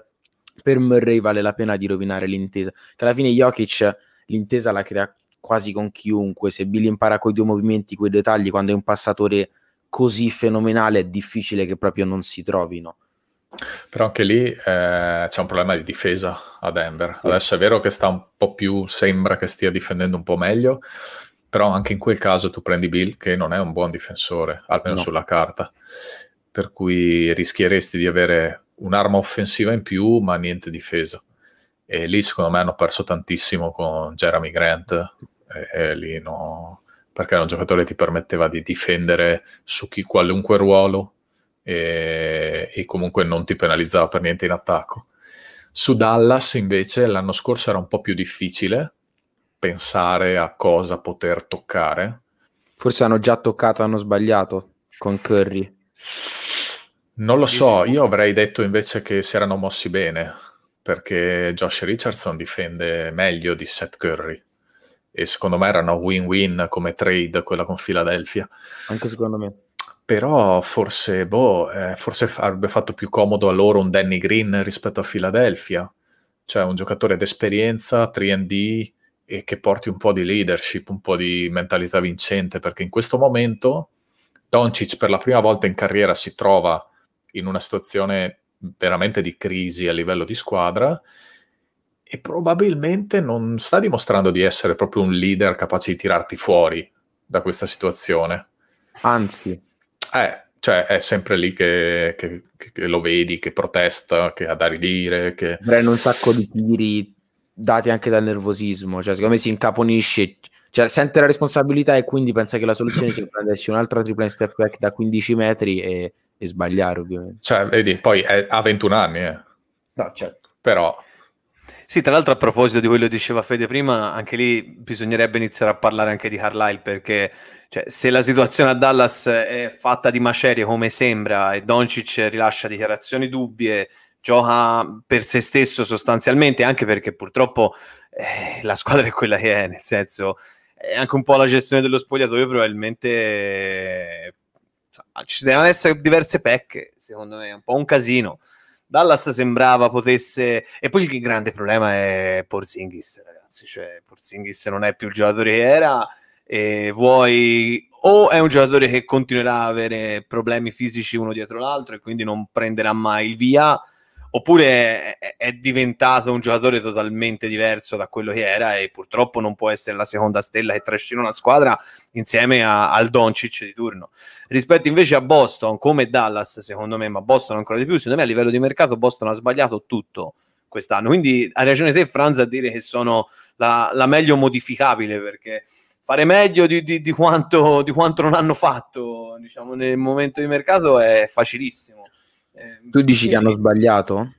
per Murray vale la pena di rovinare l'intesa. Che alla fine Jokic l'intesa la crea quasi con chiunque. Se Billy impara quei due movimenti, quei due tagli, quando è un passatore così fenomenale, è difficile che proprio non si trovino. Però anche lì eh, c'è un problema di difesa a Denver. Adesso è vero che sta un po' più, sembra che stia difendendo un po' meglio, però anche in quel caso tu prendi Bill che non è un buon difensore, almeno no. sulla carta, per cui rischieresti di avere un'arma offensiva in più, ma niente difesa. E lì secondo me hanno perso tantissimo con Jeremy Grant, no, perché era un giocatore che ti permetteva di difendere su chi, qualunque ruolo e, e comunque non ti penalizzava per niente in attacco. Su Dallas invece l'anno scorso era un po' più difficile pensare a cosa poter toccare. Forse hanno già toccato, hanno sbagliato con Curry. Non lo so, io avrei detto invece che si erano mossi bene, perché Josh Richardson difende meglio di Seth Curry e secondo me era una win-win come trade quella con Philadelphia. Anche secondo me. Però forse, boh, eh, forse avrebbe fatto più comodo a loro un Danny Green rispetto a Philadelphia, cioè un giocatore d'esperienza, 3D e che porti un po' di leadership, un po' di mentalità vincente, perché in questo momento Doncic per la prima volta in carriera si trova in una situazione veramente di crisi a livello di squadra e probabilmente non sta dimostrando di essere proprio un leader capace di tirarti fuori da questa situazione. Anzi. Eh, cioè è sempre lì che, che, che, lo vedi, che protesta, che ha da ridire. Che... Prende un sacco di tiri dati anche dal nervosismo, cioè secondo me si incaponisce, cioè sente la responsabilità e quindi pensa che la soluzione sia prendersi un'altra tripla in step back da 15 metri e e sbagliare ovviamente. Cioè, vedi, poi è, ha 21 anni, eh. No, certo. Però... Sì, tra l'altro a proposito di quello che diceva Fede prima, anche lì bisognerebbe iniziare a parlare anche di Carlisle perché cioè, se la situazione a Dallas è fatta di macerie come sembra e Doncic rilascia dichiarazioni dubbie, gioca per se stesso sostanzialmente, anche perché purtroppo eh, la squadra è quella che è, nel senso è anche un po' la gestione dello spogliatoio probabilmente Ah, ci devono essere diverse pecche, secondo me è un po' un casino. Dallas sembrava potesse... E poi il grande problema è Porzingis, ragazzi. Cioè, Porzingis non è più il giocatore che era e vuoi... O è un giocatore che continuerà a avere problemi fisici uno dietro l'altro e quindi non prenderà mai il via oppure è diventato un giocatore totalmente diverso da quello che era e purtroppo non può essere la seconda stella che trascina una squadra insieme a, al Doncic di turno. Rispetto invece a Boston, come Dallas secondo me, ma Boston ancora di più, secondo me a livello di mercato Boston ha sbagliato tutto quest'anno, quindi ha ragione te Franz a dire che sono la, la meglio modificabile perché fare meglio di, di, di, quanto, di, quanto, non hanno fatto diciamo, nel momento di mercato è facilissimo. Ehm, tu dici che hanno sbagliato?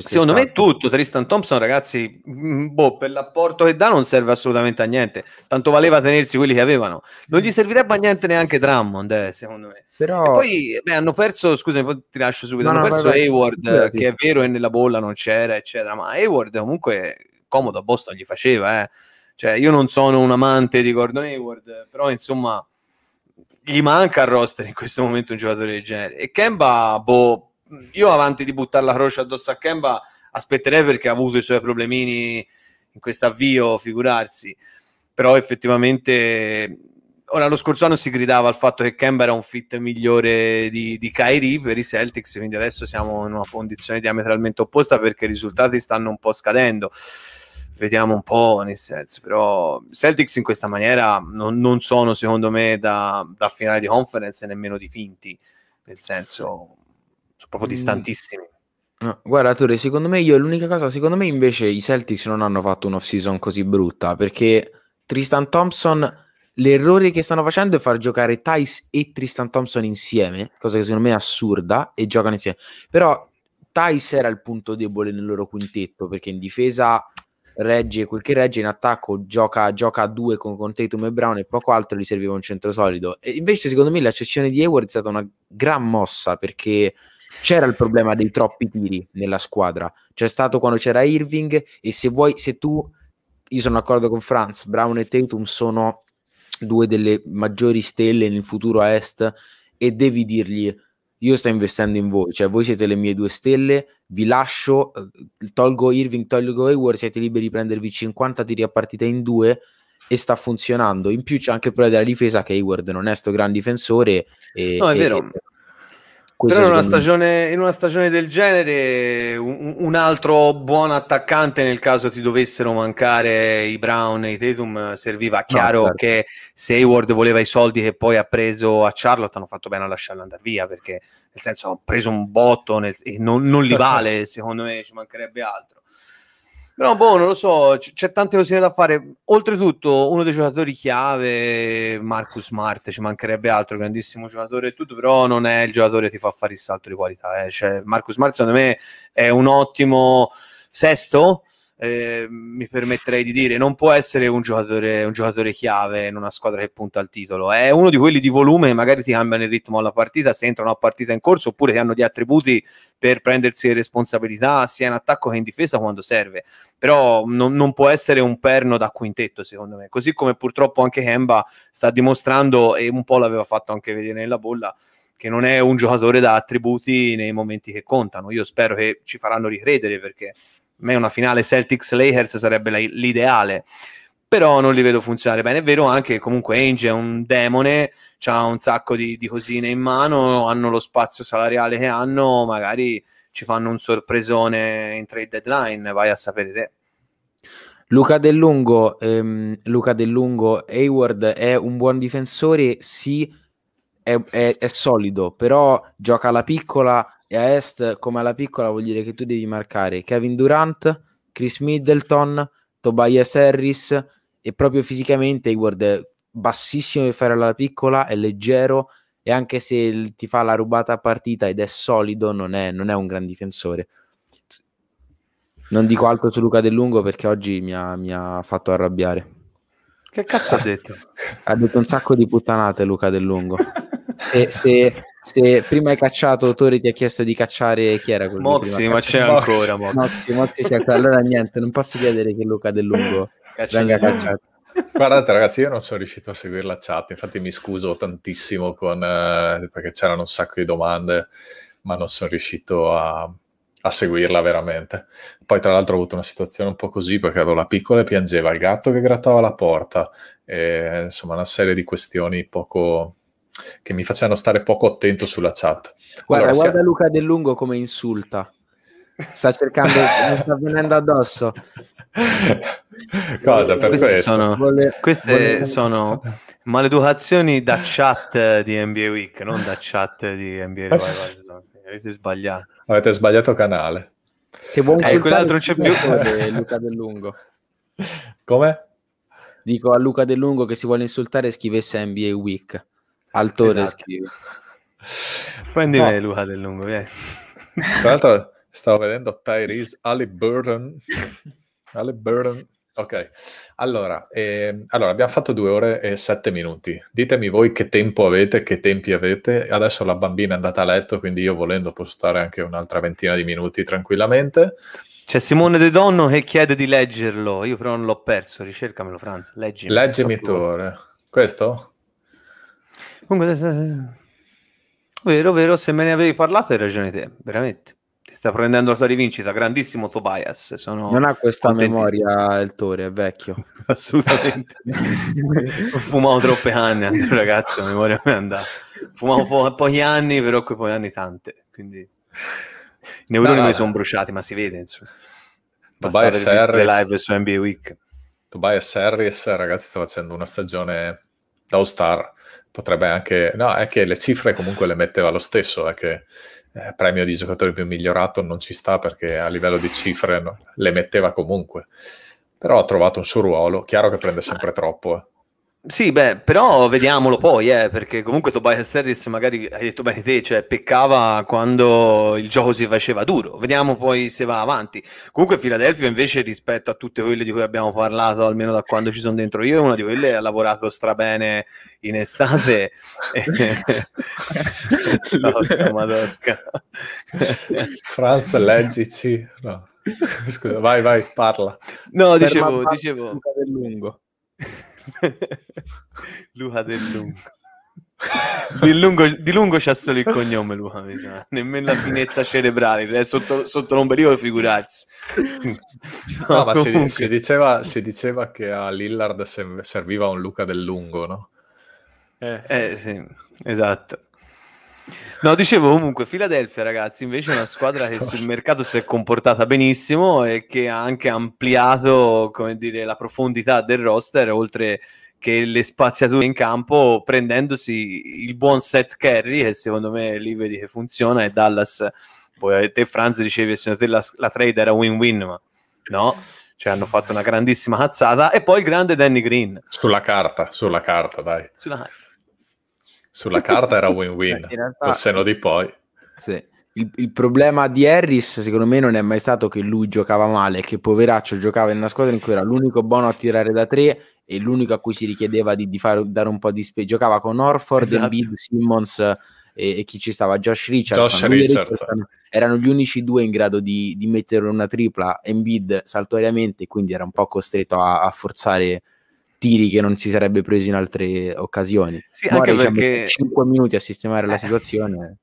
Secondo me è tutto. Tristan Thompson, ragazzi, mm, boh, per l'apporto che dà non serve assolutamente a niente. Tanto valeva tenersi quelli che avevano. Non gli servirebbe a niente neanche Drummond, eh, secondo me. Però... E poi beh, hanno perso, scusami, ti lascio subito, no, hanno no, perso Hayward, eh, che è vero e nella bolla non c'era, eccetera. Ma Hayward comunque comodo a Boston gli faceva, eh. Cioè, io non sono un amante di Gordon Hayward, però insomma gli manca al roster in questo momento un giocatore del genere. E Kemba, boh io avanti di buttare la croce addosso a Kemba aspetterei perché ha avuto i suoi problemini in questo avvio, figurarsi. Però effettivamente, ora lo scorso anno si gridava al fatto che Kemba era un fit migliore di, di Kyrie per i Celtics, quindi adesso siamo in una condizione diametralmente opposta perché i risultati stanno un po' scadendo. Vediamo un po', nel senso, però Celtics in questa maniera non, non sono secondo me da, da finale di conference nemmeno dipinti, nel senso sono proprio mm. distantissimi. No, guarda, Tore, secondo me io l'unica cosa, secondo me invece i Celtics non hanno fatto un'off season così brutta perché Tristan Thompson. L'errore che stanno facendo è far giocare Tice e Tristan Thompson insieme, cosa che secondo me è assurda, e giocano insieme. Però Tice era il punto debole nel loro quintetto, perché in difesa regge quel che regge, in attacco gioca, gioca a due con, con Tatum e Brown e poco altro, gli serviva un centro solido. E invece secondo me la cessione di Hayward è stata una gran mossa, perché c'era il problema dei troppi tiri nella squadra. C'è stato quando c'era Irving e se vuoi, se tu, io sono d'accordo con Franz, Brown e Tatum sono due delle maggiori stelle nel futuro a est e devi dirgli io sto investendo in voi, cioè voi siete le mie due stelle, vi lascio, eh, tolgo Irving, tolgo Hayward, siete liberi di prendervi 50 tiri a partita in due e sta funzionando. In più c'è anche il problema della difesa che Hayward non è sto gran difensore e, no, è e, vero. E, questo Però in una, stagione, in una, stagione, del genere un, un, altro buon attaccante nel caso ti dovessero mancare i Brown e i Tatum eh, serviva. Chiaro no, certo. che se Hayward voleva i soldi che poi ha preso a Charlotte hanno fatto bene a lasciarlo andare via perché nel senso ha preso un botto nel, e non, non li vale, secondo me ci mancherebbe altro però, boh, non lo so, c- c'è tante cose da fare. Oltretutto, uno dei giocatori chiave, Marcus Smart, ci mancherebbe altro, grandissimo giocatore e tutto, però non è il giocatore che ti fa fare il salto di qualità. Eh. Cioè, Marcus Smart, secondo me, è un ottimo sesto, Ehm, mi permetterei di dire, non può essere un giocatore, un giocatore chiave in una squadra che punta al titolo. È uno di quelli di volume che magari ti cambiano il ritmo alla partita se entrano a partita in corso oppure che hanno gli attributi per prendersi le responsabilità sia in attacco che in difesa quando serve. Però non, non può essere un perno da quintetto, secondo me. Così come purtroppo anche Kemba sta dimostrando, e un po' l'aveva fatto anche vedere nella bolla, che non è un giocatore da attributi nei momenti che contano. Io spero che ci faranno ricredere perché me una finale Celtics-Lakers sarebbe l'ideale, però non li vedo funzionare bene. È vero anche che comunque Ainge è un demone, ha un sacco di, di cosine in mano, hanno lo spazio salariale che hanno, magari ci fanno un sorpresone in trade deadline, vai a sapere te. Luca Del Lungo, ehm, Luca Del Lungo, Hayward è un buon difensore, sì, è, è, è, solido, però gioca alla piccola, e a est come alla piccola vuol dire che tu devi marcare Kevin Durant, Chris Middleton, Tobias Harris e proprio fisicamente Hayward è bassissimo per fare alla piccola, è leggero e anche se ti fa la rubata a partita ed è solido non è, non è un gran difensore. Non dico altro su Luca Dellungo perché oggi mi ha, mi ha fatto arrabbiare. Che cazzo ha detto? ha detto un sacco di puttanate Luca Dellungo. se, se, se prima hai cacciato Tori ti ha chiesto di cacciare chi era quello Mozzi ma c'è Moxi. ancora Mozzi, Moxie, Moxie c'è allora niente non posso chiedere che Luca Del Lungo Caccia venga cacciato Guardate ragazzi, io non sono riuscito a seguire la chat, infatti mi scuso tantissimo con, eh, perché c'erano un sacco di domande, ma non sono riuscito a, a seguirla veramente. Poi, tra l'altro, ho avuto una situazione un po' così perché avevo la piccola e piangeva il gatto che grattava la porta, e, insomma, una serie di questioni poco, che mi facevano stare poco attento sulla chat. Guarda, allora, guarda si... Luca De Lungo come insulta. Sta cercando, sta venendo addosso. Cosa per queste questo? Sono, vole... queste vole... sono maleducazioni da chat di NBA Week, non da chat di NBA Week. Avete sbagliato. Avete sbagliato canale. Se vuoi eh, quell'altro c'è più. Eh, Luca De Lungo. Come? Dico a Luca De Lungo che si vuole insultare scrivesse NBA Week. Altore esatto. scrive. Prendi no. Luca del Lungo, vieni. Tra l'altro stavo vedendo Tyrese Halliburton. Halliburton. Ok, allora, eh, allora, abbiamo fatto due ore e sette minuti. Ditemi voi che tempo avete, che tempi avete. Adesso la bambina è andata a letto, quindi io volendo posso stare anche un'altra ventina di minuti tranquillamente. C'è Simone De Donno che chiede di leggerlo, io però non l'ho perso, ricercamelo Franz, leggimi. Leggimi so Questo? Comunque, vero, vero, se me ne avevi parlato hai ragione te, veramente. Ti sta prendendo la tua rivincita, grandissimo Tobias. Sono non ha questa memoria il Tore, è vecchio. Assolutamente. Fumavo troppe anni, ragazzi, la memoria mi è andata. Fumavo po- pochi anni, però quei pochi anni tante, quindi... I neuroni mi sono bruciati, ma si vede, insomma. Tobias Harris, live su NBA Week. Tobias Harris, ragazzi, sta facendo una stagione da All-Star potrebbe anche... No, è che le cifre comunque le metteva lo stesso, è che eh, premio di giocatore più migliorato non ci sta perché a livello di cifre no, le metteva comunque. Però ha trovato un suo ruolo, chiaro che prende sempre troppo. Eh. Sì, beh, però vediamolo poi, eh, perché comunque Tobias Harris magari hai detto bene te, cioè peccava quando il gioco si faceva duro. Vediamo poi se va avanti. Comunque Philadelphia invece rispetto a tutte quelle di cui abbiamo parlato, almeno da quando ci sono dentro io, è una di quelle ha lavorato strabene in estate. no, Madosca. Franz, leggici. No. Scusa, vai, vai, parla. No, dicevo, dicevo... Lungo. Luca Del Lungo. Di lungo, di lungo c'ha solo il cognome Luca, mi sa. Nemmeno la finezza cerebrale, eh, sotto, sotto l'ombelico figurarsi. No, no ma si, si, diceva, si, diceva, che a Lillard serviva un Luca Del Lungo, no? Eh, eh sì, esatto. No, dicevo comunque, Filadelfia, ragazzi invece è una squadra che sul mercato si è comportata benissimo e che ha anche ampliato, come dire, la profondità del roster oltre che le spaziature in campo prendendosi il buon set carry che secondo me lì vedi che funziona e Dallas poi te Franz dicevi secondo te la, la trade era win-win ma no cioè hanno fatto una grandissima cazzata e poi il grande Danny Green sulla carta sulla carta dai sulla carta sulla carta era win-win, realtà... col senno di poi. Sì. Il, il, problema di Harris, secondo me, non è mai stato che lui giocava male, che poveraccio giocava in una squadra in cui era l'unico buono a tirare da tre e l'unico a cui si richiedeva di, di fare, dare un po' di spesa. Giocava con Orford, esatto. Embiid, Simmons eh, e, e, chi ci stava, Josh Richards. Josh Richards. Erano gli unici due in grado di, di mettere una tripla. Embiid saltuariamente, quindi era un po' costretto a, a forzare tiri che non si sarebbe preso in altre occasioni. Sì, Mora, anche diciamo, perché 5 minuti a sistemare la eh. situazione.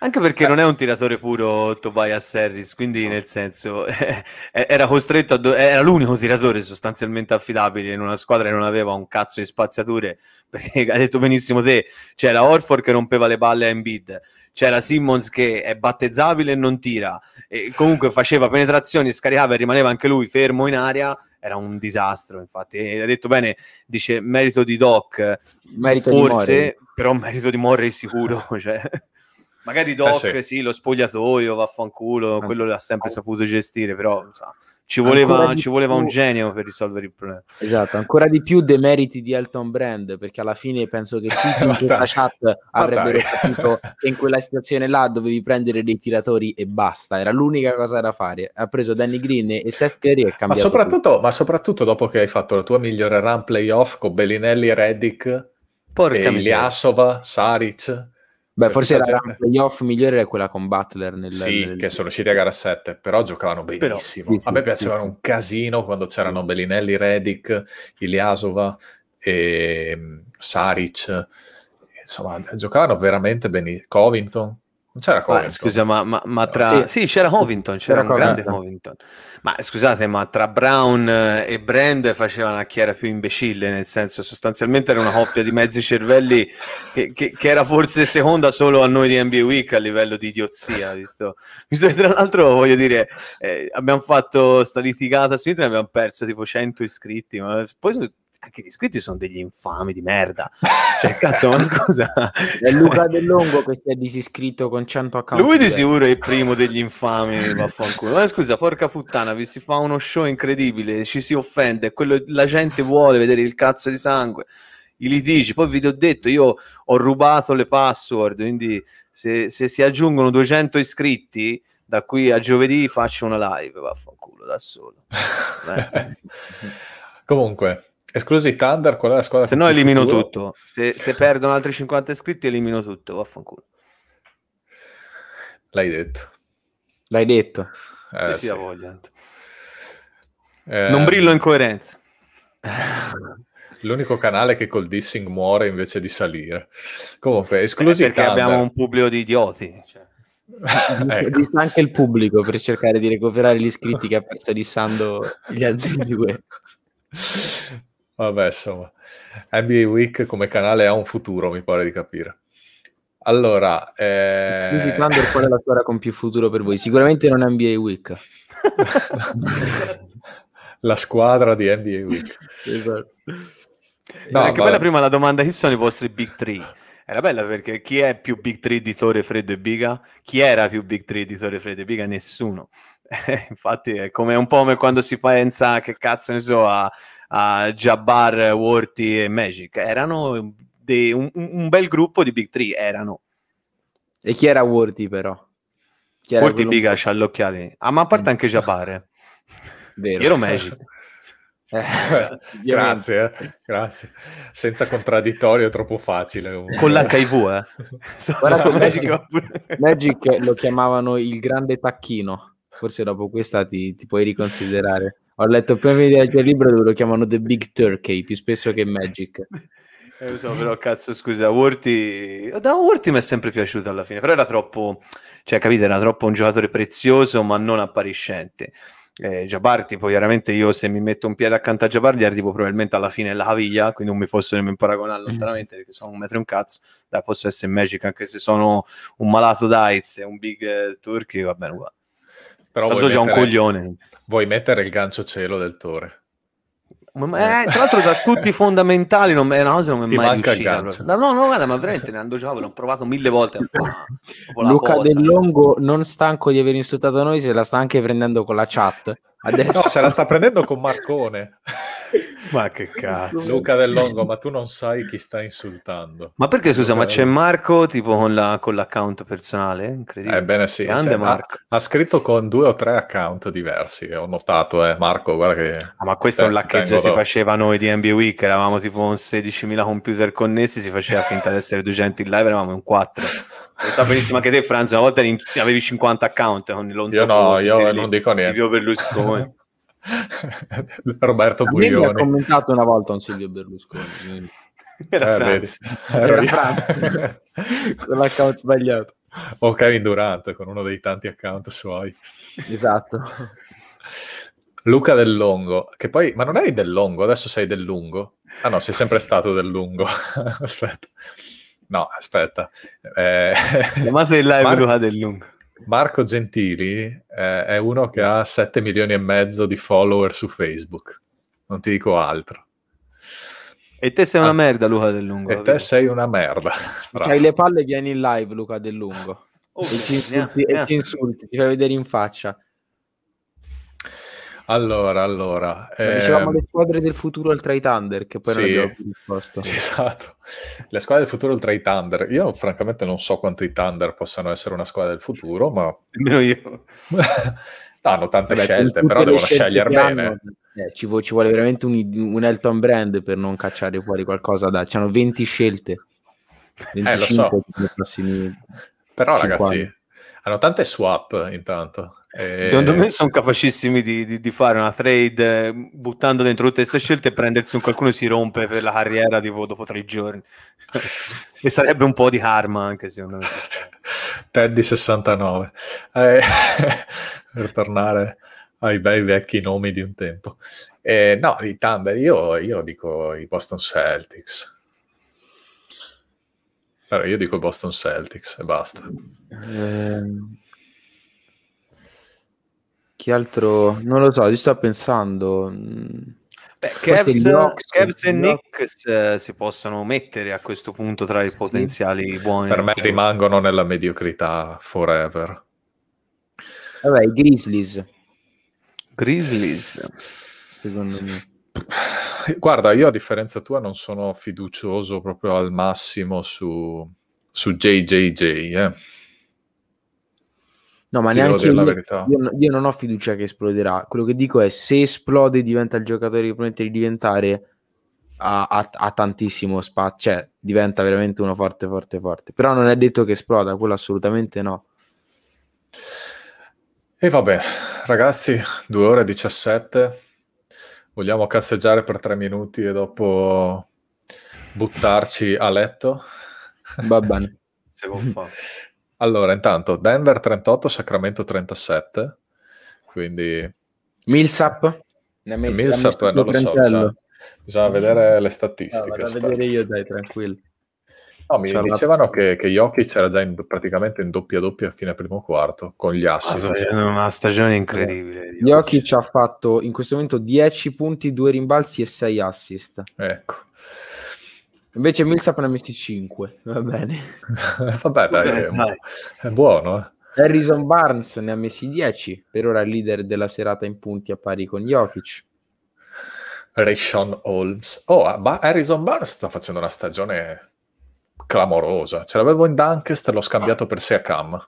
Anche perché eh. non è un tiratore puro Tobias Harris, quindi nel senso eh, era costretto a do- era l'unico tiratore sostanzialmente affidabile in una squadra che non aveva un cazzo di spaziature, perché ha detto benissimo te, c'era Orford che rompeva le balle a Embiid, c'era Simmons che è battezzabile e non tira, e comunque faceva penetrazioni, scaricava e rimaneva anche lui fermo in aria era un disastro. Infatti, e ha detto bene, dice merito di Doc, merito forse, di però merito di Morris sicuro. cioè. Magari Doc, eh sì. sì. lo spogliatoio, vaffanculo, quello l'ha sempre saputo gestire, però insomma, ci, voleva, ci voleva un genio per risolvere il problema. Esatto, ancora di più dei meriti di Elton Brand, perché alla fine penso che tutti in la chat avrebbero capito che in quella situazione là dovevi prendere dei tiratori e basta, era l'unica cosa da fare. Ha preso Danny Green e Seth Curry e cambiato. Ma soprattutto, ma soprattutto dopo che hai fatto la tua migliore run playoff con Bellinelli, Reddick, Porca e Iliasova, Saric Beh, cioè, forse la gente... playoff migliore è quella con Butler. Nel, sì, nel... che sono usciti a gara 7, però giocavano benissimo. Però, sì, a me piacevano sì. un casino quando c'erano Bellinelli, Redick, Iliasova e mm, Saric. Insomma, giocavano veramente benissimo. Covington. Non c'era Covington. Ma, scusa, ma, ma, ma tra... Sì. sì. c'era Covington, c'era, c'era un grande Covington. Ma scusate, ma tra Brown eh, e Brand facevano a chi era più imbecille, nel senso sostanzialmente era una coppia di mezzi cervelli che, che, che, era forse seconda solo a noi di NBA Week a livello di idiozia, visto? visto che tra l'altro, voglio dire, eh, abbiamo fatto sta litigata su internet, abbiamo perso tipo 100 iscritti, ma poi anche gli iscritti sono degli infami di merda. Cioè, cazzo, ma scusa. È Luca Dell'Ongo che si è disiscritto con 100 account. Lui di sicuro è il primo degli infami, vaffanculo. Ma scusa, porca puttana, vi si fa uno show incredibile, ci si offende, quello, la gente vuole vedere il cazzo di sangue, i litigi. Poi vi ho detto, io ho rubato le password, quindi se, se si aggiungono 200 iscritti, da qui a giovedì faccio una live, vaffanculo, da solo. Eh. Comunque, Esclusi Thunder, qual è la squadra? Se no elimino futuro? tutto. Se, se, perdono altri 50 iscritti elimino tutto, vaffanculo. L'hai detto. L'hai detto. Eh, sì. voglia. Eh, non brillo in coerenza. L'unico canale che col dissing muore invece di salire. Comunque, esclusi Perché Thunder. abbiamo un pubblico di idioti. Cioè. ecco. anche il pubblico per cercare di recuperare gli iscritti che ha perso dissando gli altri due. Vabbè, insomma, NBA Week come canale ha un futuro, mi pare di capire. Allora, eh... Quindi, quando qual è la squadra con più futuro per voi? Sicuramente non NBA Week. la squadra di NBA Week. esatto. No, anche bella prima la domanda, chi sono i vostri big three? Era bella perché chi è più big three di Tore, Freddo e Biga? Chi era più big three di Tore, Freddo e Biga? Nessuno. infatti è come un po' come quando si pensa che cazzo ne so a a Jabbar, Worthy e Magic. Erano dei, un, un, bel gruppo di Big 3, erano. E chi era Worthy però? Chi era Worthy Biga ha gli occhiali. Ah, ma a parte mm. anche Jabbar. Vero. Ero Magic. Eh, grazie, eh, grazie. Senza contraddittorio è troppo facile. Comunque. Con l'HIV, eh. Guarda, Magic, Magic lo chiamavano il grande tacchino. Forse dopo questa ti, ti puoi riconsiderare. Ho letto prima di leggere il libro dove lo chiamano The Big Turkey, più spesso che Magic. Eh, lo so, però cazzo, scusa, Worthy... Da Worthy mi è sempre piaciuto alla fine, però era troppo... Cioè, capite, era troppo un giocatore prezioso, ma non appariscente. Eh, Giabarti, poi chiaramente io se mi metto un piede accanto a Giabarti arrivo probabilmente alla fine la caviglia, quindi non mi posso nemmeno paragonare mm. lontanamente perché sono un metro e un cazzo, da posso essere Magic anche se sono un malato d'Aiz e un big eh, turkey, va bene uguale. Però tanto già un coglione. Vuoi mettere il gancio cielo del Tore? Eh. eh, tra l'altro da tutti i fondamentali non, è una cosa non mi è mai riuscita no, no, guarda, ma veramente ne ando già l'ho provato mille volte Luca cosa. Del Longo non stanco di aver insultato noi se la sta anche prendendo con la chat Adesso... No, se la sta prendendo con Marcone. ma che cazzo. Luca Del Longo, ma tu non sai chi sta insultando. Ma perché scusa, Luca ma c'è Marco tipo con, la, con l'account personale? Incredibile. Ebbene eh, sì, cioè, ha, ha, scritto con due o tre account diversi, ho notato, eh. Marco, guarda che... Ah, ma questo è un laccheggio che si faceva noi di NBA Week, eravamo tipo 16.000 computer connessi, si faceva finta di essere 200 in live, eravamo in 4. Lo sa benissimo anche te, Franz, una volta avevi 50 account con eh, Lonzo Io no, io non dico niente. Silvio Berlusconi. Roberto Buglioni. ha commentato una volta un Silvio Berlusconi. Era eh, Franz. Era Franz. con l'account sbagliato. O Kevin Durant, con uno dei tanti account suoi. Esatto. Luca Del Longo, che poi... Ma non eri Del Longo, adesso sei Del Lungo? Ah no, sei sempre stato Del Lungo. Aspetta no, aspetta. Eh, Chiamate il live Mar- Luca del Lungo. Marco Gentili eh, è uno che ha 7 milioni e mezzo di follower su Facebook. Non ti dico altro. E te sei una ah, merda, Luca Del Lungo. E te vero. sei una merda. Cioè, bravo. C'hai le palle, vieni in live, Luca Del Lungo. Oh, e, ti insulti, yeah, yeah. e, ci insulti, ti fai vedere in faccia. Allora, allora. Ehm... le squadre del futuro oltre ai Thunder, che poi sì, non risposto. Sì, esatto. Le squadre del futuro oltre ai Thunder. Io francamente non so quanto i Thunder possano essere una squadra del futuro, ma... Nemmeno io. no, hanno tante Beh, scelte, però devono scegliere bene. Eh, ci, vuole, ci, vuole veramente un, un, Elton Brand per non cacciare fuori qualcosa da... C'hanno 20 scelte. 25 eh, lo so. Prossimi... Però 50. ragazzi hanno tante swap intanto. E... Secondo me sono capacissimi di, di, di, fare una trade ehm, buttando dentro tutte queste scelte e prendersi un qualcuno si rompe per la carriera tipo dopo tre giorni. e sarebbe un po' di karma anche secondo me. Teddy 69. Eh, per tornare ai bei vecchi nomi di un tempo. Eh, no, i Thunder, io, io dico i Boston Celtics allora, io dico Boston Celtics e basta. Eh, chi altro? Non lo so, ci sto pensando. Beh, Cavs, Knox, e Knicks eh, si possono mettere a questo punto tra i potenziali sì. buoni. Per me rimangono nella mediocrità forever. Vabbè, i Grizzlies. Grizzlies, secondo me. Guarda, io a differenza tua non sono fiducioso proprio al massimo su, su JJJ. Eh. No, ma Ti neanche io, io, io, non ho fiducia che esploderà. Quello che dico è se esplode diventa il giocatore che promette di diventare, ha, tantissimo spazio, cioè diventa veramente uno forte, forte, forte. Però non è detto che esploda, quello assolutamente no. E vabbè, ragazzi, 2 ore e 17 Vogliamo cazzeggiare per tre minuti e dopo buttarci a letto? Va bene. Se vuoi fare. Allora, intanto Denver 38, Sacramento 37, quindi... Millsap? Ne Millsap non lo so, bisogna, vedere le statistiche. No, vado a vedere io, dai, tranquillo. No, mi cioè, dicevano la... che, che Jokic era già in, praticamente in doppia doppia a fine primo quarto con gli ah, assist. È una stagione eh, incredibile. Eh. Jokic ha fatto in questo momento 10 punti, 2 rimbalzi e 6 assist. Ecco. Invece Millsap ne ha messi 5, va bene. Vabbè, dai, dai. È, buono. Eh. Harrison Barnes ne ha messi 10, per ora il leader della serata in punti a pari con Jokic. Sean Holmes. Oh, Harrison Barnes sta facendo una stagione clamorosa. Ce l'avevo in Dunkest, e l'ho scambiato per sé a Cam.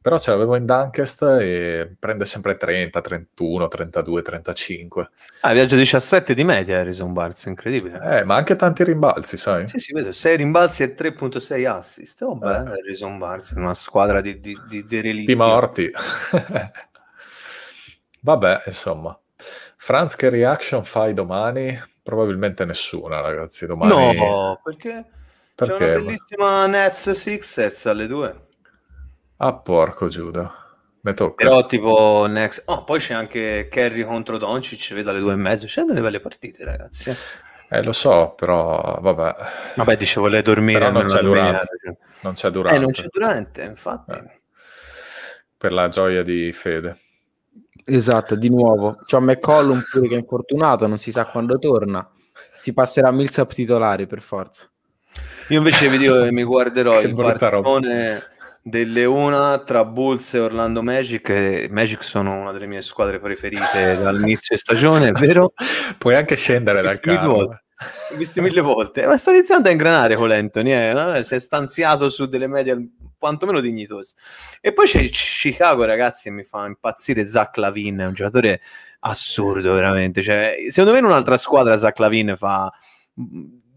Però ce l'avevo in Dunkest e prende sempre 30, 31, 32, 35. Ah, viaggio 17 di media Harrison Barnes, incredibile. Eh, ma anche tanti rimbalzi, sai? Sì, sì, vedo 6 rimbalzi e 3.6 assist. Oh, beh, eh. Harrison Barnes, una squadra di, di, di derelitti. Di morti. Vabbè, insomma. Franz, che reaction fai domani? Probabilmente nessuna, ragazzi. Domani... No, perché perché? C'è una bellissima Nets Sixers alle 2. Ah, porco Giuda. Però tipo next... Oh, poi c'è anche Kerry contro Doncic, vedo alle 2 e mezzo. C'è delle belle partite, ragazzi. Eh, eh lo so, però vabbè. Vabbè, dicevo, lei dormire. Però non c'è Durante. Non c'è Durante. Cioè. Eh, non c'è Durante, infatti. Eh. Per la gioia di Fede. Esatto, di nuovo. C'è McCollum pure che è infortunato, non si sa quando torna. Si passerà a Millsap titolare, per forza. Io invece vi dico che mi guarderò che il partone delle una tra Bulls e Orlando Magic. E Magic sono una delle mie squadre preferite dall'inizio stagione, è vero? Puoi anche scendere dal carro visti mille volte, ma sta iniziando a ingranare con l'Anthony, eh? no? si è stanziato su delle medie quantomeno dignitose. E poi c'è Chicago, ragazzi, e mi fa impazzire Zach Lavin, è un giocatore assurdo veramente, cioè, secondo me in un'altra squadra Zach Lavin fa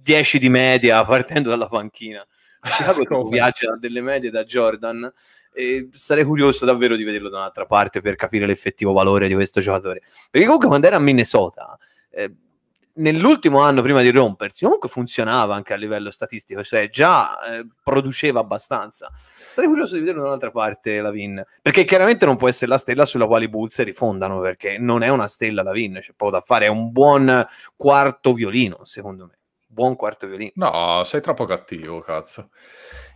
10 di media partendo dalla panchina. Chiago viaggia delle medie da Jordan e sarei curioso davvero di vederlo da un'altra parte per capire l'effettivo valore di questo giocatore. Perché comunque quando era a Minnesota, eh, nell'ultimo anno prima di rompersi, comunque funzionava anche a livello statistico, cioè già eh, produceva abbastanza. Sarei curioso di vederlo da un'altra parte Lavin, perché chiaramente non può essere la stella sulla quale i Bulls rifondano, perché non è una stella Lavin, c'è poco da fare, è un buon quarto violino, secondo me buon quarto violino. No, sei troppo cattivo, cazzo.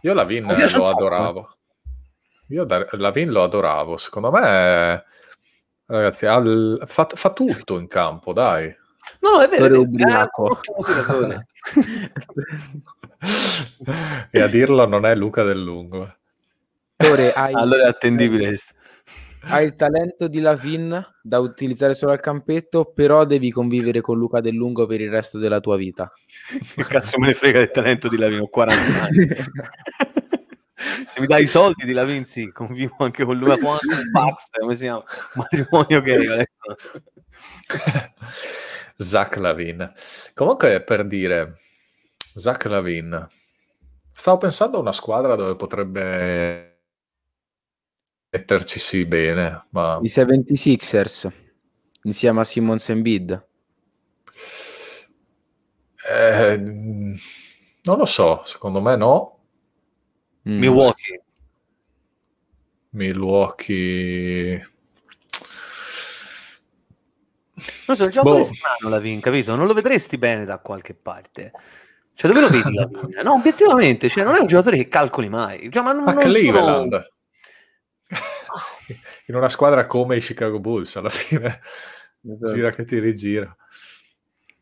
Io la Vin eh, lo eh. adoravo. Io da- la Vin lo adoravo. Secondo me, ragazzi, al- fa-, fa tutto in campo, dai. No, è vero. È ubriaco. e a dirlo non è Luca del Lungo. Attore, hai... Allora è attendibile eh. questo hai il talento di Lavin da utilizzare solo al campetto, però devi convivere con Luca Del Lungo per il resto della tua vita. Che cazzo me ne frega del talento di Lavin, ho 40 anni. Se mi dai i soldi di Lavin, sì, convivo anche con Luca con Pax, come si chiama? Matrimonio che okay. Zach Lavin. Comunque per dire Zach Lavin. Stavo pensando a una squadra dove potrebbe metterci bene. Ma... I 76ers insieme a Simmons e Bid. Eh, non lo so, secondo me no. Mm. Milwaukee. Milwaukee. Non so, un gioco boh. strano la Vin, capito? Non lo vedresti bene da qualche parte. Cioè, dove lo vedi la Vin? No, obiettivamente, cioè, non è un giocatore che calcoli mai. Cioè, ma non, a non Cleveland. Sono in una squadra come i Chicago Bulls alla fine. Esatto. Gira che ti rigira.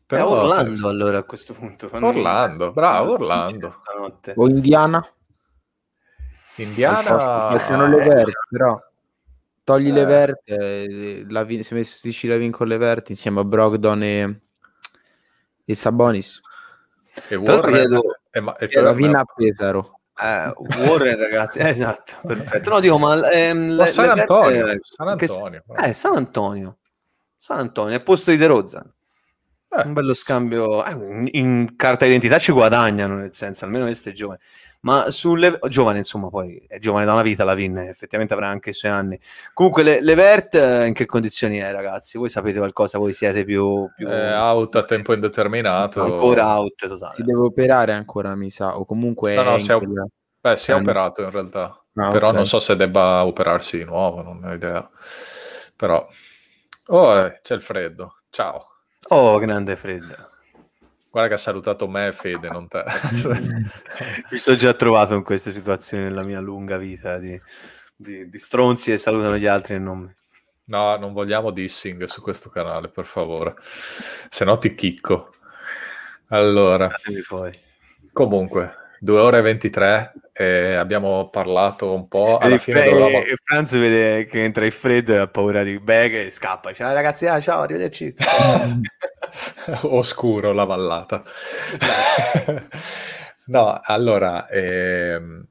Però, eh, Orlando allora a questo punto. Orlando, bravo Orlando. O Indiana. Indiana... Sono le eh. verte, però. Togli eh. le verte, la, se messi eh, la vin le verte insieme a Brogdon e, e Sabonis. E Warren, chiedo, e, e, e Lavina a Pesaro. Eh, Warren, ragazzi, eh, esatto, perfetto. No, dico, ma, ehm, ma le, San, le Antonio, verde, eh, San Antonio, che, eh, San Antonio, San Antonio, è posto di De Rozan. Eh, un bello scambio in, eh, in, carta identità ci guadagnano nel senso almeno queste giovani ma sulle... Oh, giovane insomma poi è giovane da una vita la Vin effettivamente avrà anche i suoi anni comunque le, Vert eh, in che condizioni è ragazzi voi sapete qualcosa voi siete più, più... Eh, out a tempo indeterminato ancora out totale si deve operare ancora mi sa o comunque no no si è, quella... Beh, si è cioè, operato in realtà no, ah, però okay. non so se debba operarsi di nuovo non ho idea però oh, eh, c'è il freddo ciao oh grande freddo Guarda che ha salutato me Fede, non te. Mi sono già trovato in queste situazioni nella mia lunga vita di, di, di stronzi e salutano gli altri e non me. No, non vogliamo dissing su questo canale, per favore. Se no ti chicco. Allora. Comunque, due ore e 23 e abbiamo parlato un po'. Alla e fine dovevamo... e Franz vede che entra in freddo e ha paura di bag e scappa. Ciao ah, ragazzi, ah, ciao, arrivederci. Oscuro la vallata. no, allora, ehm,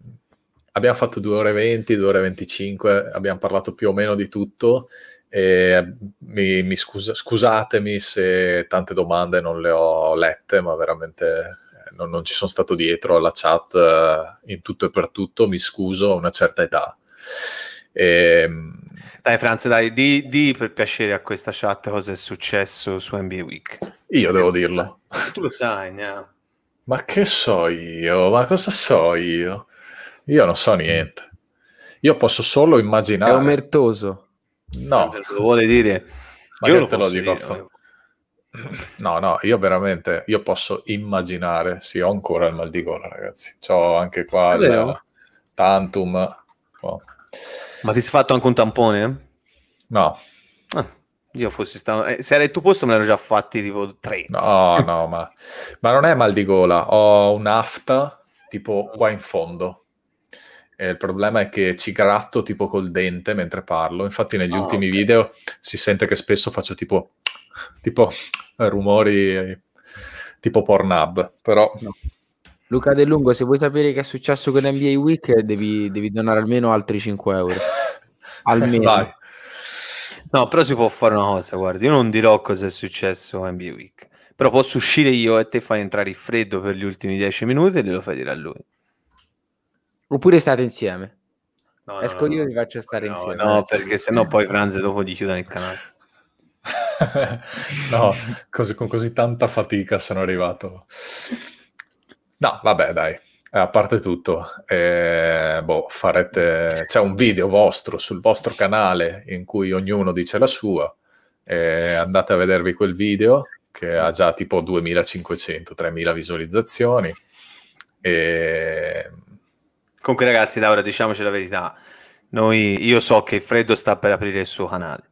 abbiamo fatto due ore e 20, 2 ore e 25, abbiamo parlato più o meno di tutto. E mi, mi scusa, scusatemi se tante domande non le ho lette, ma veramente non, non, ci sono stato dietro alla chat eh, in tutto e per tutto, mi scuso, a una certa età. E... Ehm, dai Franz, dai, di, di, per piacere a questa chat cosa è successo su NBA Week. Io devo dirlo. Tu lo sai, no? Ma che so io? Ma cosa so io? Io non so niente. Io posso solo immaginare. È omertoso. No. lo vuole dire. Ma io lo te lo dico dire, No, no, io veramente, io posso immaginare, sì, ho ancora il mal di gola, ragazzi. Ho anche qua il tantum. Oh. Ma ti sei fatto anche un tampone? No. Ah, io fossi stato... Eh, se eri al tuo posto me l'ero già fatti tipo tre. No, no, ma... ma non è mal di gola. Ho un un'afta tipo qua in fondo. E il problema è che ci gratto tipo col dente mentre parlo. Infatti negli oh, ultimi okay. video si sente che spesso faccio tipo tipo rumori tipo Pornhub, però... No. Luca De Lungo, se vuoi sapere che è successo con NBA Week, devi, devi donare almeno altri 5 euro. almeno. Vai. No, però si può fare una cosa, guarda, io non dirò cosa è successo con NBA Week, però posso uscire io e te fai entrare il freddo per gli ultimi 10 minuti e glielo fai dire a lui. Oppure state insieme. No, Esco no, io e no, vi faccio stare insieme. No, perché sennò poi Franze dopo gli chiudono il canale. no, così, con così tanta fatica sono arrivato. No, vabbè, dai. Eh, a parte tutto, eh, boh, farete... c'è un video vostro sul vostro canale in cui ognuno dice la sua. Eh, andate a vedervi quel video che ha già tipo 2500-3000 visualizzazioni. E... Comunque ragazzi, Laura, diciamoci la verità. Noi, io so che Freddo sta per aprire il suo canale.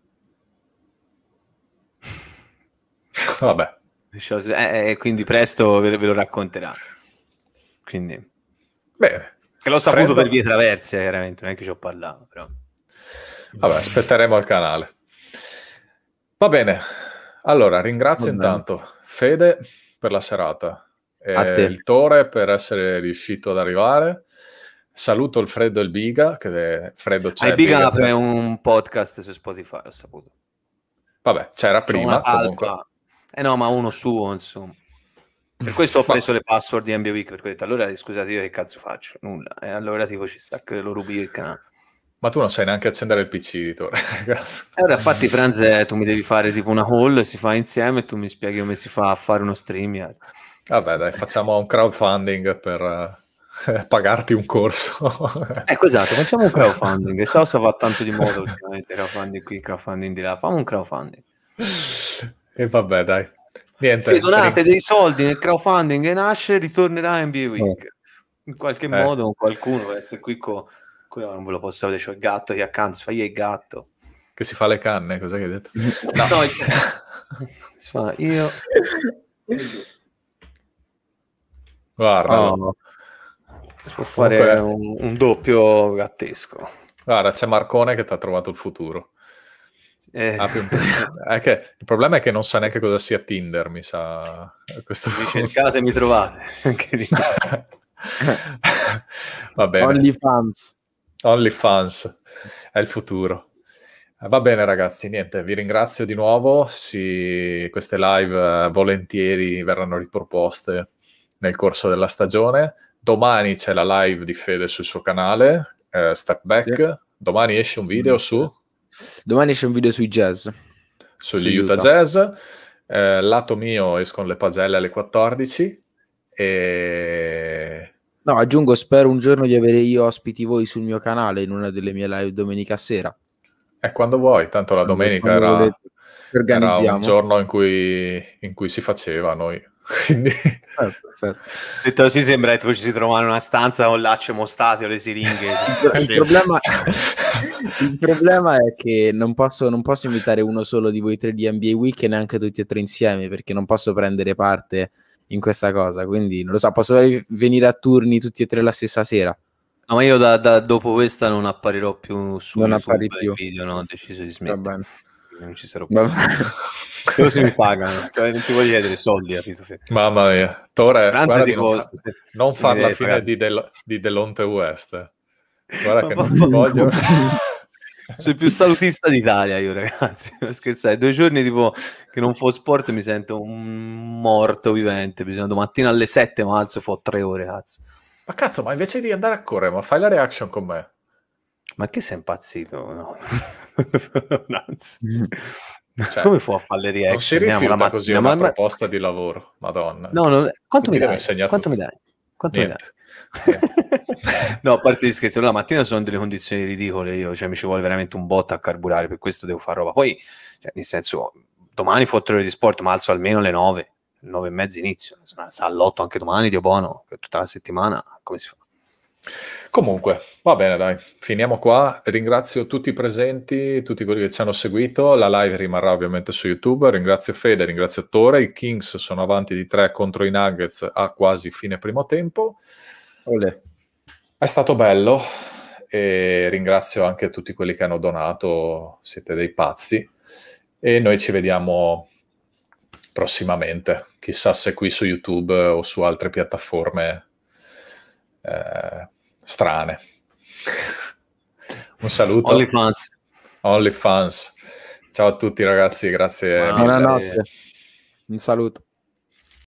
Vabbè. Eh, eh, eh, quindi presto ve, ve, lo racconterà. Quindi... Bene. Che l'ho saputo Freddo. per vie traverse, veramente, non è che ci ho parlato, però... Vabbè, aspetteremo al canale. Va bene. Allora, ringrazio Buon intanto bene. Fede per la serata e il Tore per essere riuscito ad arrivare. Saluto il Freddo e il Biga, che Freddo c'è. Ah, il Biga è un podcast su Spotify, ho saputo. Vabbè, c'era prima, comunque. Alba. Eh no, ma uno suo, insomma. Per questo ho preso le password di NBA Week, perché ho detto, allora scusate, io che cazzo faccio? Nulla. E allora tipo ci sta, che lo rubi il canale. Ma tu non sai neanche accendere il PC, editore, ragazzi. Eh, allora, infatti, Franz, eh, tu mi devi fare tipo una haul, si fa insieme e tu mi spieghi come si fa a fare uno stream. Vabbè, dai, facciamo un crowdfunding per eh, pagarti un corso. ecco, esatto, facciamo un crowdfunding. Stavo sa fa tanto di moda ultimamente, crowdfunding qui, crowdfunding di là. Facciamo un crowdfunding. E vabbè, dai. Niente, Se donate dei soldi nel crowdfunding e nasce, ritornerà NBA Week. Eh. In qualche eh. modo qualcuno deve essere qui con... Qui non ve lo posso vedere, c'è il gatto che accanto, si fa io il gatto. Che si fa le canne, cosa hai detto? No, no si fa io... Guarda. Oh. Si può fare Comunque... un, un doppio gattesco. Guarda, c'è Marcone che ti ha trovato il futuro. Eh. Ah, più... Eh, che, il problema è che non sa neanche cosa sia Tinder, mi sa. A questo mi cercate e mi trovate. Va bene. Only fans. è il futuro. Eh, va bene ragazzi, niente, vi ringrazio di nuovo, sì, queste live eh, volentieri verranno riproposte nel corso della stagione. Domani c'è la live di Fede sul suo canale, eh, Step Back, sì. domani esce un video mm, sì. su Domani c'è un video sui jazz. Sugli Utah, Jazz. Eh, lato mio escono le pagelle alle 14 e... No, aggiungo, spero un giorno di avere io ospiti voi sul mio canale in una delle mie live domenica sera. E eh, quando vuoi, tanto la domenica era... Volete era un giorno in cui, in cui si faceva noi. Quindi... Eh, perfetto. Detto così sembra che poi ci si trova in una stanza con laccio mostato le siringhe. il, problema... il, problema, è che non posso, non posso invitare uno solo di voi tre di NBA Week e neanche tutti e tre insieme perché non posso prendere parte in questa cosa. Quindi non lo so, posso venire a turni tutti e tre la stessa sera. No, ma io da, da dopo questa non apparirò più su non YouTube, appari più. video, no? ho deciso di smettere. Va bene non ci sarò più. Solo se mi pagano, cioè, non ti voglio chiedere soldi. Mamma mia, Tore, guarda tipo, non, fa, non far la eh, fine di, Del- di Delonte West. Guarda che non ti voglio. Sono il più salutista d'Italia io ragazzi, scherzare, due giorni tipo che non fo sport mi sento un morto vivente, bisogna domattina alle 7 ma alzo fo tre ore cazzo. Ma cazzo, ma invece di andare a correre, ma fai la reaction con me? Ma che sei impazzito? No. Anzi. Mm. Cioè, come può falleria non si rifiuta mat- così una mamma... proposta di lavoro madonna no, no quanto, mi dai? quanto mi dai quanto Niente. mi dai no a parte di scherzi, la mattina sono delle condizioni ridicole io cioè mi ci vuole veramente un botto a carburare per questo devo fare roba poi cioè, nel senso domani fo tre ore di sport ma alzo almeno alle nove, nove e mezza inizio alzo alle anche domani Dio buono tutta la settimana come si fa Comunque, va bene, dai, finiamo qua. Ringrazio tutti i presenti, tutti quelli che ci hanno seguito. La live rimarrà ovviamente su YouTube. Ringrazio Fede, ringrazio Tore. I Kings sono avanti di tre contro i Nuggets a quasi fine primo tempo. Olè. È stato bello e ringrazio anche tutti quelli che hanno donato. Siete dei pazzi. E noi ci vediamo prossimamente. Chissà se qui su YouTube o su altre piattaforme. Eh, strane. Un saluto. OnlyFans. OnlyFans. Ciao a tutti ragazzi, grazie. Buonanotte. Un saluto.